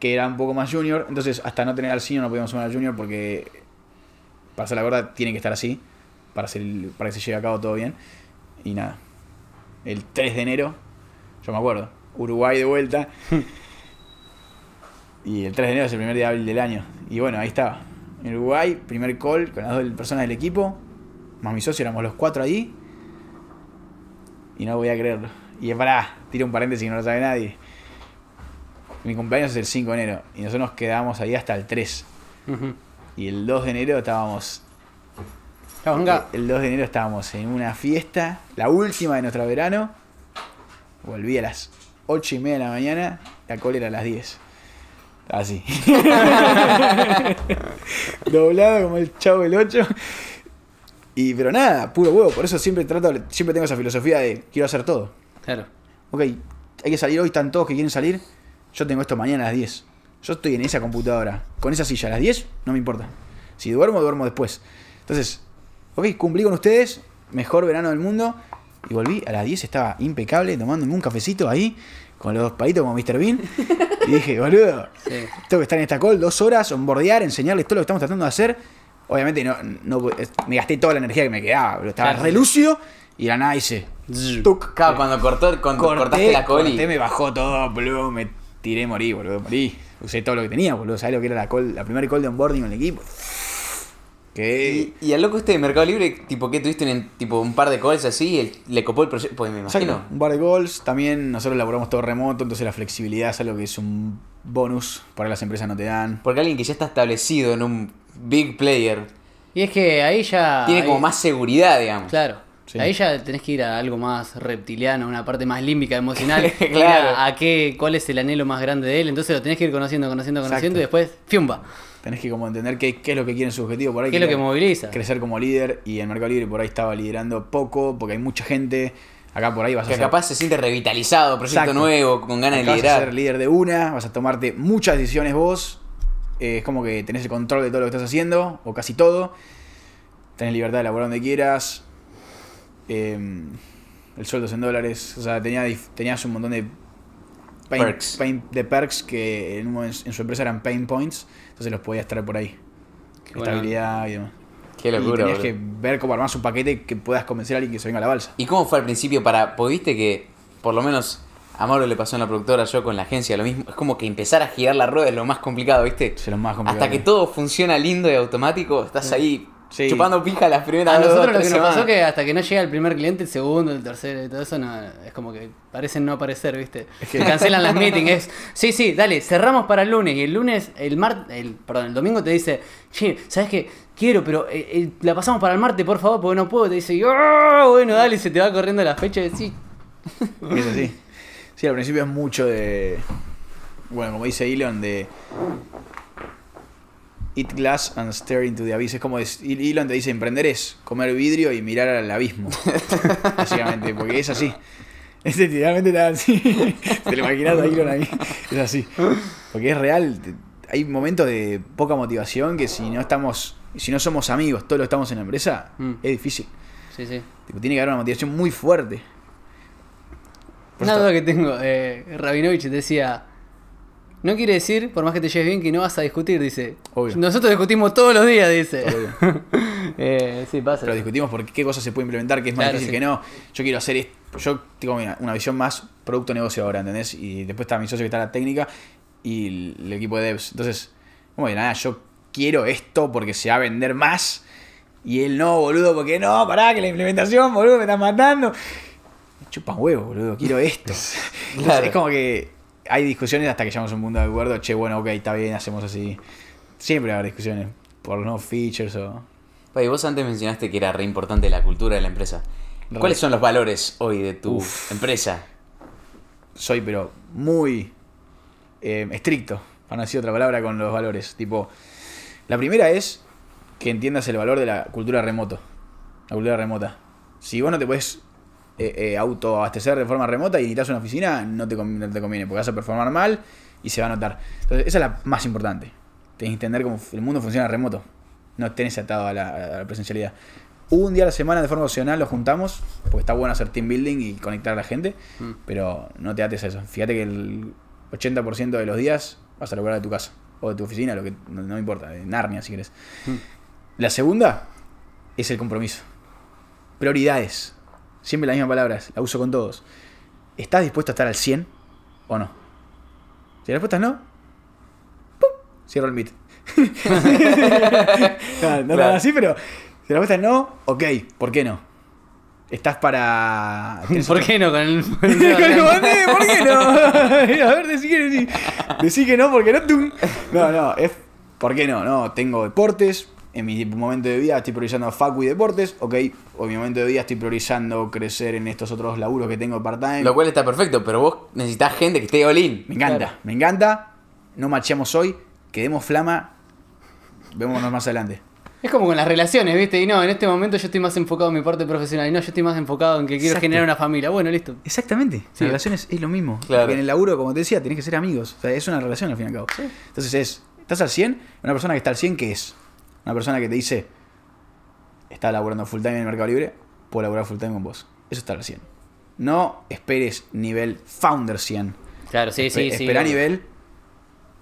que era un poco más junior. Entonces, hasta no tener al senior no podíamos sumar al junior porque, para ser la verdad, tiene que estar así para, para que se lleve a cabo todo bien. Y nada, el 3 de enero, yo me acuerdo, Uruguay de vuelta. Hmm. y el 3 de enero es el primer día abril del año. Y bueno, ahí estaba. En Uruguay, primer call con las dos personas del equipo. Más mi socio, éramos los cuatro ahí. Y no voy a creerlo. Y es pará, Tira un paréntesis que no lo sabe nadie. Mi cumpleaños es el 5 de enero. Y nosotros nos quedamos ahí hasta el 3. Y el 2 de enero estábamos. Eh, el 2 de enero estábamos en una fiesta, la última de nuestro verano. Volví a las 8 y media de la mañana, la cólera a las 10. Así. Doblado como el chavo del 8. Y, pero nada, puro huevo. Por eso siempre trato, siempre tengo esa filosofía de quiero hacer todo. Claro. Ok, hay que salir hoy, están todos que quieren salir. Yo tengo esto mañana a las 10. Yo estoy en esa computadora, con esa silla a las 10, no me importa. Si duermo, duermo después. Entonces, ok, cumplí con ustedes, mejor verano del mundo. Y volví a las 10, estaba impecable, tomando un cafecito ahí con los dos palitos como Mr. Bean. Y dije, boludo, tengo que estar en esta call dos horas, onboardear, enseñarles todo lo que estamos tratando de hacer. Obviamente no, no me gasté toda la energía que me quedaba, estaba relucio y la nada hice. Tuc. cuando cortó, cuando corté, cortaste la cola. me bajó todo, boludo, me tiré, morí, boludo, morí. Usé todo lo que tenía, boludo. ¿Sabés lo que era la call, la primera call de onboarding en el equipo? Y, al loco este de Mercado Libre, tipo, ¿qué tuviste en tipo un par de calls así? le copó el proyecto, pues me imagino. Un par de calls, también nosotros elaboramos todo remoto, entonces la flexibilidad es algo que es un bonus para las empresas no te dan. Porque alguien que ya está establecido en un big player. Y es que ahí ya. Tiene como más seguridad, digamos. Claro. Ahí ya tenés que ir a algo más reptiliano, una parte más límbica, emocional. claro. A, qué, cuál es el anhelo más grande de él. Entonces lo tenés que ir conociendo, conociendo, conociendo y después, ¡fiumba! tenés que como entender qué, es lo que quieren su objetivo por ahí. ¿Qué es lo que moviliza? Crecer como líder y el mercado libre por ahí estaba liderando poco porque hay mucha gente. Acá por ahí vas a ser. capaz se siente revitalizado, proyecto nuevo, con ganas de liderar. Vas a ser líder de una, vas a tomarte muchas decisiones vos. Eh, es como que tenés el control de todo lo que estás haciendo, o casi todo. Tenés libertad de laborar donde quieras. Em, el sueldo es en dólares. O sea, tenía, tenías un montón de de perks que en, su empresa eran pain points, entonces los podías traer por ahí. Estabilidad y demás. Qué locura. tenías que ver cómo armás un paquete que puedas convencer a alguien que se venga a la balsa. ¿Y cómo fue al principio para. ¿Pudiste que, por lo menos, a Mauro le pasó en la productora, yo con la agencia, lo mismo. Es como que empezar a girar la rueda es lo más complicado, ¿viste? Es lo más complicado. Hasta que todo funciona lindo y automático, estás ahí Chupando pija las primeras A nosotros lo que nos pasó que hasta que no llega el primer cliente, el segundo, el tercero y todo eso, es como que parecen no aparecer, ¿viste? Se cancelan las meetings. sí, sí, dale, cerramos para el lunes. Y el lunes, el martes, el, perdón, el domingo te dice, che, ¿sabes qué? Quiero, pero eh, eh, la pasamos para el martes, por favor, porque no puedo. Te dice, oh, bueno, dale, se te va corriendo la fecha de sí. Sí, al principio es mucho de. Bueno, como dice Elon, de Eat glass and stare into the abyss. Es como Elon te dice, emprender es comer vidrio y mirar al abismo. Básicamente, porque es así. Es literalmente así. Te lo imaginas a Elon ahí. Es así. Porque es real. Hay momentos de poca motivación que si no estamos, si no somos amigos, todos lo estamos en la empresa, mm. es difícil. Sí, sí. Tiene que haber una motivación muy fuerte. Nada que tengo. Eh, Rabinovich decía no quiere decir, por más que te lleves bien, que no vas a discutir, dice. Obvio. Nosotros discutimos todos los días, dice. Obvio. Eh, sí, pasa. Pero discutimos porque qué cosas se puede implementar, que es más difícil que no. Yo quiero hacer esto. Yo tengo una, visión más producto-negocio ahora, ¿entendés? Y después está mi socio que está la técnica y el, equipo de devs. Entonces, bueno, nada, yo quiero esto porque se va a vender más. Y él no, boludo, porque no, pará, que la implementación, boludo, me está matando. chupa huevo, boludo, quiero esto. es como que hay discusiones hasta que llegamos a un mundo de acuerdo, che, bueno, ok, está bien, hacemos así. Siempre va haber discusiones por los nuevos features o... pues vos antes mencionaste que era re importante la cultura de la empresa. ¿Cuáles son los valores hoy de tu empresa? Soy, pero muy eh, estricto, para no decir otra palabra, con los valores. Tipo, la primera es que entiendas el valor de la cultura remoto. La cultura remota. Si vos no te puedes eh, eh, autoabastecer de forma remota y necesitas una oficina, no te, te conviene, porque vas a performar mal y se va a notar. Entonces, esa es la más importante. tienes que entender cómo el mundo funciona remoto. No tenés atado a la, presencialidad un día a la semana de forma opcional lo juntamos, porque está bueno hacer team building y conectar a la gente, mm. pero no te ates a eso. Fíjate que el 80% de los días vas a lograr de tu casa o de tu oficina, lo que no, importa, de Narnia si querés. Mm. La segunda es el compromiso. Prioridades. Siempre las mismas palabras, la uso con todos. ¿Estás dispuesto a estar al 100 o no? Si la respuesta es no, ¡pum! cierro el meet. no, no así, pero si la respuesta es no, ok, ¿por qué no? Estás para. ¿Por qué no? Con el. ¿Por qué no? a ver, decí que, no porque no. No, no, es. ¿Por qué no? No, tengo deportes, en mi momento de vida estoy priorizando Facu y deportes, ok. O en mi momento de vida estoy priorizando crecer en estos otros laburos que tengo part-time. Lo cual está perfecto, pero vos necesitas gente que esté olín Me encanta, me encanta. No machemos hoy, quedemos flama. Vémonos más adelante. Es como con las relaciones, ¿viste? Y no, en este momento yo estoy más enfocado en mi parte profesional. Y no, yo estoy más enfocado en que quiero generar una familia. Bueno, listo. Exactamente. Las relaciones es lo mismo. Claro. Porque en el laburo, como te decía, tenés que ser amigos. O sea, es una relación al fin y al cabo. Entonces es, estás al 100, una persona que está al 100, ¿qué es? Una persona que te dice, está laburando full time en el mercado libre, puedo laburar full time con vos. Eso está recién. No esperes nivel founder 100. Claro, sí, sí, sí. Espera nivel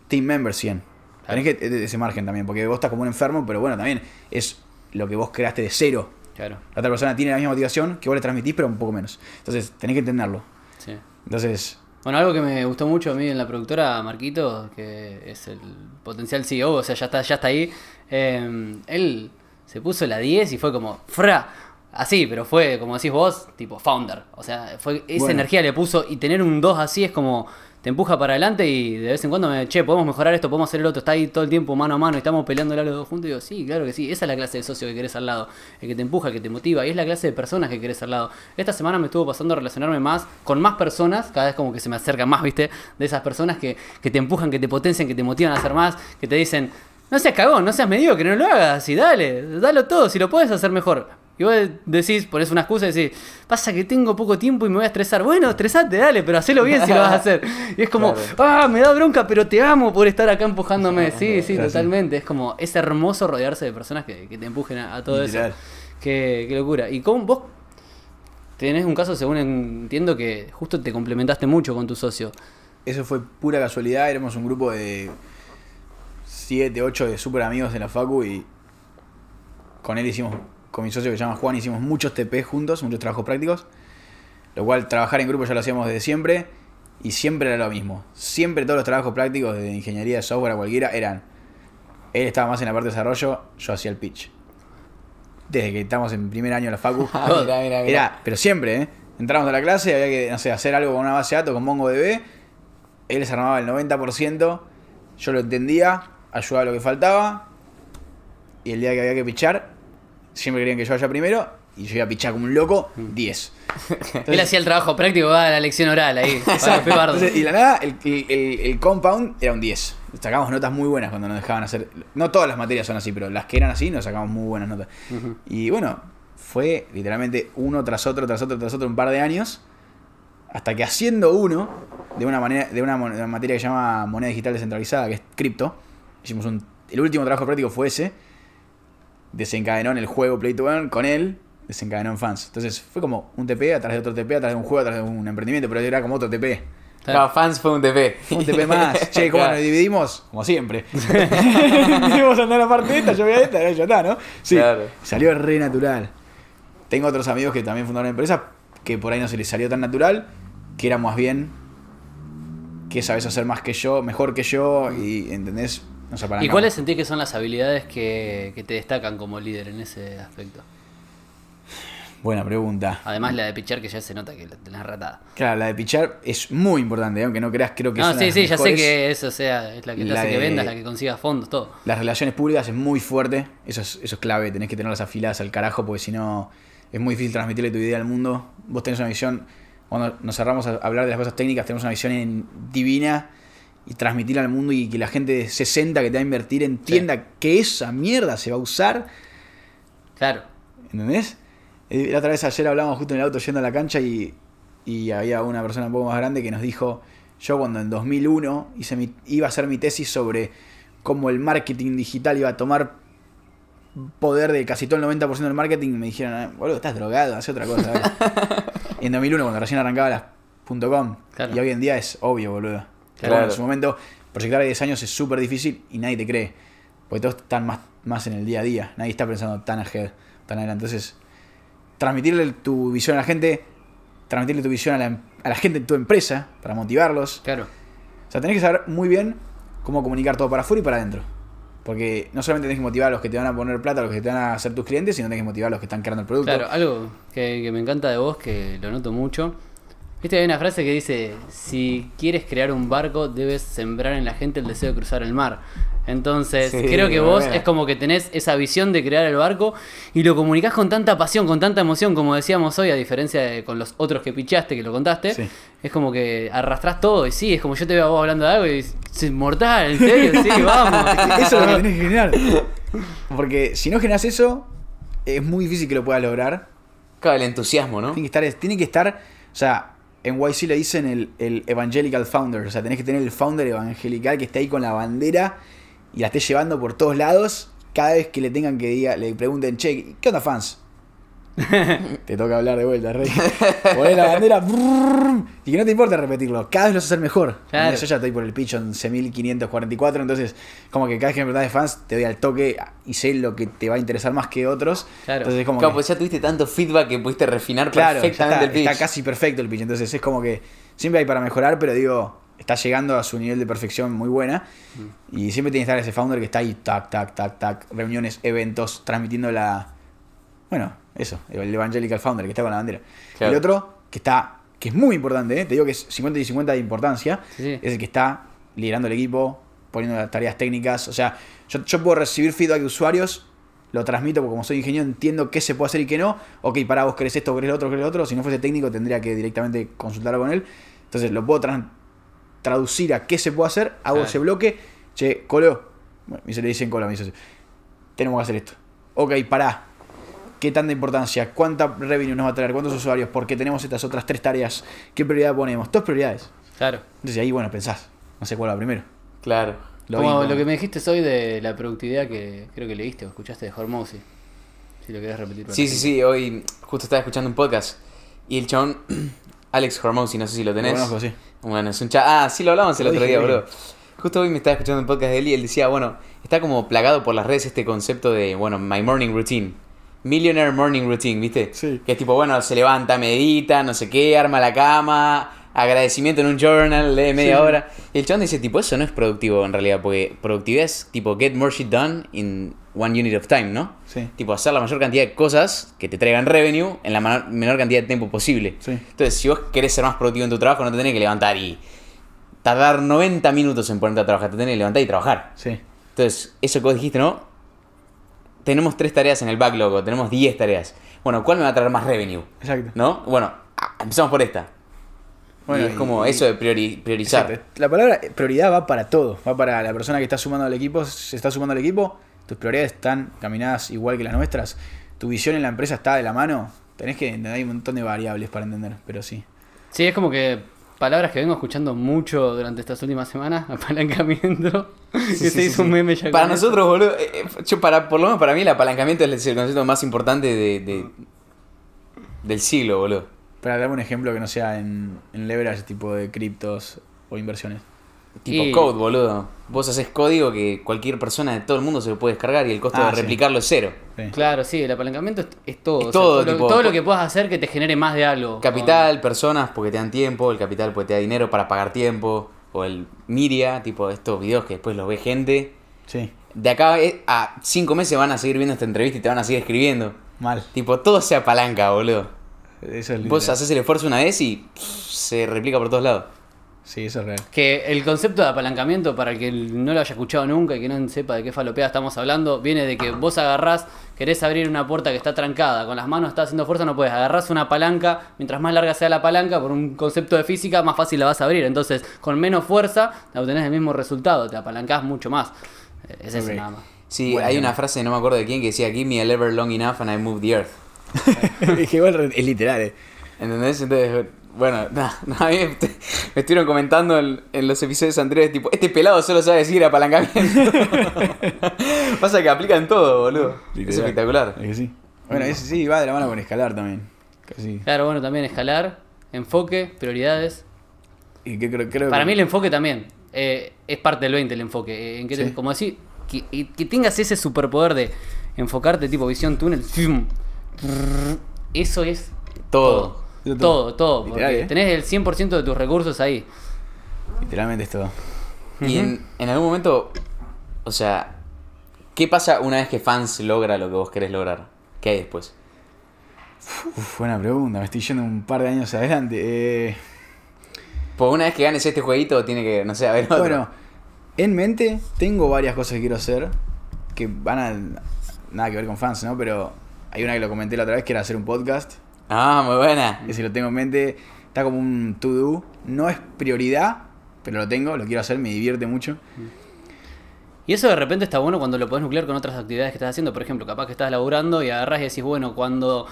team member 100. Tenés que ese margen también, porque vos estás como un enfermo, pero bueno, también es lo que vos creaste de cero. Claro. La otra persona tiene la misma motivación que vos le transmitís, pero un poco menos. Entonces, tenés que entenderlo. Sí. Entonces. Bueno, algo que me gustó mucho a mí en la productora, Marquito, que es el potencial CEO, o sea, ya está, ya está ahí, Em, él se puso la 10 y fue como, fra, así, pero fue, como decís vos, tipo founder. O sea, fue, esa energía le puso y tener un 2 así es como, te empuja para adelante y de vez en cuando me, che, podemos mejorar esto, podemos hacer el otro, está ahí todo el tiempo mano a mano y estamos peleando los dos juntos. Y digo, sí, claro que sí, esa es la clase de socio que querés al lado, el que te empuja, que te motiva y es la clase de personas que querés al lado. Esta semana me estuvo pasando a relacionarme más con más personas, cada vez como que se me acerca más, viste, de esas personas que, que te empujan, que te potencian, que te motivan a hacer más, que te dicen, no seas cagón, no seas medio, que no lo hagas. Y dale, dalo todo, si lo puedes hacer mejor. Y vos decís, ponés una excusa y decís, pasa que tengo poco tiempo y me voy a estresar. Bueno, estresate, dale, pero hacelo bien si lo vas a hacer. Y es como, ah, me da bronca, pero te amo por estar acá empujándome. Sí, sí, totalmente. Es como, es hermoso rodearse de personas que, te empujen a, todo eso. Qué, qué, locura. Y vos tenés un caso, según entiendo, que justo te complementaste mucho con tu socio. Eso fue pura casualidad, éramos un grupo de 7, 8 de super amigos de la Facu y con él hicimos, con mi socio que se llama Juan, hicimos muchos TP juntos, muchos trabajos prácticos. Lo cual trabajar en grupo ya lo hacíamos desde siempre y siempre era lo mismo. Siempre todos los trabajos prácticos de ingeniería de software a cualquiera eran. Él estaba más en la parte de desarrollo, yo hacía el pitch. Desde que estamos en primer año de la Facu. Ah, mira, Era, pero siempre, ¿eh? Entramos a la clase, había que no sé, hacer algo con una base de datos, con MongoDB. Él se armaba el 90%, yo lo entendía, ayudaba lo que faltaba. Y el día que había que pichar, siempre querían que yo vaya primero. Y yo iba a pichar como un loco, 10. Mm. Él hacía el trabajo práctico, va a la lección oral ahí. y la nada, el, compound era un 10. Sacamos notas muy buenas cuando nos dejaban hacer. No todas las materias son así, pero las que eran así nos sacamos muy buenas notas. Y bueno, fue literalmente uno tras otro, tras otro, tras otro, un par de años. Hasta que haciendo uno, de una manera, de una, de una materia que se llama moneda digital descentralizada, que es cripto Hicimos un, el último trabajo práctico fue ese. Desencadenó en el juego Play to Earn con él, desencadenó en fans. Entonces fue como un TP atrás de otro TP, atrás de un juego, atrás de un emprendimiento, pero era como otro TP. fans fue un TP. un TP más. che, ¿cómo nos dividimos? Como siempre. a andar a parte de esta, yo voy a esta, ya está, ¿no? Sí. Salió re natural. Tengo otros amigos que también fundaron empresas que por ahí no se les salió tan natural, que era más bien que sabes hacer más que yo, mejor que yo, y entendés, ¿Y cuáles sentís que son las habilidades que, te destacan como líder en ese aspecto? Buena pregunta. Además la de pichar que ya se nota que la tenés ratada. Claro, la de pichar es muy importante, ¿eh? aunque no creas, creo que... No, sí, sí, ya sé que eso sea, es la que te hace que vendas, la que consigas fondos, todo. Las relaciones públicas es muy fuerte, eso es, eso es clave, tenés que tenerlas afiladas al carajo porque si no es muy difícil transmitirle tu idea al mundo. Vos tenés una visión, cuando nos cerramos a hablar de las cosas técnicas, tenemos una visión divina y transmitir al mundo y que la gente de 60 que te va a invertir entienda que esa mierda se va a usar. Claro. ¿Entendés? Eh, la otra vez ayer hablábamos justo en el auto yendo a la cancha y, y había una persona un poco más grande que nos dijo, yo cuando en 2001 hice mi, iba a hacer mi tesis sobre cómo el marketing digital iba a tomar poder de casi todo el 90% del marketing, me dijeron, ah, boludo, estás drogado, hace otra cosa. en 2001 cuando recién arrancaba las .com y hoy en día es obvio, boludo. Claro. en su momento, proyectar a 10 años es súper difícil y nadie te cree. Porque todos están más, más en el día a día. Nadie está pensando tan ahead, tan adelante. Entonces, transmitirle tu visión a la gente, transmitirle tu visión a la, a la gente de tu empresa para motivarlos. Claro. O sea, tenés que saber muy bien cómo comunicar todo para afuera y para adentro. Porque no solamente tenés que motivar a los que te van a poner plata, a los que te van a hacer tus clientes, sino tenés que motivar a los que están creando el producto. Claro, algo que me encanta de vos, que lo noto mucho, Viste, hay una frase que dice, si quieres crear un barco, debes sembrar en la gente el deseo de cruzar el mar. Entonces, creo que vos es como que tenés esa visión de crear el barco y lo comunicás con tanta pasión, con tanta emoción, como decíamos hoy, a diferencia de con los otros que pichaste, que lo contaste. Es como que arrastrás todo y sí, es como yo te veo a vos hablando de algo y es mortal, en serio, sí, vamos. Eso lo tenés que generar. Porque si no generas eso, es muy difícil que lo puedas lograr. Claro, el entusiasmo, ¿no? Tiene que estar, tiene que estar o sea, en YC le dicen el, Evangelical Founder. O sea, tenés que tener el founder evangelical que esté ahí con la bandera y la esté llevando por todos lados. Cada vez que le tengan que diga, le pregunten, che, ¿qué onda fans? te toca hablar de vuelta, Rey. Poner la bandera y que no te importa repetirlo. Cada vez lo haces mejor. Claro. Yo ya estoy por el pitch 11.544, entonces, como que cada vez que me de fans, te doy al toque y sé lo que te va a interesar más que otros. Claro, entonces, como que... Pues ya tuviste tanto feedback que pudiste refinar claro, perfectamente el pitch. Está casi perfecto el pitch, entonces es como que siempre hay para mejorar, pero digo, está llegando a su nivel de perfección muy buena. Mm. Y siempre tiene que estar ese founder que está ahí, tac, tac, tac, tac, reuniones, eventos, transmitiendo la bueno, eso, el Evangelical Founder que está con la bandera. El otro, que está, que es muy importante, ¿eh? te digo que es 50 y 50 de importancia, es el que está liderando el equipo, poniendo las tareas técnicas. O sea, yo, puedo recibir feedback de usuarios, lo transmito porque como soy ingeniero entiendo qué se puede hacer y qué no. Ok, para vos querés esto, querés lo otro, querés lo otro. Si no fuese técnico tendría que directamente consultar con él. Entonces lo puedo traducir a qué se puede hacer, hago ese bloque. Che, Colo, y se le dicen Colo, me dice, tenemos que hacer esto. Ok, pará, qué tanta importancia, cuánta revenue nos va a traer, cuántos usuarios, porque tenemos estas otras tres tareas, qué prioridad ponemos, Dos prioridades. Claro. Entonces ahí, bueno, pensás, no sé cuál va primero. Claro. Lo Como lo que me dijiste hoy de la productividad que creo que leíste o escuchaste de Hormozy. Si lo querés repetir. Sí, sí, sí, hoy justo estaba escuchando un podcast y el chabón, Alex Hormozy, no sé si lo tenés. Lo sí. Bueno, es un ah, sí lo hablábamos el otro día, bro. Justo hoy me estaba escuchando un podcast de él y él decía, bueno, está como plagado por las redes este concepto de, bueno, my morning routine. Millionaire Morning Routine, ¿viste? Sí. Que es tipo, bueno, se levanta, medita, no sé qué, arma la cama, agradecimiento en un journal, lee media hora. Y el chabón dice, tipo, eso no es productivo en realidad, porque productividad es tipo, get more shit done in one unit of time, ¿no? Sí. Tipo, hacer la mayor cantidad de cosas que te traigan revenue en la menor cantidad de tiempo posible. Sí. Entonces, si vos querés ser más productivo en tu trabajo, no te tenés que levantar y tardar 90 minutos en ponerte a trabajar, te tenés que levantar y trabajar. Sí. Entonces, eso que vos dijiste, ¿no? tenemos tres tareas en el backlog o tenemos 10 tareas. Bueno, ¿cuál me va a traer más revenue? Exacto. ¿No? Bueno, empezamos por esta. Bueno, es como eso de priorizar. La palabra prioridad va para todo. Va para la persona que está sumando al equipo, se está sumando al equipo. Tus prioridades están caminadas igual que las nuestras. Tu visión en la empresa está de la mano. Tenés que entender, hay un montón de variables para entender, pero sí. Sí, es como que palabras que vengo escuchando mucho durante estas últimas semanas, apalancamiento. un meme Para nosotros, boludo, eh, eh, para, por lo menos para mí el apalancamiento es el concepto más importante de, del siglo, boludo. Para dar un ejemplo que no sea en, en leverage tipo de criptos o inversiones. Tipo code, boludo. Vos haces código que cualquier persona de todo el mundo se lo puede descargar y el costo ah, de replicarlo es cero. Claro, sí, el apalancamiento es, todo. todo, lo, pues que puedas hacer que te genere más de algo. Capital, personas, porque te dan tiempo, el capital porque te da dinero para pagar tiempo, o el Miria, tipo estos videos que después los ve gente. Sí. De acá eh, a cinco meses van a seguir viendo esta entrevista y te van a seguir escribiendo. Mal. Tipo, todo se apalanca, boludo. Eso es Vos haces el esfuerzo una vez y se replica por todos lados. Sí, eso es real. Que el concepto de apalancamiento, para el que no lo haya escuchado nunca y que no sepa de qué falopeada estamos hablando, viene de que vos agarrás, querés abrir una puerta que está trancada, con las manos estás haciendo fuerza, no puedes. Agarrás una palanca, mientras más larga sea la palanca, por un concepto de física, más fácil la vas a abrir. Entonces, con menos fuerza, obtenés el mismo resultado, te apalancás mucho más. Es eso nada más. Sí, hay una frase, no me acuerdo de quién, que decía: Give me a lever long enough and I move the earth. que es literal, ¿eh? ¿Entendés? Entonces bueno, nada, me, estuvieron comentando en, los episodios anteriores, tipo, este pelado solo sabe decir apalancamiento. Pasa que aplica en todo, boludo. Es espectacular. Es que sí. Bueno, ese sí, va de la mano con escalar también. Claro, bueno, también escalar, enfoque, prioridades. Y creo, Para mí el enfoque también eh, es parte del 20 el enfoque. Eh, como así, que, que, tengas ese superpoder de enfocarte tipo visión túnel. Eso es todo. Todo, todo. porque ¿eh? tenés el 100% de tus recursos ahí. Literalmente es todo. Y en, algún momento, o sea, ¿qué pasa una vez que fans logra lo que vos querés lograr? ¿Qué hay después? buena pregunta, me estoy yendo un par de años adelante. Pues una vez que ganes este jueguito, tiene que, no sé, haber otro. Bueno, en mente tengo varias cosas que quiero hacer que van a. Nada que ver con fans, ¿no? Pero hay una que lo comenté la otra vez que era hacer un podcast Ah, muy buena. Y si lo tengo en mente. Está como un to-do. No es prioridad, pero lo tengo, lo quiero hacer, me divierte mucho. Y eso de repente está bueno cuando lo podés nuclear con otras actividades que estás haciendo. Por ejemplo, capaz que estás laburando y agarras y decís, bueno, cuando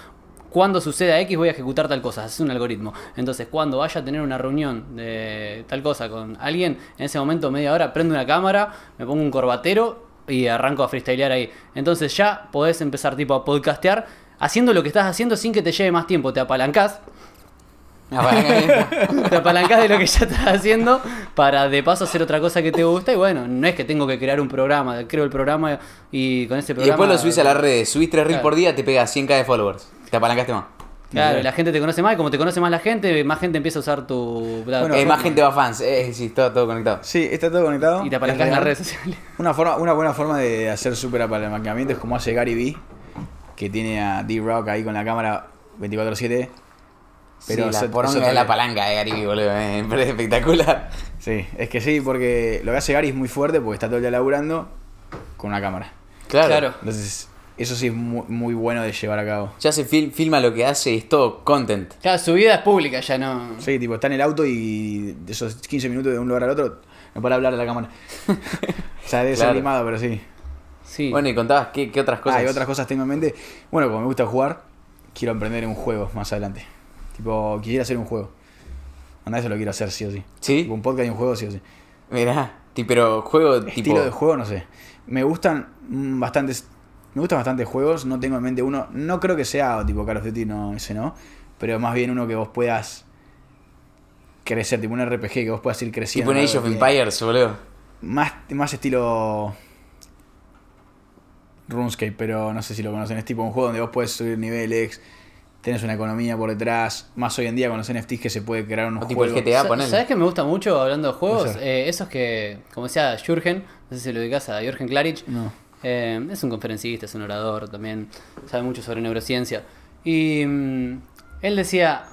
cuando suceda X voy a ejecutar tal cosa, es un algoritmo. Entonces, cuando vaya a tener una reunión de tal cosa con alguien, en ese momento, media hora, prendo una cámara, me pongo un corbatero y arranco a freestylear ahí. Entonces ya podés empezar tipo a podcastear haciendo lo que estás haciendo sin que te lleve más tiempo. Te apalancás. te apalancás de lo que ya estás haciendo para de paso hacer otra cosa que te gusta. Y bueno, no es que tengo que crear un programa. Creo el programa y con ese programa. Y después lo subís a las redes. Subís 3 reels por día, te pega 100k de followers. Te apalancaste más. Claro, la gente te conoce más y como te conoce más la gente, más gente empieza a usar tu... Bueno, más gente va a fans, eh, sí, está todo conectado. Sí, está todo conectado. Y te apalancas en las redes sociales. Una, forma, una buena forma de hacer súper apalancamiento es como hace Gary Vee, que tiene a D-Rock ahí con la cámara 24-7. Pero sí, la la palanca de Gary, boludo. Eh, espectacular. Sí, es que sí, porque lo que hace Gary es muy fuerte porque está todo el día laburando con una cámara. Claro. claro. Entonces, eso sí es muy, bueno de llevar a cabo. Ya se filma lo que hace y es todo content. Claro, su vida es pública, ya no. Sí, tipo, está en el auto y de esos 15 minutos de un lugar al otro, no para hablar de la cámara. o sea, pero sí. Bueno, y contabas qué, otras ah, cosas. Ah, otras cosas tengo en mente. Bueno, como me gusta jugar, quiero emprender un juego más adelante. Tipo, quisiera hacer un juego. Andá, eso lo quiero hacer sí o sí. Sí. Tipo, un podcast y un juego sí o sí. Mirá, pero juego tipo. Estilo de juego, no sé. Me gustan bastantes. Me gustan bastantes juegos, no tengo en mente uno. No creo que sea tipo Call of Duty, no, ese no. Pero más bien uno que vos puedas crecer, tipo un RPG que vos puedas ir creciendo. Tipo un Age of Empires, boludo. Más, más estilo RuneScape, pero no sé si lo conocen. Es tipo un juego donde vos puedes subir niveles, tenés una economía por detrás. Más hoy en día con los NFTs que se puede crear unos o tipo juegos. ¿Sabes que me gusta mucho hablando de juegos? Eh, esos que, como decía Jürgen, no sé si lo dedicas a Jürgen Klarich. No. Eh, es un conferencista, es un orador también, sabe mucho sobre neurociencia. Y mm, él decía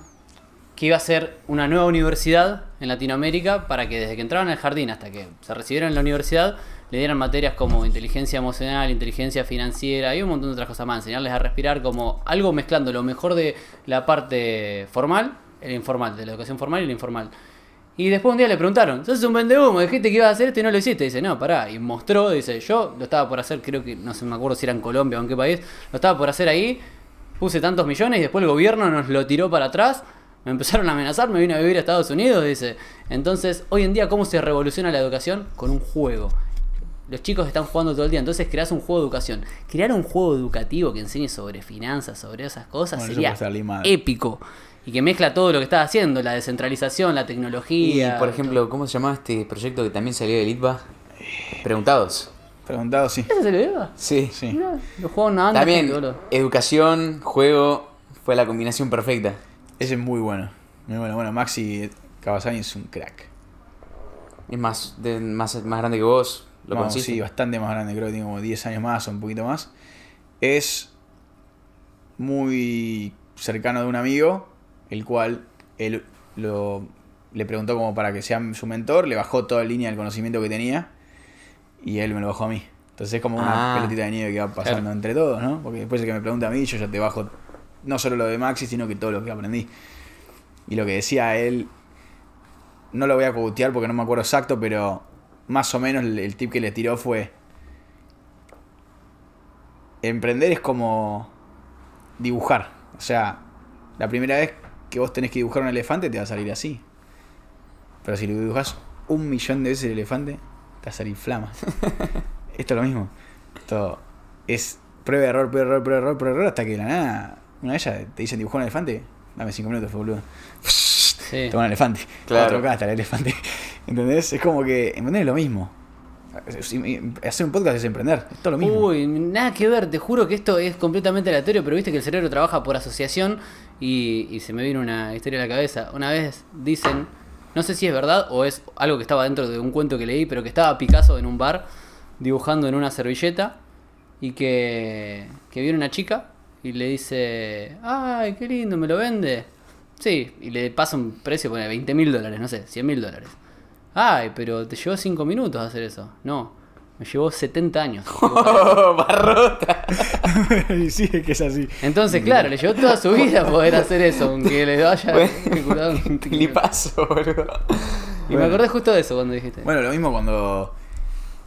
que iba a ser una nueva universidad en Latinoamérica para que desde que entraban al jardín hasta que se recibieron en la universidad le dieran materias como inteligencia emocional, inteligencia financiera y un montón de otras cosas más, enseñarles a respirar como algo mezclando lo mejor de la parte formal, el informal, de la educación formal y el informal. Y después un día le preguntaron, sos un vendehumo, dijiste que ibas a hacer esto y no lo hiciste. Dice, no, pará. Y mostró, dice, yo lo estaba por hacer, creo que, no sé, me acuerdo si era en Colombia o en qué país, lo estaba por hacer ahí, puse tantos millones y después el gobierno nos lo tiró para atrás, me empezaron a amenazar, me vino a vivir a Estados Unidos, dice. Entonces, hoy en día, ¿cómo se revoluciona la educación? Con un juego. Los chicos están jugando todo el día, entonces creas un juego de educación. Crear un juego educativo que enseñe sobre finanzas, sobre esas cosas, sería épico. Y que mezcla todo lo que estás haciendo, la descentralización, la tecnología. Y, por ejemplo, ¿cómo se llamaba este proyecto que también salió del ITBA? Preguntados. Preguntados, sí. ¿Ese salió ITBA? Sí. sí. También, educación, juego, fue la combinación perfecta. Ese es muy bueno. Muy bueno, bueno, Maxi Kawasaki es un crack. Es más, más, más grande que vos, sí, bastante más grande, creo que tiene como 10 años más o un poquito más. Es muy cercano de un amigo, el cual él lo, le preguntó como para que sea su mentor, le bajó toda la línea del conocimiento que tenía y él me lo bajó a mí. Entonces es como una ah, pelotita de nieve que va pasando entre todos, ¿no? Porque después de que me pregunta a mí, yo ya te bajo no solo lo de Maxi, sino que todo lo que aprendí. Y lo que decía él, no lo voy a cogotear porque no me acuerdo exacto, pero más o menos el, tip que le tiró fue, emprender es como dibujar. O sea, la primera vez que vos tenés que dibujar un elefante te va a salir así. Pero si lo dibujas un millón de veces el elefante, te va a salir flama. Esto es lo mismo. Esto es prueba, error, prueba, error, prueba, error, prueba, error, hasta que de la nada, una de ellas te dicen dibujar un elefante. Dame cinco minutos, boludo. Sí. un elefante. Claro. Acá el elefante. ¿Entendés? Es como que emprender es lo mismo. Hacer un podcast es emprender, es todo lo mismo. Uy, nada que ver, te juro que esto es completamente aleatorio, pero viste que el cerebro trabaja por asociación y, se me vino una historia a la cabeza. Una vez dicen, no sé si es verdad o es algo que estaba dentro de un cuento que leí, pero que estaba Picasso en un bar dibujando en una servilleta y que, que viene una chica y le dice, ay, qué lindo, me lo vende. Sí, y le pasa un precio, pone 20 mil dólares, no sé, 100 mil dólares. Ay, pero te llevó 5 minutos hacer eso. No, me llevó 70 años. Oh, ¡Barrota! sí, es que es así. Entonces, claro, le llevó toda su vida poder hacer eso, aunque le vaya un clipazo, Y me acordé justo de eso cuando dijiste. Bueno, lo mismo cuando.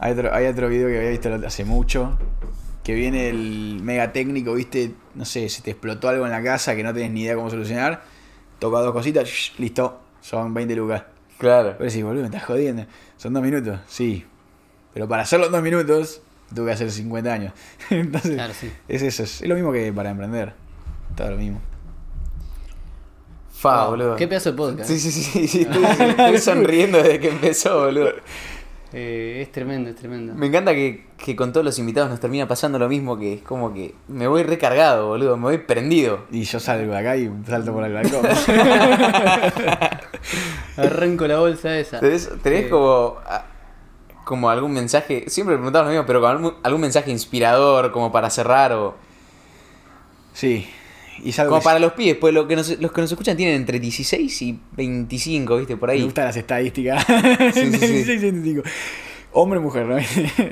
Hay otro, hay otro video que había visto hace mucho. Que viene el mega técnico, viste, no sé, se te explotó algo en la casa que no tenés ni idea cómo solucionar toca dos cositas, listo, son 20 lucas. Claro. Pero sí, boludo, me estás jodiendo. Son dos minutos, sí. Pero para hacer los dos minutos, tuve que hacer 50 años. Entonces, claro, sí. es eso, es lo mismo que para emprender. Todo lo mismo. Fa, boludo. Qué pedazo de podcast. Sí, eh. sí, sí, sí, estoy sonriendo desde que empezó, boludo. Eh, es tremendo, es tremendo. Me encanta que, con todos los invitados nos termina pasando lo mismo, que es como que me voy recargado, boludo, me voy prendido. Y yo salgo de acá y salto por el balcón. Arranco la bolsa esa. ¿Tenés, eh, como, algún mensaje? Siempre preguntaba lo mismo, pero algún, algún mensaje inspirador como para cerrar o... Sí, como para los pibes, pues lo que los que nos escuchan tienen entre 16 y 25, ¿viste? Por ahí. Me gustan las estadísticas. 16 y 25. Hombre mujer, ¿no?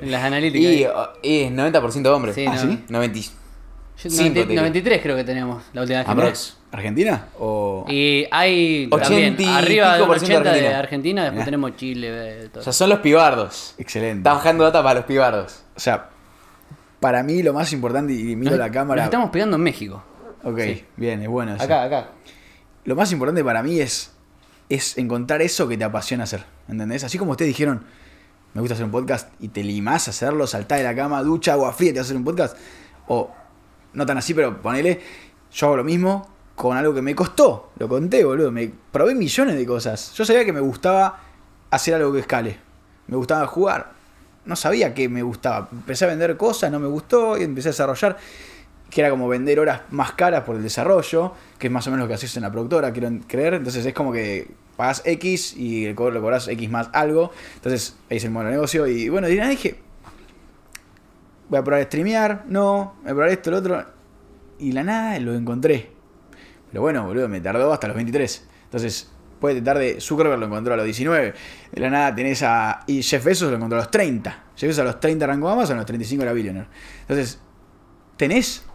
las analíticas. Y es 90% hombre. Sí, ¿Ah, sí? 93 creo que tenemos la última vez que ¿Argentina? O... Y hay también, arriba de 80 de Argentina, después tenemos Chile. Todo. O sea, son los pibardos. Excelente. Está bajando data para los pibardos. O sea, para mí lo más importante, y miro la cámara. Nos estamos pegando en México. Ok, bien, es bueno. Acá, acá. Lo más importante para mí es, es encontrar eso que te apasiona hacer. ¿Entendés? Así como ustedes dijeron, me gusta hacer un podcast y te limás a hacerlo, saltá de la cama, ducha, agua fría, te vas a hacer un podcast. O no tan así, pero ponele, yo hago lo mismo con algo que me costó. Lo conté, boludo. Me probé millones de cosas. Yo sabía que me gustaba hacer algo que escale. Me gustaba jugar. No sabía que me gustaba. Empecé a vender cosas, no me gustó, y empecé a desarrollar que era como vender horas más caras por el desarrollo, que es más o menos lo que haces en la productora, quiero creer. Entonces es como que pagas X y el lo cobras X más algo. Entonces ahí es el negocio. Y bueno, y dije, voy a probar a streamear, no, voy a probar esto, lo otro. Y la nada lo encontré. Pero bueno, boludo, me tardó hasta los 23. Entonces, puede tarde, Zuckerberg lo encontró a los 19. De la nada tenés a. Y Jeff Bezos lo encontró a los 30. Jeff Bezos a los 30 arrancó Amazon, a los 35 era Billionaire. Entonces, tenés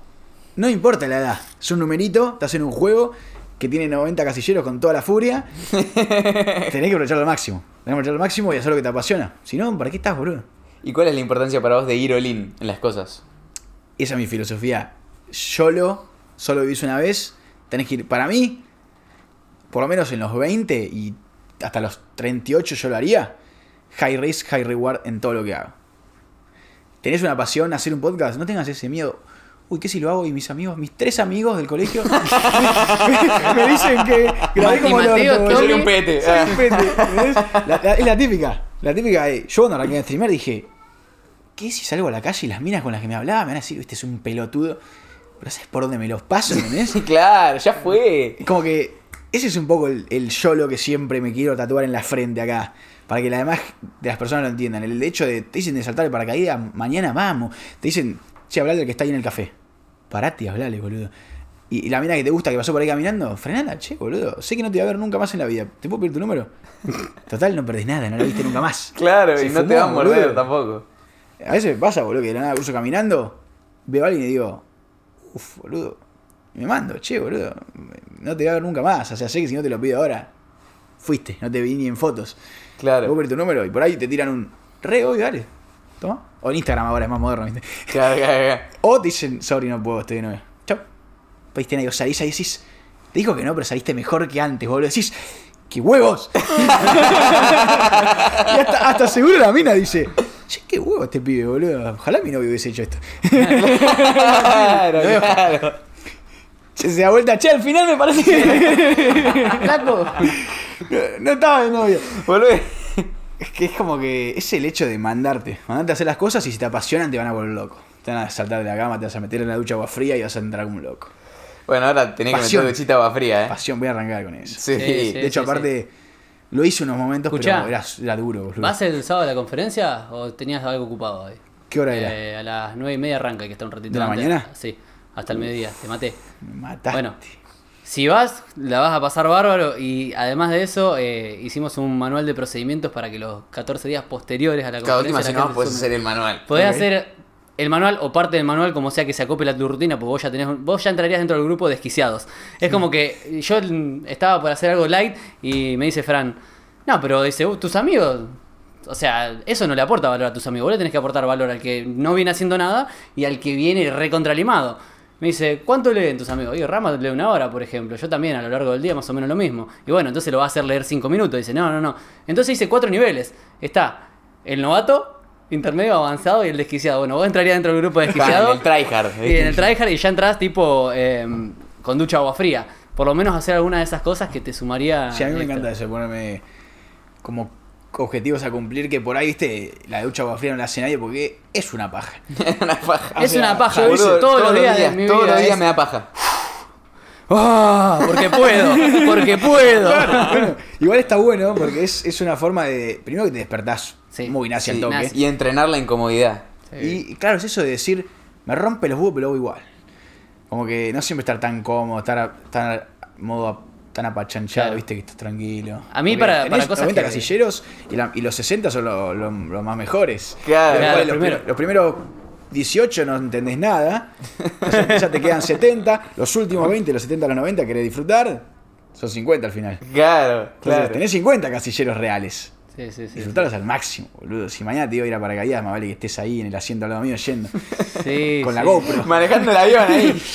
no importa la edad, es un numerito, estás en un juego que tiene 90 casilleros con toda la furia. tenés que aprovecharlo al máximo. Tenés que aprovecharlo al máximo y hacer lo que te apasiona. Si no, ¿para qué estás, boludo? ¿Y cuál es la importancia para vos de ir all in en las cosas? Esa es mi filosofía. Solo, solo vivís una vez. Tenés que ir. Para mí, por lo menos en los 20 y hasta los 38 yo lo haría. High risk, high reward en todo lo que hago. ¿Tenés una pasión hacer un podcast? No tengas ese miedo uy, ¿qué si lo hago? Y mis amigos, mis tres amigos del colegio, me, dicen que como soy un pete. un ah. pete. es la típica. La típica eh, yo cuando arranqué a streamer dije, ¿qué si salgo a la calle y las minas con las que me hablaba me van a decir, este es un pelotudo? Pero ¿sabes por dónde me los paso? Sí, claro, ya fue. Como que ese es un poco el, yo lo que siempre me quiero tatuar en la frente acá. Para que la demás de las personas lo entiendan. El hecho de te dicen de saltar el paracaídas, mañana vamos. Te dicen, che, hablar del que está ahí en el café parate y hablale, boludo. Y, la mina que te gusta que pasó por ahí caminando, frenala, che, boludo. Sé que no te voy a ver nunca más en la vida. ¿Te puedo pedir tu número? Total, no perdés nada, no la viste nunca más. Claro, y no te va a morder tampoco. A veces pasa, boludo, que de la nada cruzo caminando, veo a alguien y digo, uff, boludo. me mando, che, boludo. No te voy a ver nunca más. O sea, sé que si no te lo pido ahora, fuiste, no te vi ni en fotos. Claro. pedir tu número y por ahí te tiran un re y dale. O en Instagram ahora es más moderno, O dicen, sorry, no puedo, estoy de nuevo. Chau. salís ahí y decís, te dijo que no, pero saliste mejor que antes, boludo. Decís, ¡qué huevos! y hasta, seguro la mina dice, che, qué huevo este pibe, boludo. Ojalá mi novio hubiese hecho esto. claro, claro. Che, se da vuelta, che, al final me parece. Flaco. No, no, estaba de novio. Boludo. Es que es como que es el hecho de mandarte. Mandarte a hacer las cosas y si te apasionan te van a volver loco. Te van a saltar de la cama, te vas a meter en la ducha agua fría y vas a entrar como un loco. Bueno, ahora tenés que meter duchita agua fría, ¿eh? Pasión, voy a arrancar con eso. Sí, De hecho, aparte, lo hice unos momentos, pero era, duro. ¿Vas el sábado a la conferencia o tenías algo ocupado hoy? ¿Qué hora era? Eh, a las nueve y media arranca, que está un ratito. ¿De la mañana? Sí, hasta el mediodía. Te maté. Me mataste. Bueno. Si vas, la vas a pasar bárbaro y además de eso eh, hicimos un manual de procedimientos para que los 14 días posteriores a la Cada última semana podés hacer el manual. Podés hacer el manual o parte del manual, como sea que se acople la tu rutina, porque vos ya tenés, vos ya entrarías dentro del grupo desquiciados. Es como que yo mm, estaba por hacer algo light y me dice Fran, no, pero dice, uh, tus amigos, o sea, eso no le aporta valor a tus amigos, vos le tenés que aportar valor al que no viene haciendo nada y al que viene recontralimado me dice, ¿cuánto leen tus amigos? Oye, Rama lee una hora, por ejemplo. Yo también a lo largo del día más o menos lo mismo. Y bueno, entonces lo va a hacer leer cinco minutos. Dice, no, no, no. Entonces hice cuatro niveles. Está el novato, intermedio avanzado y el desquiciado. Bueno, vos entrarías dentro del grupo de desquiciado. en el tryhard. Y en el tryhard y ya entras tipo em, con ducha agua fría. Por lo menos hacer alguna de esas cosas que te sumaría. Sí, a mí me encanta eso, ponerme como objetivos a cumplir que por ahí, viste, la ducha agua fría no la hace nadie porque es una paja. Es una paja, todos, los días, Todos los días me da paja. Ah, porque puedo, porque puedo. igual está bueno porque es, una forma de. Primero que te despertás muy nazi toque. Y entrenar la incomodidad. Y claro, es eso de decir, me rompe los huevos, pero igual. Como que no siempre estar tan cómodo, estar, estar modo tan apachanchado, viste, que estás tranquilo. A mí, para, para cosas. 90 casilleros y, los 60 son los más mejores. Claro, los, primeros, 18 no entendés nada. ya te quedan 70. Los últimos 20, los 70 a los 90, querés disfrutar. Son 50 al final. Claro, Entonces, Tenés 50 casilleros reales. Sí, sí, sí. Disfrutarlos al máximo, boludo. Si mañana te iba a ir a paracaídas, me vale que estés ahí en el asiento al lado mío yendo. Sí, con la GoPro. Manejando el avión ahí.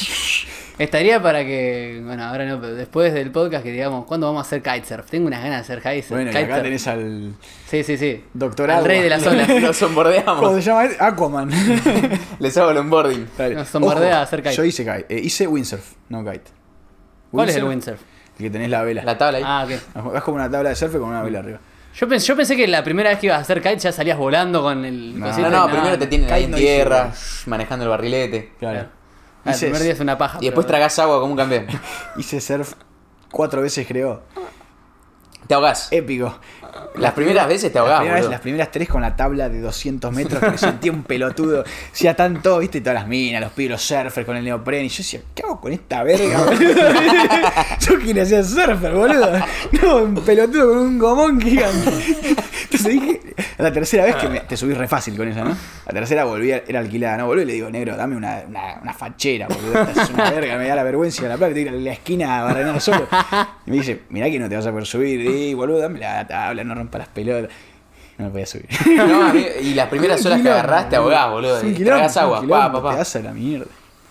Estaría para que, bueno, ahora no, pero después del podcast que digamos, ¿cuándo vamos a hacer kitesurf? Tengo unas ganas de hacer kitesurf. Bueno, kitesurf. Y acá tenés al. Sí, sí, sí. Doctorado. Al rey de las olas. Nos sombordeamos. ¿Cómo se llama? Aquaman. Les hago el onboarding. Nos sombordea a hacer kitesurf. Yo hice kite. Eh, hice windsurf, no kite. ¿Cuál es el windsurf? El que tenés la vela. La tabla ahí. Ah, ok. Es como una tabla de surf con una vela arriba. Yo pensé, yo pensé que la primera vez que ibas a hacer kite ya salías volando con el. No, no, no, primero te tienen ahí en tierra, manejando el barrilete. Claro. Ah, una paja. Y después tragas agua como un campeón. Hice surf cuatro veces, creo. Te ahogás. Épico. Las primeras veces te ahogabas las primeras, las primeras tres con la tabla de 200 metros que me sentía un pelotudo. Hacía tanto, viste, todas las minas, los pibes, los surfers con el neopren. Y yo decía, ¿qué hago con esta verga, yo quería ser surfer, boludo. No, un pelotudo con un gomón gigante. Entonces dije, la tercera vez que me, te subí re fácil con eso, ¿no? La tercera volví, era alquilada, ¿no? Volví y le digo, negro, dame una, una, fachera, boludo. es una verga, me da la vergüenza la placa, te a la esquina a barrenar solo. Y me dice, mirá que no te vas a poder subir, y boludo, dame la tabla, no rompa las pelotas. No me voy a subir. No, y las primeras horas que agarraste, ahogás, boludo. tragas agua, pa, pa, Te la mierda.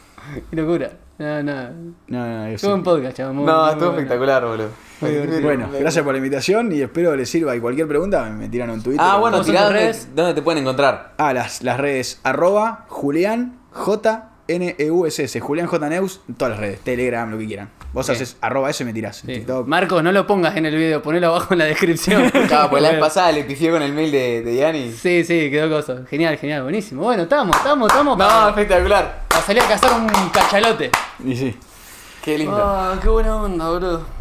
Qué locura. No, no. No, no, Estuvo un podcast, chavo. No, estuvo espectacular, boludo. Bueno, gracias por la invitación y espero les sirva. Y cualquier pregunta me tiran un Twitter. Ah, bueno, tirad redes. ¿Dónde te pueden encontrar? Ah, las, las redes arroba Julián J N-E-U-S-S, Julián J. Neus, todas las redes, Telegram, lo que quieran. Vos haces arroba eso y me tirás. Marcos, no lo pongas en el video, ponelo abajo en la descripción. claro, pues la vez pasada le pifié con el mail de, de Sí, sí, quedó coso Genial, genial, buenísimo. Bueno, estamos, estamos, estamos. No, espectacular. A salir a cazar un cachalote. Y sí. Qué lindo. Ah, qué buena onda, bro.